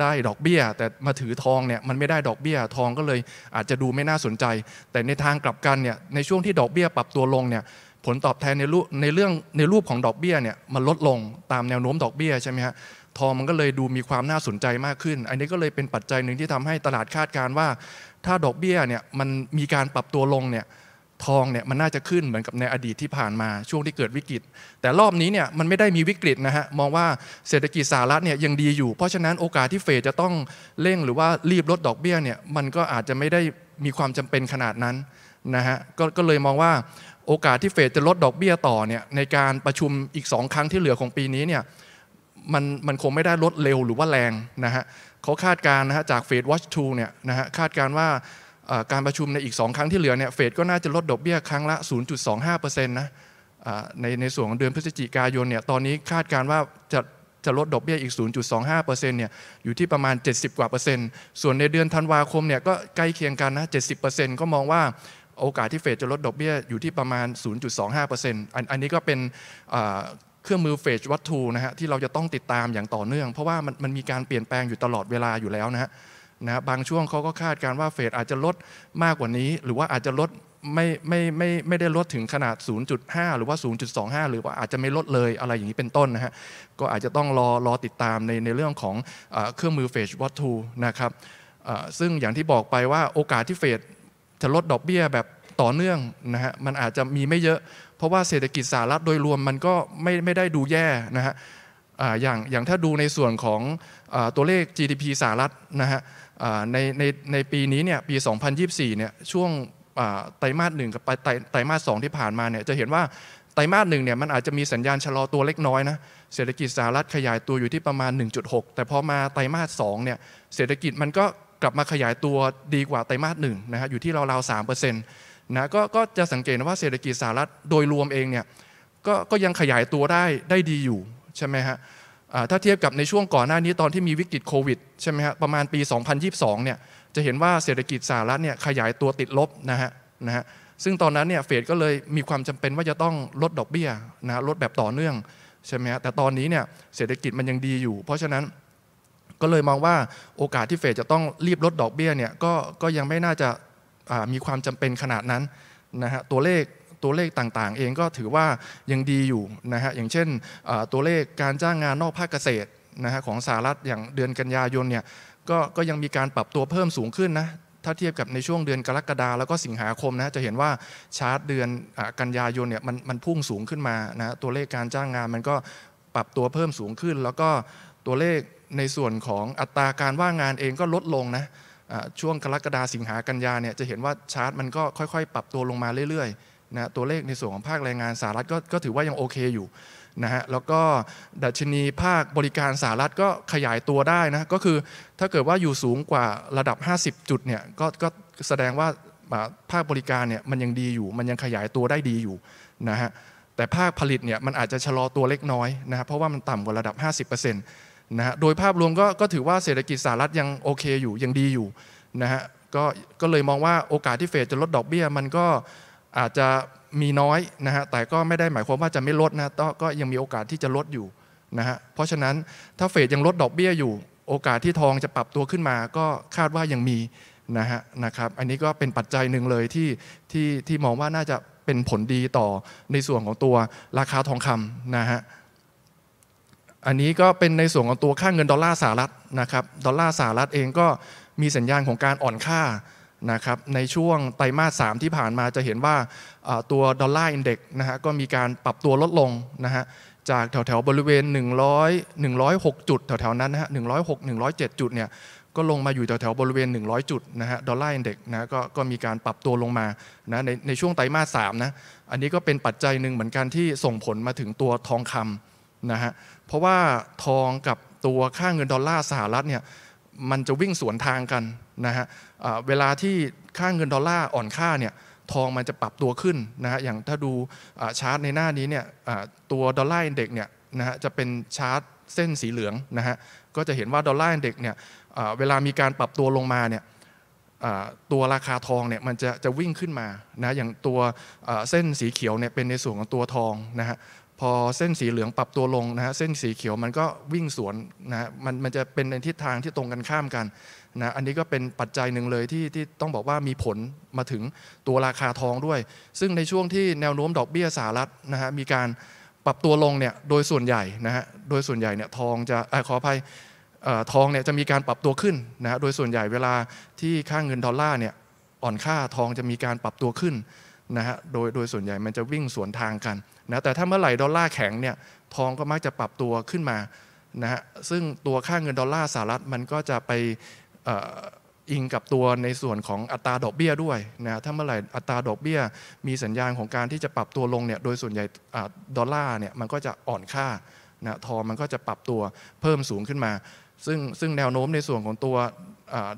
ได้ดอกเบี้ย แต่มาถือทองเนี่ยมันไม่ได้ดอกเบี้ยทองก็เลยอาจจะดูไม่น่าสนใจ แต่ในทางกลับกันเนี่ยในช่วงที่ดอกเบี้ยปรับตัวลงเนี่ยผลตอบแทนในรูในเรื่องในรูปของดอกเบี้ยเนี่ยมันลดลงตามแนวโน้มดอกเบี้ยใช่ไหมฮะทองมันก็เลยดูมีความน่าสนใจมากขึ้น อันนี้ก็เลยเป็นปัจจัยหนึ่งที่ทำให้ตลาดคาดการณ์ว่า ถ้าดอกเบี้ยเนี่ยมันมีการปรับตัวลงเนี่ยทองเนี่ยมันน่าจะขึ้นเหมือนกับในอดีตที่ผ่านมาช่วงที่เกิดวิกฤต แต่รอบนี้เนี่ยมันไม่ได้มีวิกฤตนะฮะมองว่าเศรษฐกิจสหรัฐเนี่ยยังดีอยู่เพราะฉะนั้นโอกาสที่เฟดจะต้องเร่งหรือว่ารีบลดดอกเบี้ยเนี่ยมันก็อาจจะไม่ได้ มีความจำเป็นขนาดนั้นนะฮะกก็เลยมองว่าโอกาสที่เฟดจะลดดอกเบี้ยต่อเนี่ยในการประชุมอีกสองครั้งที่เหลือของปีนี้เนี่ยมันมันคงไม่ได้ลดเร็วหรือว่าแรงนะฮะเขาคาดการณ์นะฮะจากเฟดวอชทูเนี่ยนะฮะคาดการณ์ว่าการประชุมในอีก2ครั้งที่เหลือเนี่ยเฟดก็น่าจะลดดอกเบี้ยครั้งละ 0.25%นะในในส่วนของเดือนพฤศจิกายนเนี่ยตอนนี้คาดการว่าจะจะลดดอกเบี้ยอีก 0.25%เนี่ยอยู่ที่ประมาณ 70 กว่าเปอร์เซ็นต์ส่วนในเดือนธันวาคมเนี่ยก็ใกล้เคียงกันนะ 70%ก็มองว่าโอกาสที่เฟดจะลดดอกเบี้ยอยู่ที่ประมาณ 0.25%อันอันนี้ก็เป็นเครื่องมือเฟดวัตถุนะฮะที่เราจะต้องติดตามอย่างต่อเนื่อง เพราะว่ามันมันมีการเปลี่ยนแปลงอยู่ตลอดเวลาอยู่แล้วนะฮะนะบางช่วงเขาก็คาดการว่าเฟดอาจจะลดมากกว่านี้ หรือว่าอาจจะลด ไม่ไม่ไม่ไม่ได้ลดถึงขนาด 0.5 หรือว่า 0.25 หรือว่าอาจจะไม่ลดเลยอะไรอย่างนี้เป็นต้น นะฮะ ก็อาจจะต้องรอรอติดตามในในเรื่องของอเครื่องมือเฟดวัตถุนะครับ ซึ่งอย่างที่บอกไปว่าโอกาสที่เฟดจะลดดอกเบี้ยแบบต่อเนื่องนะฮะ มันอาจจะมีไม่เยอะ เพราะว่าเศรษฐกิจสหรัฐโดยรวมมันก็ไม่ไม่ได้ดูแย่นะฮะอย่างอย่างถ้าดูในส่วนของอตัวเลข GDP สหรัฐนะฮะในในในปีนี้เนี่ยปี2024เนี่ยช่วงไตรมาสหนึ่งกับไตรมาสสที่ผ่านมาเนี่ยจะเห็นว่าไตรมาสหนึ่งเนี่ยมันอาจจะมีสัญญาณชะลอตัวเล็กน้อยนะเศรษฐกิจสหรัฐขยายตัวอยู่ที่ประมาณ 1.6 แต่พอมาไตรมาสสเนี่ยเศรษฐกิจมันก็กลับมาขยายตัวดีกว่าไตรมาสหนึ่งนะฮะอยู่ที่ราวๆสามเปอร์เซ็นต์นะก็ก็จะสังเกตว่าเศรษฐกิจสหรัฐโดยรวมเองเนี่ยก็ก็ยังขยายตัวได้ได้ดีอยู่ใช่ไหมฮะถ้าเทียบกับในช่วงก่อนหน้านี้ตอนที่มีวิกฤตโควิดใช่ไหมฮะประมาณปี 2022 เนี่ย จะเห็นว่าเศรษฐกิจสหรัฐเนี่ยขยายตัวติดลบนะฮะนะฮะซึ่งตอนนั้นเนี่ยเฟดก็เลยมีความจำเป็นว่าจะต้องลดดอกเบี้ยนะลดแบบต่อเนื่องใช่ไหมฮะแต่ตอนนี้เนี่ย เศรษฐกิจมันยังดีอยู่ เพราะฉะนั้นก็เลยมองว่าโอกาสที่เฟดจะต้องรีบลดดอกเบี้ยเนี่ยก็ก็ยังไม่น่าจะมีความจำเป็นขนาดนั้นนะฮะตัวเลขตัวเลขต่างๆเองก็ถือว่ายังดีอยู่นะฮะ อย่างเช่นตัวเลขการจ้างงานนอกภาคเกษตรนะฮะของสหรัฐอย่างเดือนกันยายนเนี่ยก็ก็ยังมีการปรับตัวเพิ่มสูงขึ้นนะ ถ้าเทียบกับในช่วงเดือนกรกฎาแล้วก็สิงหาคมนะจะเห็นว่าชาร์ตเดือนกันยายนเนี่ยมันมันพุ่งสูงขึ้นมานะตัวเลขการจ้างงานมันก็ปรับตัวเพิ่มสูงขึ้น แล้วก็ตัวเลขในส่วนของอัตราการว่างงานเองก็ลดลงนะช่วงกรกฎาสิงหากันยาเนี่ยจะเห็นว่าชาร์ตมันก็ค่อย ๆ ปรับตัวลงมาเรื่อยๆนะตัวเลขในส่วนของภาคแรงงานสหรัฐกก็ถือว่ายังโอเคอยู่นะฮะแล้วก็ดัชนีภาคบริการสหรัฐก็ขยายตัวได้นะก็คือถ้าเกิดว่าอยู่สูงกว่าระดับ 50 จุดเนี่ยกก็แสดงว่าภาคบริการเนี่ยมันยังดีอยู่ มันยังขยายตัวได้ดีอยู่นะฮะแต่ภาคผลิตเนี่ยมันอาจจะชะลอตัวเล็กน้อยนะฮะเพราะว่ามันต่ำกว่าระดับ 50%นะฮะโดยภาพรวมก็ก็ถือว่าเศรษฐกิจสหรัฐยังโอเคอยู่ยังดีอยู่นะฮะก็ก็เลยมองว่าโอกาสที่เฟดจะลดดอกเบี้ยมันก็อาจจะมีน้อยนะฮะ แต่ก็ไม่ได้หมายความว่าจะไม่ลดนะก็ยังมีโอกาสที่จะลดอยู่นะฮะ เพราะฉะนั้นถ้าเฟดยังลดดอกเบี้ยอยู่ โอกาสที่ทองจะปรับตัวขึ้นมาก็คาดว่ายังมีนะฮะนะครับ อันนี้ก็เป็นปัจจัยหนึ่งเลยที่ที่ที่มองว่าน่าจะเป็นผลดีต่อในส่วนของตัวราคาทองคำนะฮะ อันนี้ก็เป็นในส่วนของตัวค่าเงินดอลลาร์สหรัฐนะครับ ดอลลาร์สหรัฐเองก็มีสัญญาณของการอ่อนค่านะครับในช่วงไตรมาส3 ที่ผ่านมาจะเห็นว่าตัวดอลลาร์อินเด็กซ์นะฮะก็มีการปรับตัวลดลงนะฮะจากแถวๆบริเวณ 100 106จุดแถวๆนั้นนะฮะ106 107 จุดเนี่ยก็ลงมาอยู่แถวๆบริเวณ 100 จุดนะฮะดอลลาร์อินเด็กซ์นะก็ก็มีการปรับตัวลงมานะในในช่วงไตรมาส3นะอันนี้ก็เป็นปัจจัยหนึ่งเหมือนกันที่ส่งผลมาถึงตัวทองคำนะฮะเพราะว่าทองกับตัวค่าเงินดอลลาร์สหรัฐเนี่ยมันจะวิ่งสวนทางกันนะฮะเวลาที่ค่าเงินดอลลาร์อ่อนค่าเนี่ยทองมันจะปรับตัวขึ้นนะฮะอย่างถ้าดูชาร์ตในหน้านี้เนี่ยตัวดอลลาร์อินเด็ก์เนี่ยนะฮะจะเป็นชาร์ตเส้นสีเหลืองนะฮะก็จะเห็นว่าดอลลาร์อินเด็ก์เนี่ยเวลามีการปรับตัวลงมาเนี่ยตัวราคาทองเนี่ยมันจะจะวิ่งขึ้นมานะอย่างตัวเส้นสีเขียวเนี่ยเป็นในส่วนของตัวทองนะฮะพอเส้นสีเหลืองปรับตัวลงนะฮะเส้นสีเขียวมันก็วิ่งสวนนะฮะมันมันจะเป็นในทิศทางที่ตรงกันข้ามกันนะอันนี้ก็เป็นปัจจัยหนึ่งเลย ที่ที่ต้องบอกว่ามีผลมาถึงตัวราคาทองด้วย ซึ่งในช่วงที่แนวโน้มดอกเบี้ยสหรัฐนะฮะมีการปรับตัวลงเนี่ยโดยส่วนใหญ่นะฮะโดยส่วนใหญ่เนี่ยทองจะอขออภัยทองเนี่ยจะมีการปรับตัวขึ้นนะฮะโดยส่วนใหญ่เวลา ที่ค่าเงินดอลลาร์เนี่ยอ่อนค่าทองจะมีการปรับตัวขึ้นนะฮะโดยโดยส่วนใหญ่มันจะวิ่งสวนทางกันนะแต่ถ้าเมื่อไหร่ดอลลาร์แข็งเนี่ยทองก็มักจะปรับตัวขึ้นมานะฮะซึ่งตัวค่าเงินดอลลาร์สหรัฐมันก็จะไปอิงกับตัวในส่วนของอัตราดอกเบี้ยด้วยนะถ้าเมื่อไหร่อัตราดอกเบี้ย มีสัญญาณของการที่จะปรับตัวลงเนี่ยโดยส่วนใหญ่ดอลลาร์เนี่ยมันก็จะอ่อนค่านะทอมันก็จะปรับตัวเพิ่มสูงขึ้นมา ซึ่งซึ่งแนวโน้มในส่วนของตัว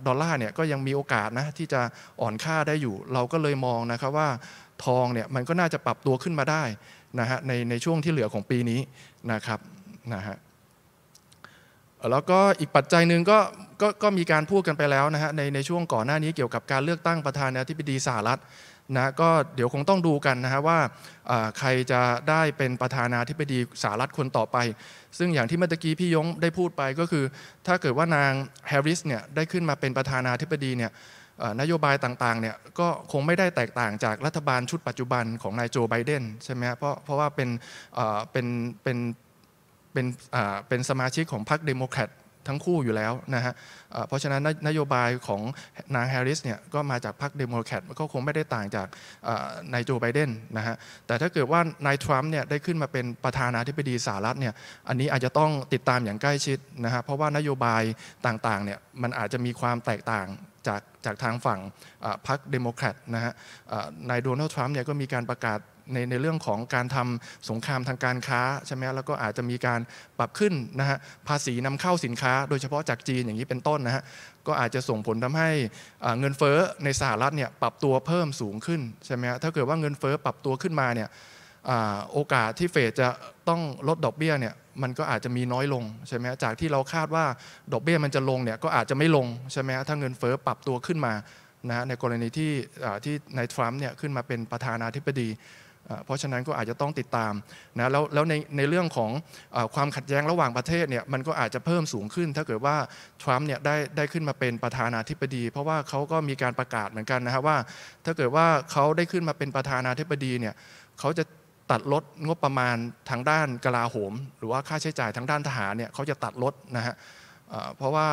ดอลลาร์เนี่ยก็ยังมีโอกาสนะที่จะอ่อนค่าได้อยู่ เราก็เลยมองนะครับว่าทองเนี่ยมันก็น่าจะปรับตัวขึ้นมาได้นะฮะในในช่วงที่เหลือของปีนี้นะครับนะฮะแล้วก็อีกปัจจัยหนึ่งก็ก็มีการพูดกันไปแล้วนะฮะในในช่วงก่อนหน้านี้เกี่ยวกับการเลือกตั้งประธานาธิบดีสหรัฐนะก็เดี๋ยวคงต้องดูกันนะฮะว่าใครจะได้เป็นประธานาธิบดีสหรัฐคนต่อไป ซึ่งอย่างที่เมื่อกี้พี่ยงได้พูดไปก็คือ ถ้าเกิดว่านางแฮร์ริสเนี่ยได้ขึ้นมาเป็นประธานาธิบดีเนี่ยนโยบายต่างๆเนี่ยก็คงไม่ได้แตกต่างจากรัฐบาลชุดปัจจุบันของนายโจไบเดนใช่ไหมฮะเพราะเพราะว่าเป็นเป็นเป็นเป็นเป็นสมาชิกของพรรคเดโมแครตทั้งคู่อยู่แล้วนะฮะเพราะฉะนั้นนโยบายของนางแฮร์ริสเนี่ยก็มาจากพรรคเดโมแครตก็คงไม่ได้ต่างจากนายโจไบเดนนะฮะแต่ถ้าเกิดว่านายทรัมป์เนี่ยได้ขึ้นมาเป็นประธานาธิบดีสหรัฐเนี่ยอันนี้อาจจะต้องติดตามอย่างใกล้ชิดนะฮะเพราะว่านโยบายต่างๆเนี่ยมันอาจจะมีความแตกต่างจากจากทางฝั่งพรรคเดโมแครตนะฮะนายโดนัลด์ทรัมป์เนี่ยก็มีการประกาศในในเรื่องของการทำสงครามทางการค้าใช่ไหมแล้วก็อาจจะมีการปรับขึ้นนะฮะภาษีนำเข้าสินค้า โดยเฉพาะจากจีนอย่างนี้เป็นต้นนะฮะก็อาจจะส่งผลทำให้เงินเฟ้อในสหรัฐเนี่ยปรับตัวเพิ่มสูงขึ้นใช่ไหมถ้าเกิดว่าเงินเฟ้อปรับตัวขึ้นมาเนี่ยโอกาสที่เฟดจะต้องลดดอกเบี้ยเนี่ยมันก็อาจจะมีน้อยลงใช่ไหมจากที่เราคาดว่าดอกเบี้ยมันจะลงเนี่ยก็อาจจะไม่ลงใช่ไหมถ้าเงินเฟ้อปรับตัวขึ้นมานะในกรณีที่ที่นายทรัมป์เนี่ยขึ้นมาเป็นประธานาธิบดีเพราะฉะนั้นก็อาจจะต้องติดตามนะแล้วแล้วในในเรื่องของอความขัดแย้งระหว่างประเทศเนี่ยมันก็อาจจะเพิ่มสูงขึ้นถ้าเกิดว่าทรัมป์เนี่ยได้ได้ขึ้นมาเป็นประธานาธิบดี เพราะว่าเขาก็มีการประกาศเหมือนกันนะครับว่า ถ้าเกิดว่าเขาได้ขึ้นมาเป็นประธานาธิบดีเนี่ยเขาจะตัดลดงบประมาณทางด้านกลาโหม หรือว่าค่าใช้จ่ายทางด้านทหารเนี่ยเขาจะตัดลดนะฮะเพราะว่า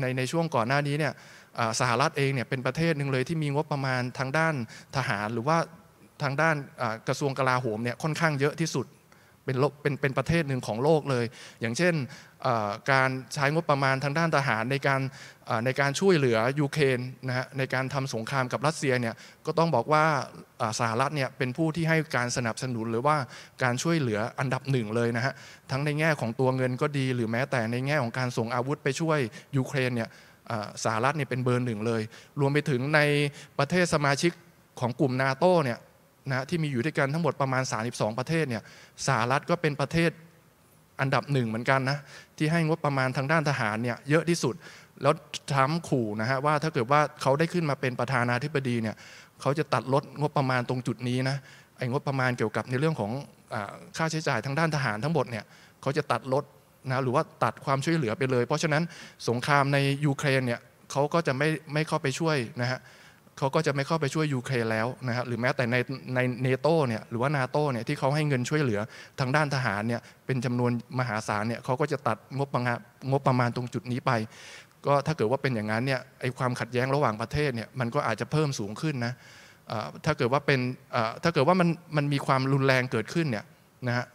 ในในช่วงก่อนหน้านี้เนี่ยสหรัฐเองเนี่ยเป็นประเทศหนึ่งเลยที่มีงบประมาณทางด้านทหาร หรือว่าทางด้านกระทรวงกลาโหมเนี่ยค่อนข้างเยอะที่สุดเป็นเป็นเป็นประเทศหนึ่งของโลกเลย อย่างเช่นการใช้งบประมาณทางด้านทหารในการในการช่วยเหลือยูเครนนะฮะในการทำสงครามกับรัสเซียเนี่ยก็ต้องบอกว่าสหรัฐเนี่ยเป็นผู้ที่ให้การสนับสนุนหรือว่าการช่วยเหลืออันดับหนึ่งเลยนะฮะทั้งในแง่ของตัวเงินก็ดีหรือแม้แต่ในแง่ของการส่งอาวุธไปช่วยยูเครนเนี่ยสหรัฐเนี่ยเป็นเบอร์หนึ่งเลย รวมไปถึงในประเทศสมาชิกของกลุ่มนาโตเนี่ยนะที่มีอยู่ด้วยกันทั้งหมดประมาณ32ประเทศเนี่ยสหรัฐก็เป็นประเทศอันดับหนึ่งเหมือนกันนะที่ให้งบประมาณทางด้านทหารเนี่ยเยอะที่สุดแล้วทั้มขู่นะฮะว่าถ้าเกิดว่าเขาได้ขึ้นมาเป็นประธานาธิบดีเนี่ยเขาจะตัดลดงบประมาณตรงจุดนี้นะไอ้งบประมาณเกี่ยวกับในเรื่องของค่าใช้จ่ายทางด้านทหารทั้งหมดเนี่ยเขาจะตัดลดนะหรือว่าตัดความช่วยเหลือไปเลย เพราะฉะนั้นสงครามในยูเครนเนี่ยเขาก็จะไม่ไม่เข้าไปช่วยนะฮะเขาก็จะไม่เข้าไปช่วยยูเครนแล้วนะครับหรือแม้แต่ในในเนโตเนี่ยหรือว่านาโตเนี่ยที่เขาให้เงินช่วยเหลือทางด้านทหารเนี่ยเป็นจำนวนมหาศาลเนี่ยเขาก็จะตัดงบประมาณงบประมาณตรงจุดนี้ไปก็ถ้าเกิดว่าเป็นอย่างนั้นเนี่ยไอความขัดแย้งระหว่างประเทศเนี่ยมันก็อาจจะเพิ่มสูงขึ้นนะถ้าเกิดว่าเป็นถ้าเกิดว่ามันมันมีความรุนแรงเกิดขึ้นเนี่ยนะฮะ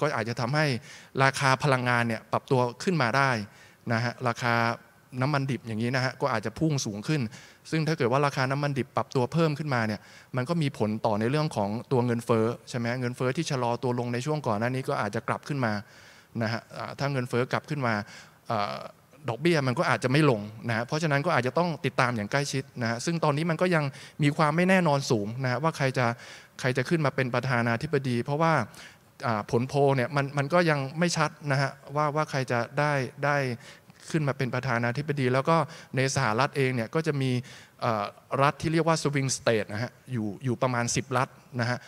ก็อาจจะทำให้ราคาพลังงานเนี่ยปรับตัวขึ้นมาได้นะฮะราคาน้ำมันดิบอย่างนี้นะฮะก็อาจจะพุ่งสูงขึ้นซึ่งถ้าเกิดว่าราคาน้ำามันดิบปรับตัวเพิ่มขึ้นมาเนี่ย มันก็มีผลต่อในเรื่องของตัวเงินเฟ้อใช่ไหมเงินเฟ้อที่ชะลอตัวลงในช่วงก่อนหน้านี้ก็อาจจะกลับขึ้นมานะฮะถ้าเงินเฟ้อกลับขึ้นมาดอกเบี้ยมันก็อาจจะไม่ลงนะเพราะฉะนั้นก็อาจจะต้องติดตามอย่างใกล้ชิดนะฮะ ซึ่งตอนนี้มันก็ยังมีความไม่แน่นอนสูงนะะว่าใครจะใครจะขึ้นมาเป็นประธานาธิบดี เพราะว่าผลโพเนี่ยมันมันก็ยังไม่ชัดนะฮะว่าว่าใครจะได้ได้ขึ้นมาเป็นประธานาธิบดี แล้วก็ในสหรัฐเองเนี่ยก็จะมีรัฐที่เรียกว่าสวิงสเตทนะฮะอยู่อยู่ประมาณ 10 รัฐนะฮะ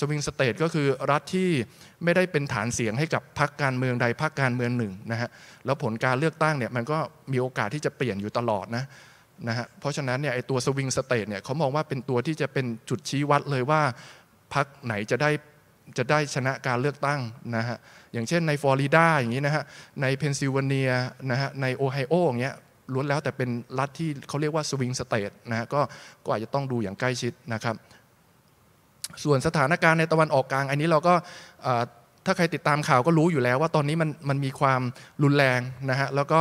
สวิงสเตทก็คือรัฐที่ไม่ได้เป็นฐานเสียงให้กับพรรคการเมืองใดพรรคการเมืองหนึ่งนะฮะแล้วผลการเลือกตั้งเนี่ยมันก็มีโอกาสที่จะเปลี่ยนอยู่ตลอดนะนะฮะเพราะฉะนั้นเนี่ยไอตัวสวิงสเตทเนี่ยเขามองว่าเป็นตัวที่จะเป็นจุดชี้วัดเลยว่าพรรคไหนจะได้จะได้ชนะการเลือกตั้งนะฮะอย่างเช่นในฟลอริดาอย่างนี้นะฮะ ในเพนซิลเวเนียนะฮะในโอไฮโออย่างเงี้ยล้วนแล้วแต่เป็นรัฐที่เขาเรียกว่าสวิงสเตทนะฮะก็ก็อาจจะต้องดูอย่างใกล้ชิดนะครับ ส่วนสถานการณ์ในตะวันออกกลางอันนี้ เราก็ถ้าใครติดตามข่าวก็รู้อยู่แล้ว ว่าตอนนี้มันมันมีความรุนแรงนะฮะ แล้วก็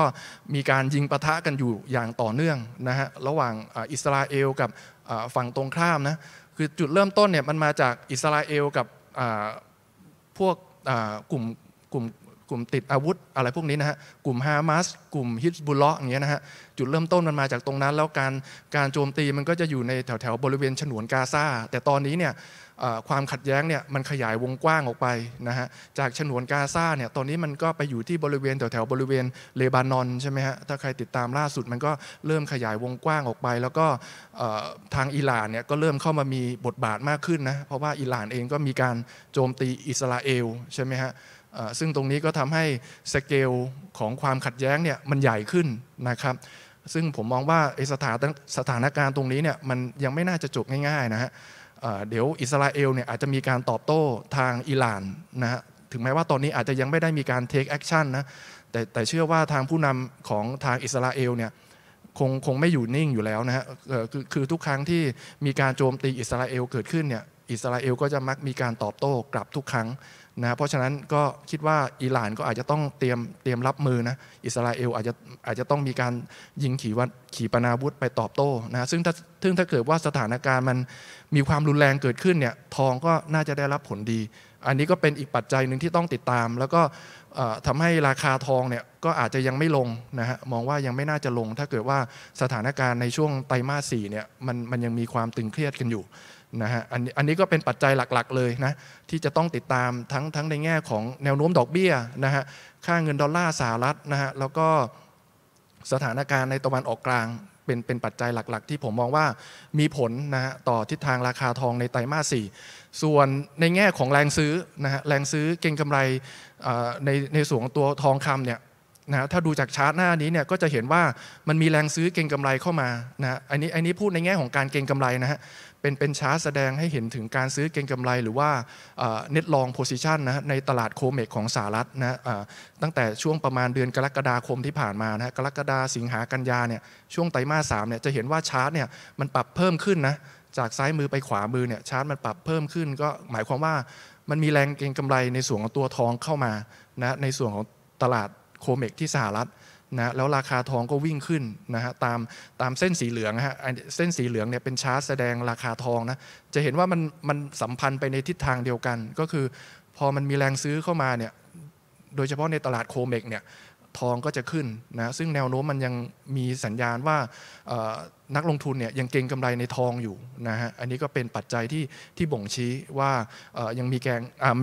มีการยิงปะทะกันอยู่อย่างต่อเนื่องนะฮะ ระหว่างอิสราเอลกับฝั่งตรงข้ามนะคือจุดเริ่มต้นเนี่ยมันมาจากอิสราเอลกับพวกกลุ่มกลุ่มกลุ่มติดอาวุธอะไรพวกนี้นะฮะกลุ่มฮามาสกลุ่มฮิสบุลเลาะอย่างเงี้ยนะฮะจุดเริ่มต้นมันมาจากตรงนั้นแล้วการการโจมตีมันก็จะอยู่ในแถวแถวบริเวณฉนวนกาซาแต่ตอนนี้เนี่ยความขัดแย้งเนี่ยมันขยายวงกว้างออกไปนะฮะจากฉนวนกาซาเนี่ยตอนนี้มันก็ไปอยู่ที่บริเวณแถวๆบริเวณเลบานอนใช่ไหมฮะถ้าใครติดตามล่าสุดมันก็เริ่มขยายวงกว้างออกไป แล้วก็ทางอิหร่านเนี่ยก็เริ่มเข้ามามีบทบาทมากขึ้นนะเพราะว่าอิหร่านเองก็มีการโจมตีอิสราเอลใช่ไหมฮะซึ่งตรงนี้ก็ทำให้สเกลของความขัดแย้งเนี่ยมันใหญ่ขึ้นนะครับ ซึ่งผมมองว่าสถานการณ์ตรงนี้เนี่ยมันยังไม่น่าจะจบง่าย ๆนะฮะเดี๋ยวอิสราเอลเนี่ยอาจจะมีการตอบโต้ทางอิหร่านนะฮะถึงแม้ว่าตอนนี้อาจจะยังไม่ได้มีการเทคแอคชั่นนะแต่แต่เชื่อว่าทางผู้นำของทางอิสราเอลเนี่ยคงคงไม่อยู่นิ่งอยู่แล้วนะฮะคือคือทุกครั้งที่มีการโจมตีอิสราเอลเกิดขึ้นเนี่ยอิสราเอลก็จะมักมีการตอบโต้กลับทุกครั้งนะเพราะฉะนั้นก็คิดว่าอิหร่านก็อาจจะต้องเตรียมเตรียมรับมือนะอิสราเอลอาจจะอาจจะต้องมีการยิงขีวัขีปนาวุธไปตอบโต้นะซึ่งถ้าซึ่งถ้าเกิดว่าสถานการณ์มันมีความรุนแรงเกิดขึ้นเนี่ยทองก็น่าจะได้รับผลดี อันนี้ก็เป็นอีกปัจจัยหนึ่งที่ต้องติดตาม แล้วก็ทำให้ราคาทองเนี่ยก็อาจจะยังไม่ลงนะฮะมองว่ายังไม่น่าจะลง ถ้าเกิดว่าสถานการณ์ในช่วงไตรมาสสี่เนี่ยมันมันยังมีความตึงเครียดกันอยู่นะฮะอันอันนี้ก็เป็นปัจจัยหลักๆเลยนะที่จะต้องติดตามทั้งทั้งในแง่ของแนวโน้มดอกเบี้ยนะฮะค่าเงินดอลลาร์สหรัฐนะฮะแล้วก็สถานการณ์ในตะวันออกกลางเป็นเป็นปัจจัยหลักๆ ที่ผมมองว่ามีผลนะฮะต่อทิศทางราคาทองในไตรมาสี่ส่วนในแง่ของแรงซื้อนะฮะแรงซื้อเก็งกำไรในในส่วนของตัวทองคำเนี่ยนะถ้าดูจากชาร์ตหน้านี้เนี่ยก็จะเห็นว่ามันมีแรงซื้อเก็งกำไรเข้ามานะอันนี้อันนี้พูดในแง่ของการเก็งกำไรนะฮะเป็นเป็นชาร์ตแสดงให้เห็นถึงการซื้อเก็งกำไรหรือว่าเน็ตลองโพซิชันนะในตลาดโคเมกของสหรัฐนะตั้งแต่ช่วงประมาณเดือนกรกฎาคมที่ผ่านมานะกรกฎาสิงหากันยาเนี่ยช่วงไตรมาสสามเนี่ยจะเห็นว่าชาร์ตเนี่ยมันปรับเพิ่มขึ้นนะจากซ้ายมือไปขวามือเนี่ยชาร์ตมันปรับเพิ่มขึ้นก็หมายความว่ามันมีแรงเก็งกำไรในส่วนของตัวทองเข้ามานะในส่วนของตลาดโคเมกที่สหรัฐนะแล้วราคาทองก็วิ่งขึ้นนะฮะตามตามเส้นสีเหลืองฮะเส้นสีเหลืองเนี่ยเป็นชาร์ตแสดงราคาทองนะจะเห็นว่ามันมันสัมพันธ์ไปในทิศทางเดียวกัน ก็คือพอมันมีแรงซื้อเข้ามาเนี่ยโดยเฉพาะในตลาดโคเมกเนี่ยทองก็จะขึ้นนะซึ่งแนวโน้มมันยังมีสัญญาณว่านักลงทุนเนี่ยยังเก็งกำไรในทองอยู่นะฮะอันนี้ก็เป็นปัจจัยที่ที่บ่งชี้ว่ายังมีแกง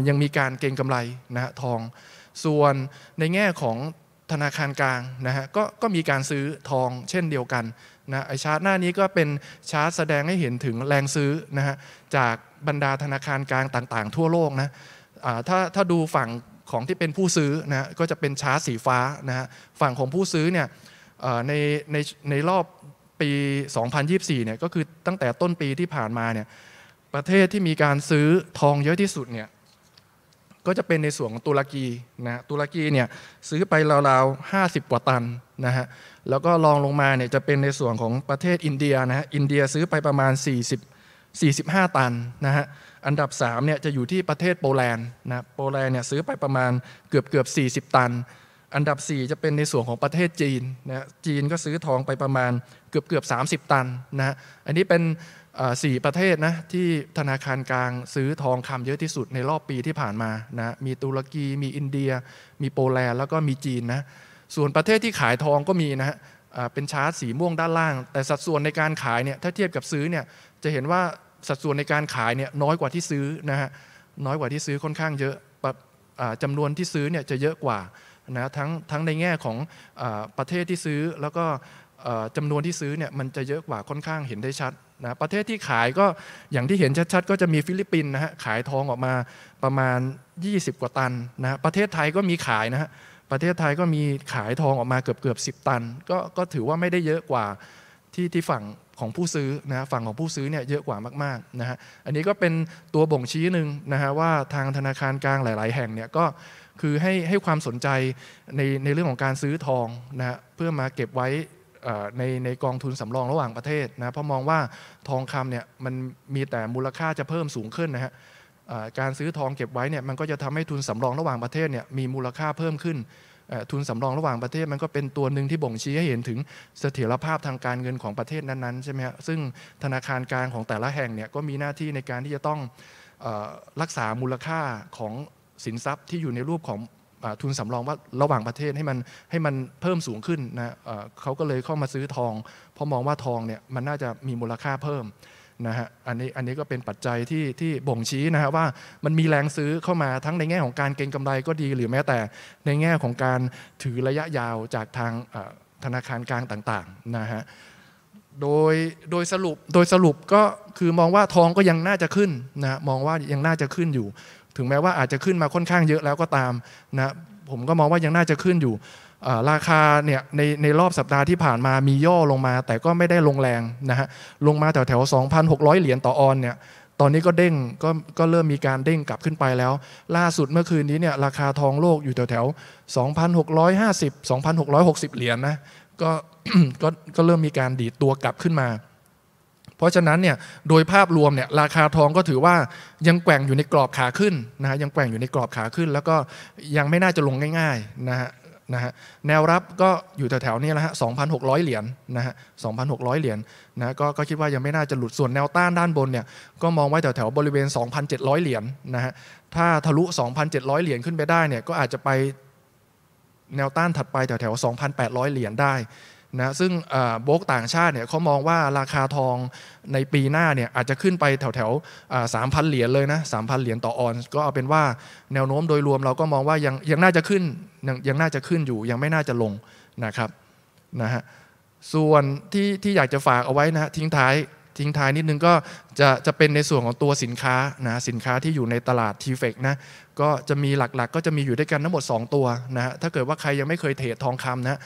ยังมีการเก็งกำไรนะฮะทอง ส่วนในแง่ของธนาคารกลางนะฮะกก็มีการซื้อทองเช่นเดียวกันนะไอชาร์ตหน้านี้ก็เป็นชาร์ตแสดงให้เห็นถึงแรงซื้อนะฮะจากบรรดาธนาคารกลางต่างๆทั่วโลกนะถ้าถ้าดูฝั่งของที่เป็นผู้ซื้อนะก็จะเป็นชาร์ตสีฟ้านะฮะฝั่งของผู้ซื้อเนี่ยในในในรอบปี 2024เนี่ยก็คือตั้งแต่ต้นปีที่ผ่านมาเนี่ยประเทศที่มีการซื้อทองเยอะที่สุดเนี่ยก็จะเป็นในส่วนของตุรกีนะตุรกีเนี่ยซื้อไปราวๆ50กว่าตันนะฮะ แล้วก็รองลงมาเนี่ยจะเป็นในส่วนของประเทศอินเดียนะฮะอินเดียซื้อไปประมาณ 40 45 ตันนะฮะ อันดับ3เนี่ยจะอยู่ที่ประเทศโปแลนด์นะโปแลนด์เนี่ยซื้อไปประมาณเกือบเกือบ40 ตัน อันดับ 4 จะเป็นในส่วนของประเทศจีนนะจีนก็ซื้อทองไปประมาณเกือบเกือบ30 ตันนะฮะ อันนี้เป็นสี่ประเทศนะที่ธนาคารกลางซื้อทองคำเยอะที่สุดในรอบปีที่ผ่านมานะมีตุรกี มีอินเดียมีโปแลนด์แล้วก็มีจีนนะส่วนประเทศที่ขายทองก็มีนะเป็นชาร์ตสีม่วงด้านล่าง แต่สัดส่วนในการขายเนี่ยถ้าเทียบกับซื้อเนี่ยจะเห็นว่าสัดส่วนในการขายเนี่ยน้อยกว่าที่ซื้อนะฮะน้อยกว่าที่ซื้อค่อนข้างเยอะจำนวนที่ซื้อเนี่ยจะเยอะกว่านะทั้งทั้งในแง่ของอประเทศที่ซื้อแล้วก็จำนวนที่ซื้อเนี่ยมันจะเยอะกว่าค่อนข้างเห็นได้ชัดนะประเทศที่ขายก็อย่างที่เห็นชัดๆ ก็จะมีฟิลิปปินส์นะฮะขายทองออกมาประมาณ 20 กว่าตันนะประเทศไทยก็มีขายนะฮะประเทศไทยก็มีขายทองออกมาเกือบเกือบสิตันก็ก็ถือว่าไม่ได้เยอะกว่าที่ที่ฝั่งของผู้ซื้อนะฝั่งของผู้ซื้อเนี่ยเยอะกว่ามากๆนะฮะอันนี้ก็เป็นตัวบ่งชี้หนึ่งนะฮะว่าทางธนาคารกลางหลาย ๆแห่งเนี่ยก็คือให้ให้ความสนใจในในเรื่องของการซื้อทองนะฮะเพื่อมาเก็บไว้ในในกองทุนสำรองระหว่างประเทศนะเพราะมองว่าทองคำเนี่ยมันมีแต่มูลค่าจะเพิ่มสูงขึ้นนะฮะการซื้อทองเก็บไว้เนี่ยมันก็จะทำให้ทุนสำรองระหว่างประเทศเนี่ยมีมูลค่าเพิ่มขึ้นทุนสำรองระหว่างประเทศ มันก็เป็นตัวหนึ่งที่บ่งชี้ให้เห็นถึงเสถียรภาพทางการเงินของประเทศนั้นๆใช่ไหมฮะซึ่งธนาคารกลางของแต่ละแห่งเนี่ยก็มีหน้าที่ในการที่จะต้องรักษามูลค่าของสินทรัพย์ที่อยู่ในรูปของทุนสำรองว่าระหว่างประเทศให้มันให้มันเพิ่มสูงขึ้นนะเขาก็เลยเข้ามาซื้อทองเพราะมองว่าทองเนี่ยมันน่าจะมีมูลค่าเพิ่มนะฮะอันนี้อันนี้ก็เป็นปัจจัยที่ที่บ่งชี้นะฮะว่ามันมีแรงซื้อเข้ามาทั้งในแง่ของการเก็งกำไรก็ดีหรือแม้แต่ในแง่ของการถือระยะยาวจากทางธนาคารกลางต่างๆนะฮะโดยโดยสรุปโดยสรุปก็คือมองว่าทองก็ยังน่าจะขึ้นนะมองว่ายังน่าจะขึ้นอยู่ถึงแม้ว่าอาจจะขึ้นมาค่อนข้างเยอะแล้วก็ตามนะ ผมก็มองว่ายังน่าจะขึ้นอยู่ราคาเนี่ยในในรอบสัปดาห์ที่ผ่านมามีย่อลงมาแต่ก็ไม่ได้ลงแรงนะฮะ ลงมาแถวแถว 2,600 เหรียญต่อออนเนี่ยตอนนี้ก็เด้งก็ก็เริ่มมีการเด้งกลับขึ้นไปแล้ว ล่าสุดเมื่อคืนนี้เนี่ยราคาทองโลกอยู่แถวแถว2,650 2,660 เหรียญนะก็ก็ก็เริ่มมีการดีดตัวกลับขึ้นมาเพราะฉะนั้นเนี่ยโดยภาพรวมเนี่ยราคาทองก็ถือว่ายังแกว่งอยู่ในกรอบขาขึ้นนะฮะยังแกว่งอยู่ในกรอบขาขึ้น แล้วก็ยังไม่น่าจะลงง่ายๆนะฮะนะฮะแนวรับก็อยู่แถวๆนี้แหละฮะ2,600 เหรียญนะฮะ2,600 เหรียญนะก็คิดว่ายังไม่น่าจะหลุดส่วนแนวต้านด้านบนเนี่ยก็มองไว้แถวๆบริเวณ 2,700 เหรียญนนะฮะถ้าทะลุ 2,700 เหรียญขึ้นไปได้เนี่ยก็อาจจะไปแนวต้านถัดไปแถวๆ2,800 เหรียญได้นะซึ่งโบกต่างชาติเนี่ยเขามองว่าราคาทองในปีหน้าเนี่ยอาจจะขึ้นไปแถวแถวสามพันเหรียญเลยนะสามพันเหรียญต่อออน ก็เอาเป็นว่าแนวโน้มโดยรวมเราก็มองว่ายังยังน่าจะขึ้นยังยังน่าจะขึ้นอยู่ยังไม่น่าจะลงนะครับนะฮะส่วนที่ที่อยากจะฝากเอาไว้นะทิ้งท้ายทิ้งท้ายนิดนึงก็จะจะเป็นในส่วนของตัวสินค้านะสินค้าที่อยู่ในตลาดทีเฟกนะก็จะมีหลักๆก็จะมีอยู่ด้วยกันทั้งหมด 2 ตัวนะฮะถ้าเกิดว่าใครยังไม่เคยเทรดทองคำนะ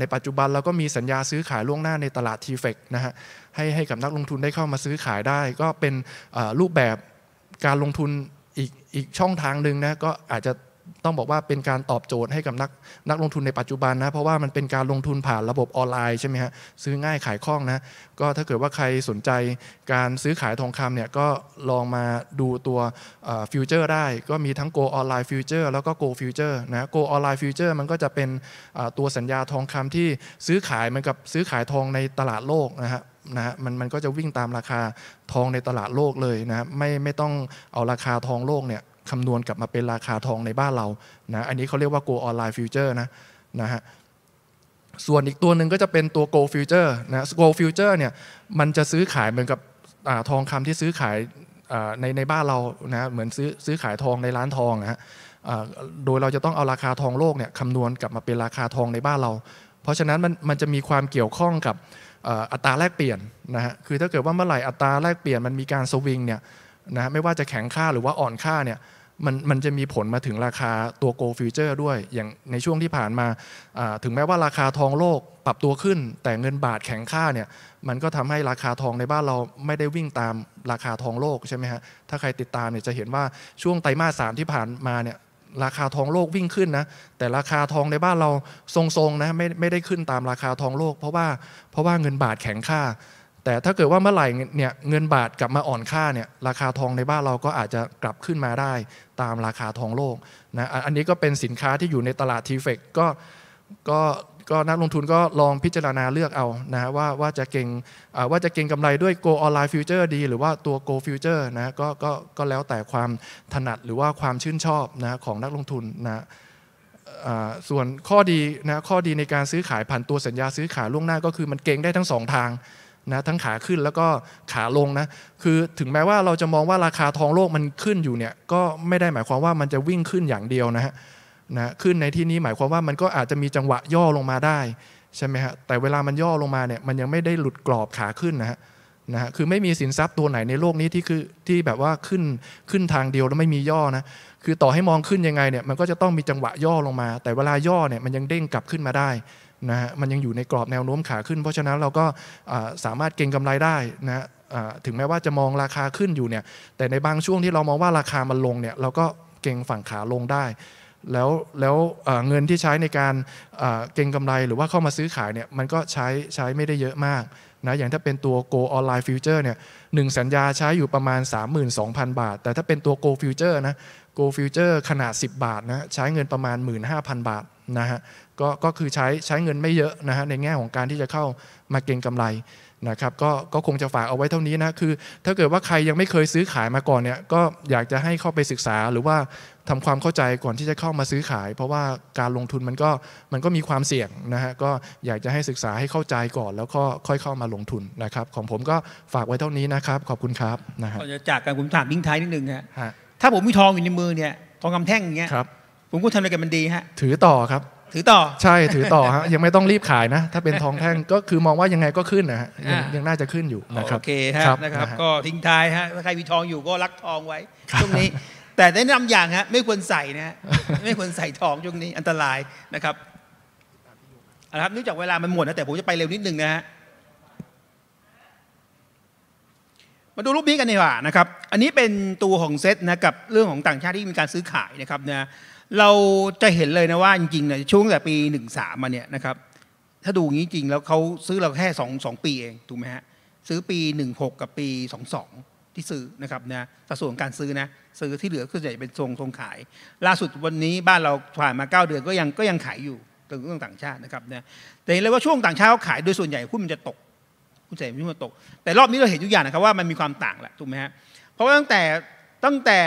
ในปัจจุบันเราก็มีสัญญาซื้อขายล่วงหน้าในตลาดทีเฟกนะฮะให้ให้กับนักลงทุนได้เข้ามาซื้อขายได้ ก็เป็นรูปแบบการลงทุนอีกอีกช่องทางหนึ่งนะก็อาจจะต้องบอกว่าเป็นการตอบโจทย์ให้กับนักนักลงทุนในปัจจุบันนะเพราะว่ามันเป็นการลงทุนผ่านระบบออนไลน์ใช่ไหมฮะซื้อง่ายขายคล่องนะก็ถ้าเกิดว่าใครสนใจการซื้อขายทองคำเนี่ยก็ลองมาดูตัวฟิวเจอร์ได้ ก็มีทั้ง Go ออนไลน์ฟิวเจอร์แล้วก็ Go ฟิวเจอร์นะ Go ออนไลน์ฟิวเจอร์มันก็จะเป็นตัวสัญญาทองคำที่ซื้อขายเหมือนกับซื้อขายทองในตลาดโลกนะฮะนะฮะมันมันก็จะวิ่งตามราคาทองในตลาดโลกเลยนะไม่ไม่ต้องเอาราคาทองโลกเนี่ยคำนวณกลับมาเป็นราคาทองในบ้านเรา นะ อันนี้เขาเรียกว่า go online future นะนะฮะ ส่วนอีกตัวหนึ่งก็จะเป็นตัว g o future นะ g o future เนี่ยมันจะซื้อขายเหมือนกับอทองคำที่ซื้อขายในในบ้านเรา นะ เหมือนซื้อซื้อขายทองในร้านทองนะฮะโดยเราจะต้องเอาราคาทองโลกเนี่ยคำนวณกลับมาเป็นราคาทองในบ้านเรา เพราะฉะนั้นมันมันจะมีความเกี่ยวข้องกับอัตราแลกเปลี่ยนนะฮะ คือถ้าเกิดว่าเมื่อไหร่อัตราแลกเปลี่ยนมันมีการสวิงเนี่ยนะไม่ว่าจะแข็งค่าหรือว่าอ่อนค่าเนี่ยมันมันจะมีผลมาถึงราคาตัวโกลฟิวเจอร์ด้วยอย่างในช่วงที่ผ่านมาถึงแม้ว่าราคาทองโลกปรับตัวขึ้น แต่เงินบาทแข็งค่าเนี่ยมันก็ทำให้ราคาทองในบ้านเราไม่ได้วิ่งตามราคาทองโลกใช่ไหมฮะถ้าใครติดตามเนี่ยจะเห็นว่าช่วงไตรมาสสามที่ผ่านมาเนี่ยราคาทองโลกวิ่งขึ้นนะแต่ราคาทองในบ้านเราทรงๆนะไม่ไม่ได้ขึ้นตามราคาทองโลก เพราะว่าเพราะว่าเงินบาทแข็งค่าแต่ถ้าเกิดว่าเมื่อไหร่เนี่ยเงินบาทกลับมาอ่อนค่าเนี่ยราคาทองในบ้านเราก็อาจจะกลับขึ้นมาได้ตามราคาทองโลกนะอันนี้ก็เป็นสินค้าที่อยู่ในตลาดทีเฟกก็ก็ก็นักลงทุนก็ลองพิจารณาเลือกเอานะฮะว่าว่าจะเก่งว่าจะเก่งกำไรด้วย Go Online Future ดี หรือว่าตัว Go Future นะก็ก็ก็แล้วแต่ความถนัดหรือว่าความชื่นชอบนะของนักลงทุนนะส่วนข้อดีนะข้อดีในการซื้อขายผ่านตัวสัญญาซื้อขายล่วงหน้าก็คือมันเก่งได้ทั้งสองทางนะทั้งขาขึ้นแล้วก็ขาลงนะคือถึงแม้ว่าเราจะมองว่าราคาทองโลกมันขึ้นอยู่เนี่ยก็ไม่ได้หมายความว่ามันจะวิ่งขึ้นอย่างเดียวนะฮะนะขึ้นในที่นี้หมายความว่ามันก็อาจจะมีจังหวะย่อลงมาได้ ใช่ไหมฮะแต่เวลามันย่อลงมาเนี่ยมันยังไม่ได้หลุดกรอบขาขึ้นนะฮะนะคือไม่มีสินทรัพย์ตัวไหนในโลกนี้ที่คือที่แบบว่าขึ้นขึ้นทางเดียวแล้วไม่มีย่อนะคือต่อให้มองขึ้นยังไงเนี่ยมันก็จะต้องมีจังหวะย่อลงมา แต่เวลาย่อเนี่ยมันยังเด้งกลับขึ้นมาได้นะฮะมันยังอยู่ในกรอบแนวโน้มขาขึ้น เพราะฉะนั้นเราก็สามารถเก็งกำไรได้นะถึงแม้ว่าจะมองราคาขึ้นอยู่เนี่ยแต่ในบางช่วงที่เรามองว่าราคามันลงเนี่ยเราก็เก็งฝั่งขาลงได้แล้วแล้วเงินที่ใช้ในการเก็งกำไรหรือว่าเข้ามาซื้อขายเนี่ยมันก็ใช้ใช้ไม่ได้เยอะมากนะอย่างถ้าเป็นตัว Go Online Future เนี่ยหนึ่งสัญญาใช้อยู่ประมาณ 32,000 บาท แต่ถ้าเป็นตัว Go Future นะ Go Future ขนาด 10บาทนะใช้เงินประมาณ15,000บาทนะฮะก็ก็คือใช้ใช้เงินไม่เยอะนะฮะในแง่ของการที่จะเข้ามาเก็งกำไรนะครับก็ก็คงจะฝากเอาไว้เท่านี้นะคือถ้าเกิดว่าใครยังไม่เคยซื้อขายมาก่อนเนี่ยก็อยากจะให้เข้าไปศึกษาหรือว่าทำความเข้าใจก่อนที่จะเข้ามาซื้อขาย เพราะว่าการลงทุนมันก็มันก็มีความเสี่ยงนะฮะก็อยากจะให้ศึกษาให้เข้าใจก่อน แล้วก็ค่อยเข้ามาลงทุนนะครับ ของผมก็ฝากไว้เท่านี้นะครับ ขอบคุณครับนะฮะจะจากกันผมถามบิ้งทยนิดนึงฮะถ้าผมมีทองอยู่ในมือเนี่ยทองคำแท่งอย่างเงี้ยผมก็ทำอะไรกันมันดีฮะถือต่อครับถือต่อใช่ถือต่อฮะยังไม่ต้องรีบขายนะถ้าเป็นทองแท่งก็คือมองว่ายังไงก็ขึ้นนะฮะยังน่าจะขึ้นอยู่นะครับโอเคครับนะครับ ก็ทิ้งท้ายฮะใครมีทองอยู่ก็รักทองไว้ช่วงนี้ แต่แนะนำอย่างฮะ ไม่ควรใส่นะไม่ควรใส่ทองช่วงนี้อันตรายนะครับนะครับเนื่องจากเวลามันหมดนะแต่ผมจะไปเร็วนิดนึงนะฮะมาดูรูปนี้กันดีกว่านะครับอันนี้เป็นตัวของเซตนะกับเรื่องของต่างชาติที่มีการซื้อขายนะครับนะเราจะเห็นเลยนะว่าจริงๆเนี่ยช่วงแต่ปีหนึ่งสามมาเนี่ยนะครับถ้าดูงี้จริงแล้วเขาซื้อเราแค่สองสองปีเองถูกไหมฮะซื้อปีหนึ่งหกกับปีสสององที่ซื้อนะครับนะสัดส่วนการซื้อนะซื้อที่เหลือคือใหญ่เป็นทรงทรงขาย ล่าสุดวันนี้บ้านเราผ่านมา9เดือนก็ยังก็ยังขายอยู่ตึงเรื่องต่างชาตินะครับนะแต่เห็นลยว่าช่วงต่างชาติเขาขายโดยส่วนใหญ่หุ้นมันจะตกหุ้นใหญ่หุ้นมันตก แต่รอบนี้เราเห็นทุกอย่างนะครับว่ามันมีความต่างแหละถูกไหมฮะเพราะว่าตั้งแต่ตั้งแต่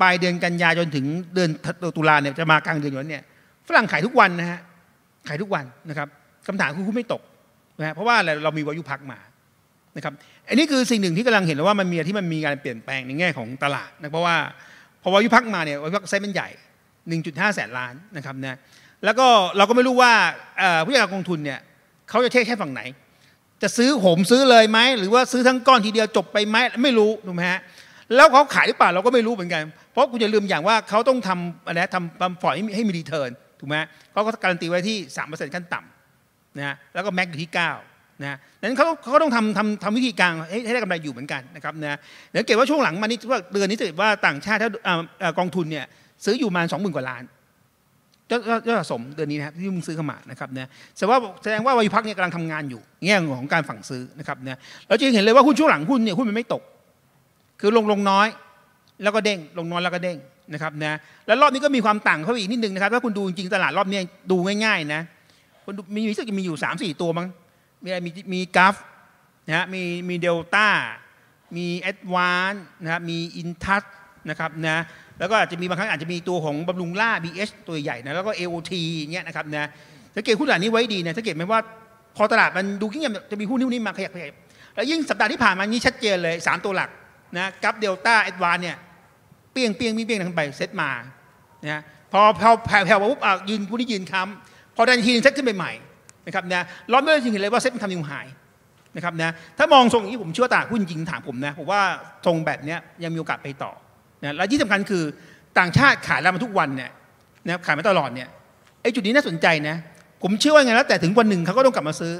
ปลายเดือนกันยายนถึงเดือนตุลาเนี่ยจะมากลางเดือนนี้เนี่ยฝรั่งขายทุกวันนะฮะขายทุกวันนะครับคำถามคือคุณไม่ตกนะฮะเพราะว่าเรา มีวายุพักมานะครับอันนี้คือสิ่งหนึ่งที่กำลังเห็นว่ามันมีที่มันมีการเปลี่ยนแปลงในแง่ของตลาดนะเพราะว่าพอวายุพักมาเนี่ยวายุพักไซส์มันใหญ่ 1.5 แสนล้านนะครับนะแล้วก็เราก็ไม่รู้ว่าผู้จัดการกองทุนเนี่ยเขาจะเทคแค่ฝั่งไหน จะซื้อโหมซื้อเลยไหมหรือว่าซื้อทั้งก้อนทีเดียวจบไปไหมไม่รู้ถูกไหมฮะแล้วเขาขายหรือเปล่าเราก็ไม่รู้เหมือนกัน เพราะคุณอย่าลืมอย่างว่าเขาต้องทำอะไรทำปัมฝอยให้มีรีเทิร์นถูกไหมเขาก็การันตีไว้ที่สามเปอร์เซ็นต์ขั้นต่ำนะแล้วก็แม็กอยู่ที่เก้านะนั้นเขาเขาต้องทำทำทำวิธีการให้ได้กำไรอยู่เหมือนกันนะครับนะเดี๋ยวเก็บว่าช่วงหลังมานี้ว่าเดือนนี้ถืเห็นว่าต่างชาติถ้ากองทุนเนี่ยซื้ออยู่มาสองหมื่นกว่าล้านยอดสะสมเดือนนี้นะที่มึงซื้อเข้ามานะครับนะแสดงว่าแสดงว่าวัยพักเนี่ยกำลังทำงานอยู่แง่ของการฝั่งซื้อนะครับนะเราจะเห็นเลยว่าหุ้นช่วงหลังหุ้นเนี่ยหุ้นมันไม่ตกคือลงลงน้อย แล้วก็เด้งลงน้อยแล้วก็เด้งนะครับนะแล้วรอบนี้ก็มีความต่างเข้าไปอีกนิดนึงนะครับถ้าคุณดูจริงตลาดรอบนี้ดูง่ายๆนะคุณมีมีสักมีอยู่ 3 4 ตัวมั้งมีอะไรมีมีกัฟนะฮะมีมีเดลต้ามีแอดวานนะครับมีอินทัชนะครับนะแล้วก็อาจจะมีบางครั้งอาจจะมีตัวของบำรุงล่า BH ตัวใหญ่นะแล้วก็ AOT อย่เงี้ยนะครับนะสังเกตหุ้นเหล่านี้ไว้ดีนะสังเกตไหมว่าพอตลาดมันดูเงียบจะมีหุ้นนี้มาขยับขยับแล้วยิ่งสัปดาห์ที่ผ่านมานี้ชัดเจนเลย 3 ตัวหลักนะกับเดลต้าเอ็ดวานเนี่ยเปี้ยงเปี้ยงมีเปี้ยงทั้งไปเซตมานะพอแผ่วแผ่วปุ๊บอ่ะยืนผู้นี้ยืนค้ำพอดันทีนเซตขึ้นไปใหม่นะครับนะรอมไม้ได้จิงเห็นเลยว่าเซตมันทำังหไยนะครับนะถ้ามองทรงอย่างนี้ผมเชื่อต่างหุ้นยิง ถามผมนะผมว่าทรงแบบนี้ยังมีโอกาสไปต่อนะและที่สำคัญคือต่างชาติขายเรามาทุกวันเนี่ยนะขายมาตลอดเนี่ยไอ้จุดนี้น่าสนใจนะผมเชื่อว่าไงแล้วแต่ถึงวันหนึ่งเขาก็ต้องกลับมาซื้อ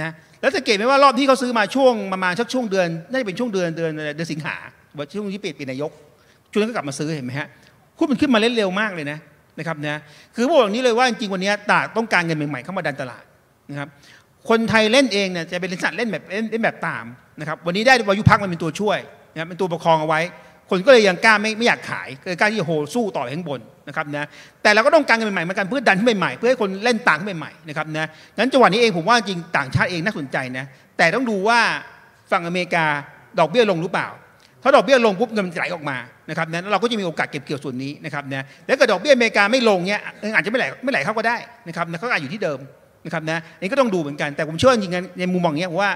นะแล้วสังเกตไหมว่ารอบที่เขาซื้อมาช่วงประมาณชักช่วงเดือนน่าจะเป็นช่วงเดือนเดือนเดือนสิงหาช่วงที่เปลี่ยนเป็นนายก ช่วงนั้นก็กลับมาซื้อเห็นไหมฮะหุ้นมันขึ้นมาเล่นเร็วมากเลยนะนะครับนะคือบอกอย่างนี้เลยว่าจริงๆวันนี้ตลาดต้องการเงินใหม่ๆเข้ามาดันตลาดนะครับคนไทยเล่นเองเนี่ยจะเป็นบัิษัทเล่นแบบเล่นแบบตามนะครับวันนี้ได้วายุพักมันเป็นตัวช่วยนะเป็นตัวประคองเอาไว้ คนก็เลยยังกล้าไม่ไม่อยากขายก็เลยกล้าที่โหสู้ต่อไปข้างบนะครับนะแต่เราก็ต้องการเงินใหม่ๆเหมือนกันเพื่อดันขึ้นใหม่ๆ เพื่อให้คนเล่นต่างขึ้นใหม่ๆนะครับนะนั้นจังหวะนี้เองผมว่าจริงต่างชาติเองน่าสนใจนะแต่ต้องดูว่าฝั่งอเมริกาดอกเบี้ยลงหรือเปล่าถ้าดอกเบี้ยลงปุ๊บเงินมันไหลออกมานะครับนั้นเราก็จะมีโอกาสเก็บเกี่ยวส่วนนี้นะครับนะแล้วก็ดอกเบี้ยอเมริกาไม่ลงเนี้ยอาจจะไม่ไหลไม่ไหลเข้าก็ได้นะครับนะเขาอาจอยู่ที่เดิมนะครับนะนี่ก็ต้องดูเหมือนกันแต่ผมเชื่อจริงๆในมุมมองเนี้ยว่า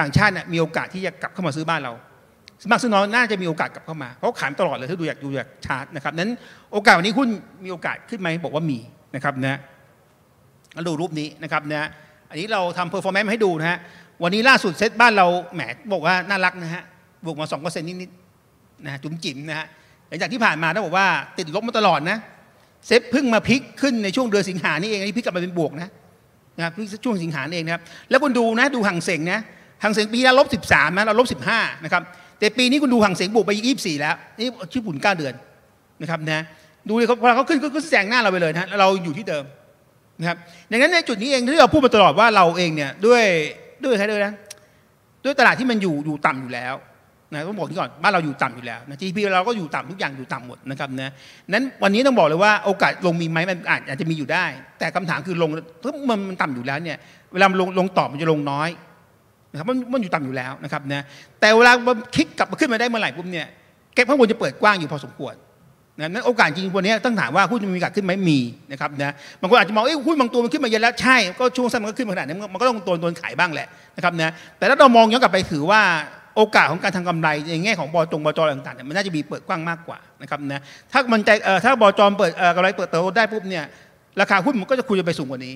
ต่างชาติมีโอกาสที่จะกลับเข้ามาซื้อบ้านเรามากซึ้งน้อยน่าจะมีโอกาสกลับเข้ามาเพราะขายตลอดเลยถ้าดูอยากดูอยากชาร์ตนะครับนั้นโอกาสวันนี้หุ้นมีโอกาสขึ้นไหมบอกว่ามีนะครับนะฮะดูรูปนี้นะครับนะอันนี้เราทำเพอร์ฟอร์แมนซ์ให้ดูนะฮะวันนี้ล่าสุดเซตบ้านเราแหมบอกว่าน่ารักนะฮะบวกมาสอองเเปร์ซ็นต์นิดๆนะจุ๋มจิ๋มนะฮะหลังจากที่ผ่านมาต้องบอกว่า ติดลบมาตลอดนะเซตเพิ่งมาพลิกขึ้นในช่วงเดือนสิงหานี่เองที่พลิกกลับมาเป็นบวกนะนะครับช่วงสิงหาเองนะครับแล้วคุณดูนะดูห่างเสงนะห่างเสงปีละลบามนะเราลบ้านะครับแต่ปีนี้คุณดูห่างเสียงบวกไปยี่สิบสี่แล้วนี่ญี่ปุ่นเก้าเดือนนะครับนะดูเลยพอเขาขึ้นก็แสงหน้าเราไปเลยนะเราอยู่ที่เดิมนะครับดังนั้นในจุดนี้เองที่เราพูดมาตลอดว่าเราเองเนี่ยด้วยด้วยใครด้วยนะด้วยตลาดที่มันอยู่อยู่ต่ำอยู่แล้วนะต้องบอกที่ก่อนบ้านเราอยู่ต่ำอยู่แล้วนะ GDP เราก็อยู่ต่ำทุกอย่างอยู่ต่ำหมดนะครับนะนั้นวันนี้ต้องบอกเลยว่า โอกาสลงมีไหมมันอาจจะมีอยู่ได้ แต่คำถามคือลงถ้ามันต่ำอยู่แล้วเนี่ยเวลาลงลงตอบมันจะลงน้อยนะครับมันมันอยู่ต่ำอยู่แล้วนะครับนะแต่เวลามัคิกกลับมาขึ้นมาได้เมื่อไหร่ปุ๊บเนี่ยแก็บข้างบนจะเปิดกว้างอยู่พอสมควรนะนั้น โอกาสจริงวันนี้ต้องถามว่าหุ้นจะมีโอกาสขึ้นไหมมีนะครับนะบางคนอาจจะมองเอ้ยหุ้นบางตัวมันขึ้นมาเยอะแล้วใช่ ก็ช่วงสั้นมันก็ขึ้นมาขนาดนี้มันก็ต้องตัวโดนขายบ้างแหละนะครับนะแต่ถ้าเรามองย้อนกลับไปถือว่า โอกาสของการทำกำไรในแง่ของบอจงบอจอต่างๆมันน่าจะมีเปิดกว้างมากกว่านะครับนะถ้ามันใจถ้าบอจอเปิดกำไรเปิดโตได้ปุ๊บเนี่ยราคาหุ้นมันก็จะคุยไปสูงกว่านี้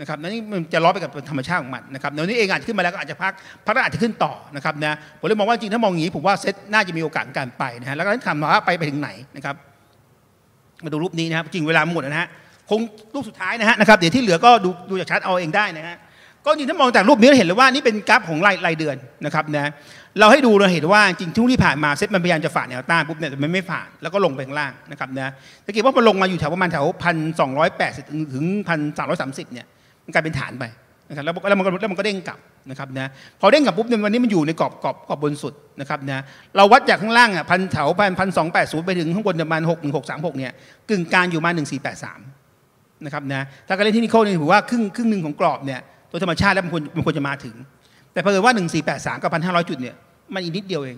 นะครับ นั่นมันจะล้อไปกับธรรมชาติของมันนะครับเดี๋ยวนี้เองอาจจะขึ้นมาแล้วก็อาจจะพัก พักแล้วอาจจะขึ้นต่อนะครับนะผมเลยมองว่าจริงถ้ามองอย่างนี้ผมว่าเซตน่าจะมีโอกาสการไปนะฮะ แล้วก็ถามว่าไปไปถึงไหนนะครับ มาดูรูปนี้นะครับ จริงเวลาหมดนะฮะ คงรูปสุดท้ายนะฮะนะครับ เดี๋ยวที่เหลือก็ดูดูจากชาร์ตเอาเองได้นะฮะ ก็จริงถ้ามองจากรูปนี้เห็นเลยว่านี่เป็นกราฟของรายรายเดือนนะครับนะ เราให้ดูเราเห็นว่าจริงช่วงที่ผ่านมาเซตมันพยายามจะฝ่าแนวต้านปุ๊บเนี่ยมันไม่ฝ่า แล้วก็ลงไปข้างล่างนะครับนะสังเกตว่ามันลงมาอยู่แถวประมาณแถวพันสองร้อยแปดสิบถึงพันสามร้อยสามสิบเนี่ยันกลายเป็นฐานไปนะครับแล้วแล้วมันก็แล้วมันก็เด้งกลับนะครับนะพอเด้งกลับปุ๊บเนี่ยวันนี้มันอยู่ในกรอบกรอบกรอบบนสุดนะครับนะเราวัดจากข้างล่างอ่ะพันแถวพันพันสองแปดศูนย์ไปถึงข้างบนประมาณหกหนึ่งหกสามหกเนี่ยกึ่งการอยู่มาหนึ่งสี่แปดสามนะครับนะถ้าการเล่นที่นิโคเนี่ยถือว่าครึ่งครึ่งหนึ่งของกรอบเนี่ยตัวธรรมชาติแล้วมันควรมันควรจะมาถึง แต่เผอิญว่าหนึ่งสี่แปดสามกับพันห้าร้อยจุดเนี่ยมันอีกนิดเดียวเอง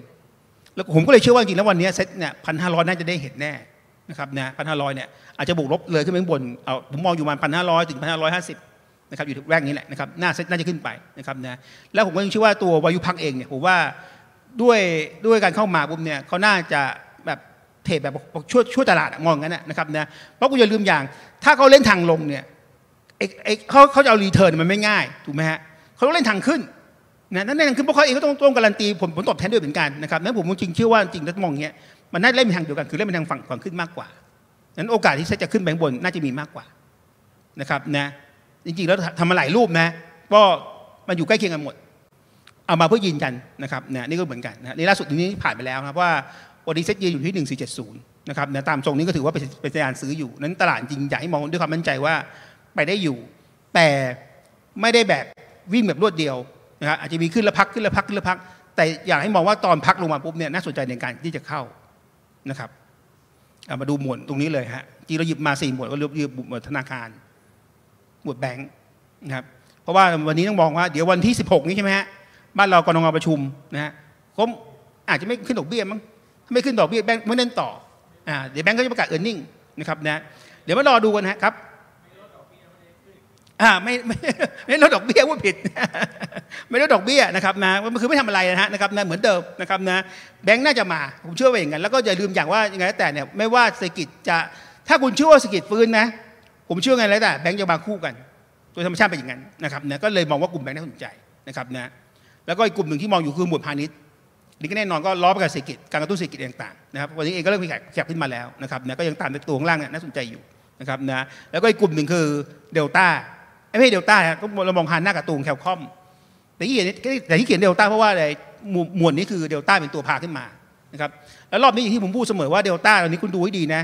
แล้วผมก็เลยเชื่อว่าจริงแล้ววันนี้เซ็ตเนี่ยพันห้าร้อยน่าจะได้เห็นแน่นะครับนะพันห้าร้อยเนี่ยอาจจะบวกลบเลยขึ้นไปข้างบนเอาผมมองอยู่ประมาณพันห้าร้อยถึงพันห้าร้อยห้าสิบนะครับอยู่แรกนี้แหละนะครับน่าน่าจะขึ้นไปนะครับนะแล้วผมก็ยังเชื่อว่าตัววายุพักเองเนี่ยผมว่าด้วยด้วยการเข้ามาปุ๊บเนี่ยเขาน่าจะแบบเทรดแบบช่วยช่วยตลาดมองกันนะครับนะเพราะกูอย่าลืมอย่าง ถ้าเขาเล่นทางลงเนี่ยเขาเขาจะเอารีเทิร์นมันไม่ง่ายถูกไหมฮะเขาต้องเล่นทางขึ้นนะนั่นเองคือพวกเขาเองก็ต้องต้องการันตีผลผลตอบแทนด้วยเหมือนกันนะครับนั้นผมจริงเชื่อว่าจริงถ้ามองเงี้ยมันน่าจะเล่นทางเดียวกันคือเล่นทางฝั่งฝั่งขึ้นมากกว่านั้นโอกาสที่จะขึ้นไปบนน่าจะมีมากกว่านะครับนะจริงๆแล้วทำมาหลายรูปนะก็มันอยู่ใกล้เคียงกันหมด เอามาเพื่อยืนกันนะครับเนี่ยนี่ก็เหมือนกันนะในล่าสุดนี้ผ่านไปแล้วครับ ว่าโอดิเซตยืนอยู่ที่ 1470นะครับเนี่ยตามทรงนี้ก็ถือว่า เป็นสัญญาณซื้ออยู่ นั้นตลาดจริงอยากให้มองด้วยความมั่นใจว่าไปได้อยู่ แต่ไม่ได้แบบวิ่งแบบรวดเดียวนะครับอาจจะมีขึ้นแล้วพักขึ้นแล้วพักขึ้นแล้วพัก แต่อยากให้มองว่าตอนพักลงมาปุ๊บเนี่ยน่าสนใจในการที่จะเข้านะครับเอามาดูหมวดตรงนี้เลยฮะจีเราหยิบมาสี่หมวดก็เรียบหมวดธนาคารหมวดแบงค์นะครับเพราะว่าวันนี้ต้องบอกว่าเดี๋ยววันที่ 16 นี้ใช่ไหมฮะบ้านเรากรงงประชุมนะฮะก็อาจจะไม่ขึ้นดอกเบี้ยมั้งไม่ขึ้นดอกเบี้ยแบงค์ไม่เล่นต่ออ่าเดี๋ยวแบงค์ก็จะประกาศเออร์เน็งนะครับนะเดี๋ยวมารอดูกันนะครับอ่าไม่ไม่ไม่ลดดอกเบี้ยว่าผิด ไม่ลดดอกเบี้ยนะครับนะมันคือไม่ทำอะไรนะฮะนะครับนะเหมือนเดิมนะครับนะแบงค์น่าจะมาผมเชื่อว่าอย่างนั้นแล้วก็อย่าลืมอย่างว่ายังไงแต่เนี่ยไม่ว่าเศรษฐกิจจะถ้าคุณเชื่อว่าเศรษฐกิจฟื้นนะผมเชื่อไงแล้วแต่แบงก์จะมาคู่กันโดยธรรมชาติเป็นอย่างนั้นนะครับเนี่ยก็เลยมองว่ากลุ่มแบงก์น่าสนใจนะครับนะแล้วก็อีกกลุ่มหนึ่งที่มองอยู่คือหมวดพาณิชย์นี่ก็แน่นอนก็ล้อไปกับเศรษฐกิจการกระตุ้นเศรษฐกิจต่างๆนะครับวันนี้เองก็เริ่มมีแขกขึ้นมาแล้วนะครับนะก็ยังตามในตัวข้างล่างน่าสนใจอยู่นะครับนะแล้วก็อีกกลุ่มหนึ่งคือเดลต้าไม่ใช่เดลต้าก็เรามองหันหน้ากับตูงแคลคอมแต่ที่เขียนแต่ที่เขียนเดลต้าเพราะว่าอะไรหมวดนี้คือเดลต้าเป็นตัวพาขึ้นมานะครับแล้วรอบนี้อย่างที่ผมพูดเสมอว่าเดลต้าตอนนี้คุณดูให้ดีนะ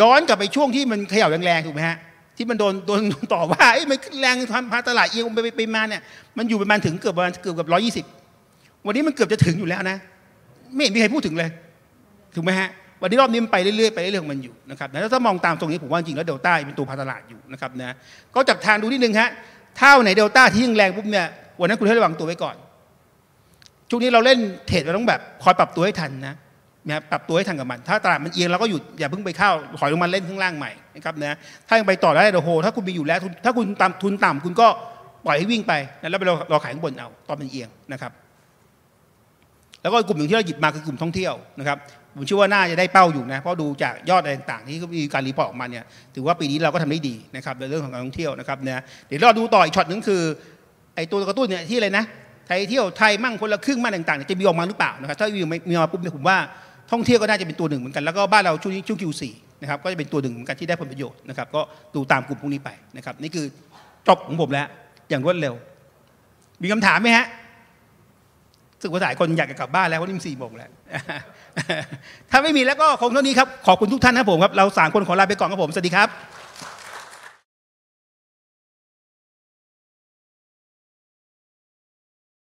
ย้อนกลับไปช่วงที่มันเขย่าแรงๆถูกไหมฮะที่มันโดนโดนต่อว่าไอ้มันแรงทำพาตลาดเอียงไปไปมาเนี่ยมันอยู่ประมาณถึงเกือบประมาณเกือบกับร้อยี่สิบวันนี้มันเกือบจะถึงอยู่แล้วนะ ไม่เห็นมีใครพูดถึงเลยถูกไหมฮะวันนี้รอบนี้มันไปเรื่อยๆไปเรื่อยๆมันอยู่นะครับแล้วถ้ามองตามตรงนี้ผมว่าจริงแล้วเดลต้าเป็นตัวพาตลาดอยู่นะครับนะก็จับทางดูนิดนึงฮะท่าไหนเดลต้าที่ยิ่งแรงปุ๊บเนี่ยวันนั้นคุณให้ระวังตัวไว้ก่อนช่วงนี้เราเล่นเทรดเราต้องแบบคอยปรับตัวให้ทันนะนะปรับตัวให้ทันกับมัน ถ้าตลาดมันเอียงเราก็หยุดอย่าเพิ่งไปเข้า ถอยลงมาเล่นข้างล่างใหม่นะครับนะ ถ้ายังไปต่อได้๋ยวโฮถ้าคุณมีอยู่แล้ว ถ้าคุณตามทุนต่ำคุณก็ปล่อยให้วิ่งไปนะแล้วไปรอรอขายข้างบนเอาตอนมันเอียงนะครับ แล้วก็กลุ่มหนึ่งที่เราหยิบมาคือกลุ่มท่องเที่ยวนะครับ ผมเชื่อว่าน่าจะได้เป้าอยู่นะ เพราะดูจากยอดอะไรต่างๆ ที่มีการรีพอร์ตออกมาเนี่ย ถือว่าปีนี้เราก็ทำได้ดีนะครับในเรื่องของการท่องเที่ยวนะครับเนี่ยเดี๋ยวเราดูต่ออีกช็อตนึงคือ ไอ้ตัวกระตุ้นเนี่ยที่อะไรนะ ไทยเที่ยวไทยมั่งคนละครึ่งมั่งต่างๆ จะมีออกมาหรือเปล่านะครับ ถ้ามีมาปุ๊บเนี่ยผมว่าท่องเที่ยวก็น่าจะเป็นตัวหนึ่งเหมือนกัน แล้วก็บ้านเราช่วงนี้ช่วง Q4 นะครับก็จะเป็นตัวหนึ่งเหมือนกันที่ได้ผลประโยชน์นะครับก็ดูตามกลุ่มพวกนี้ไปนะครับนี่คือจบของผมแล้ว อย่างรวดเร็ว มีคำถามไหมฮะสึกว่าหายคนอยากจะกลับบ้านแล้วเพราะนี่สี่โมงแล้วถ้าไม่มีแล้วก็คงเท่านี้ครับขอบคุณทุกท่านครับผมครับเราสามคนขอลาไปก่อนครับผมสวัสดีครับ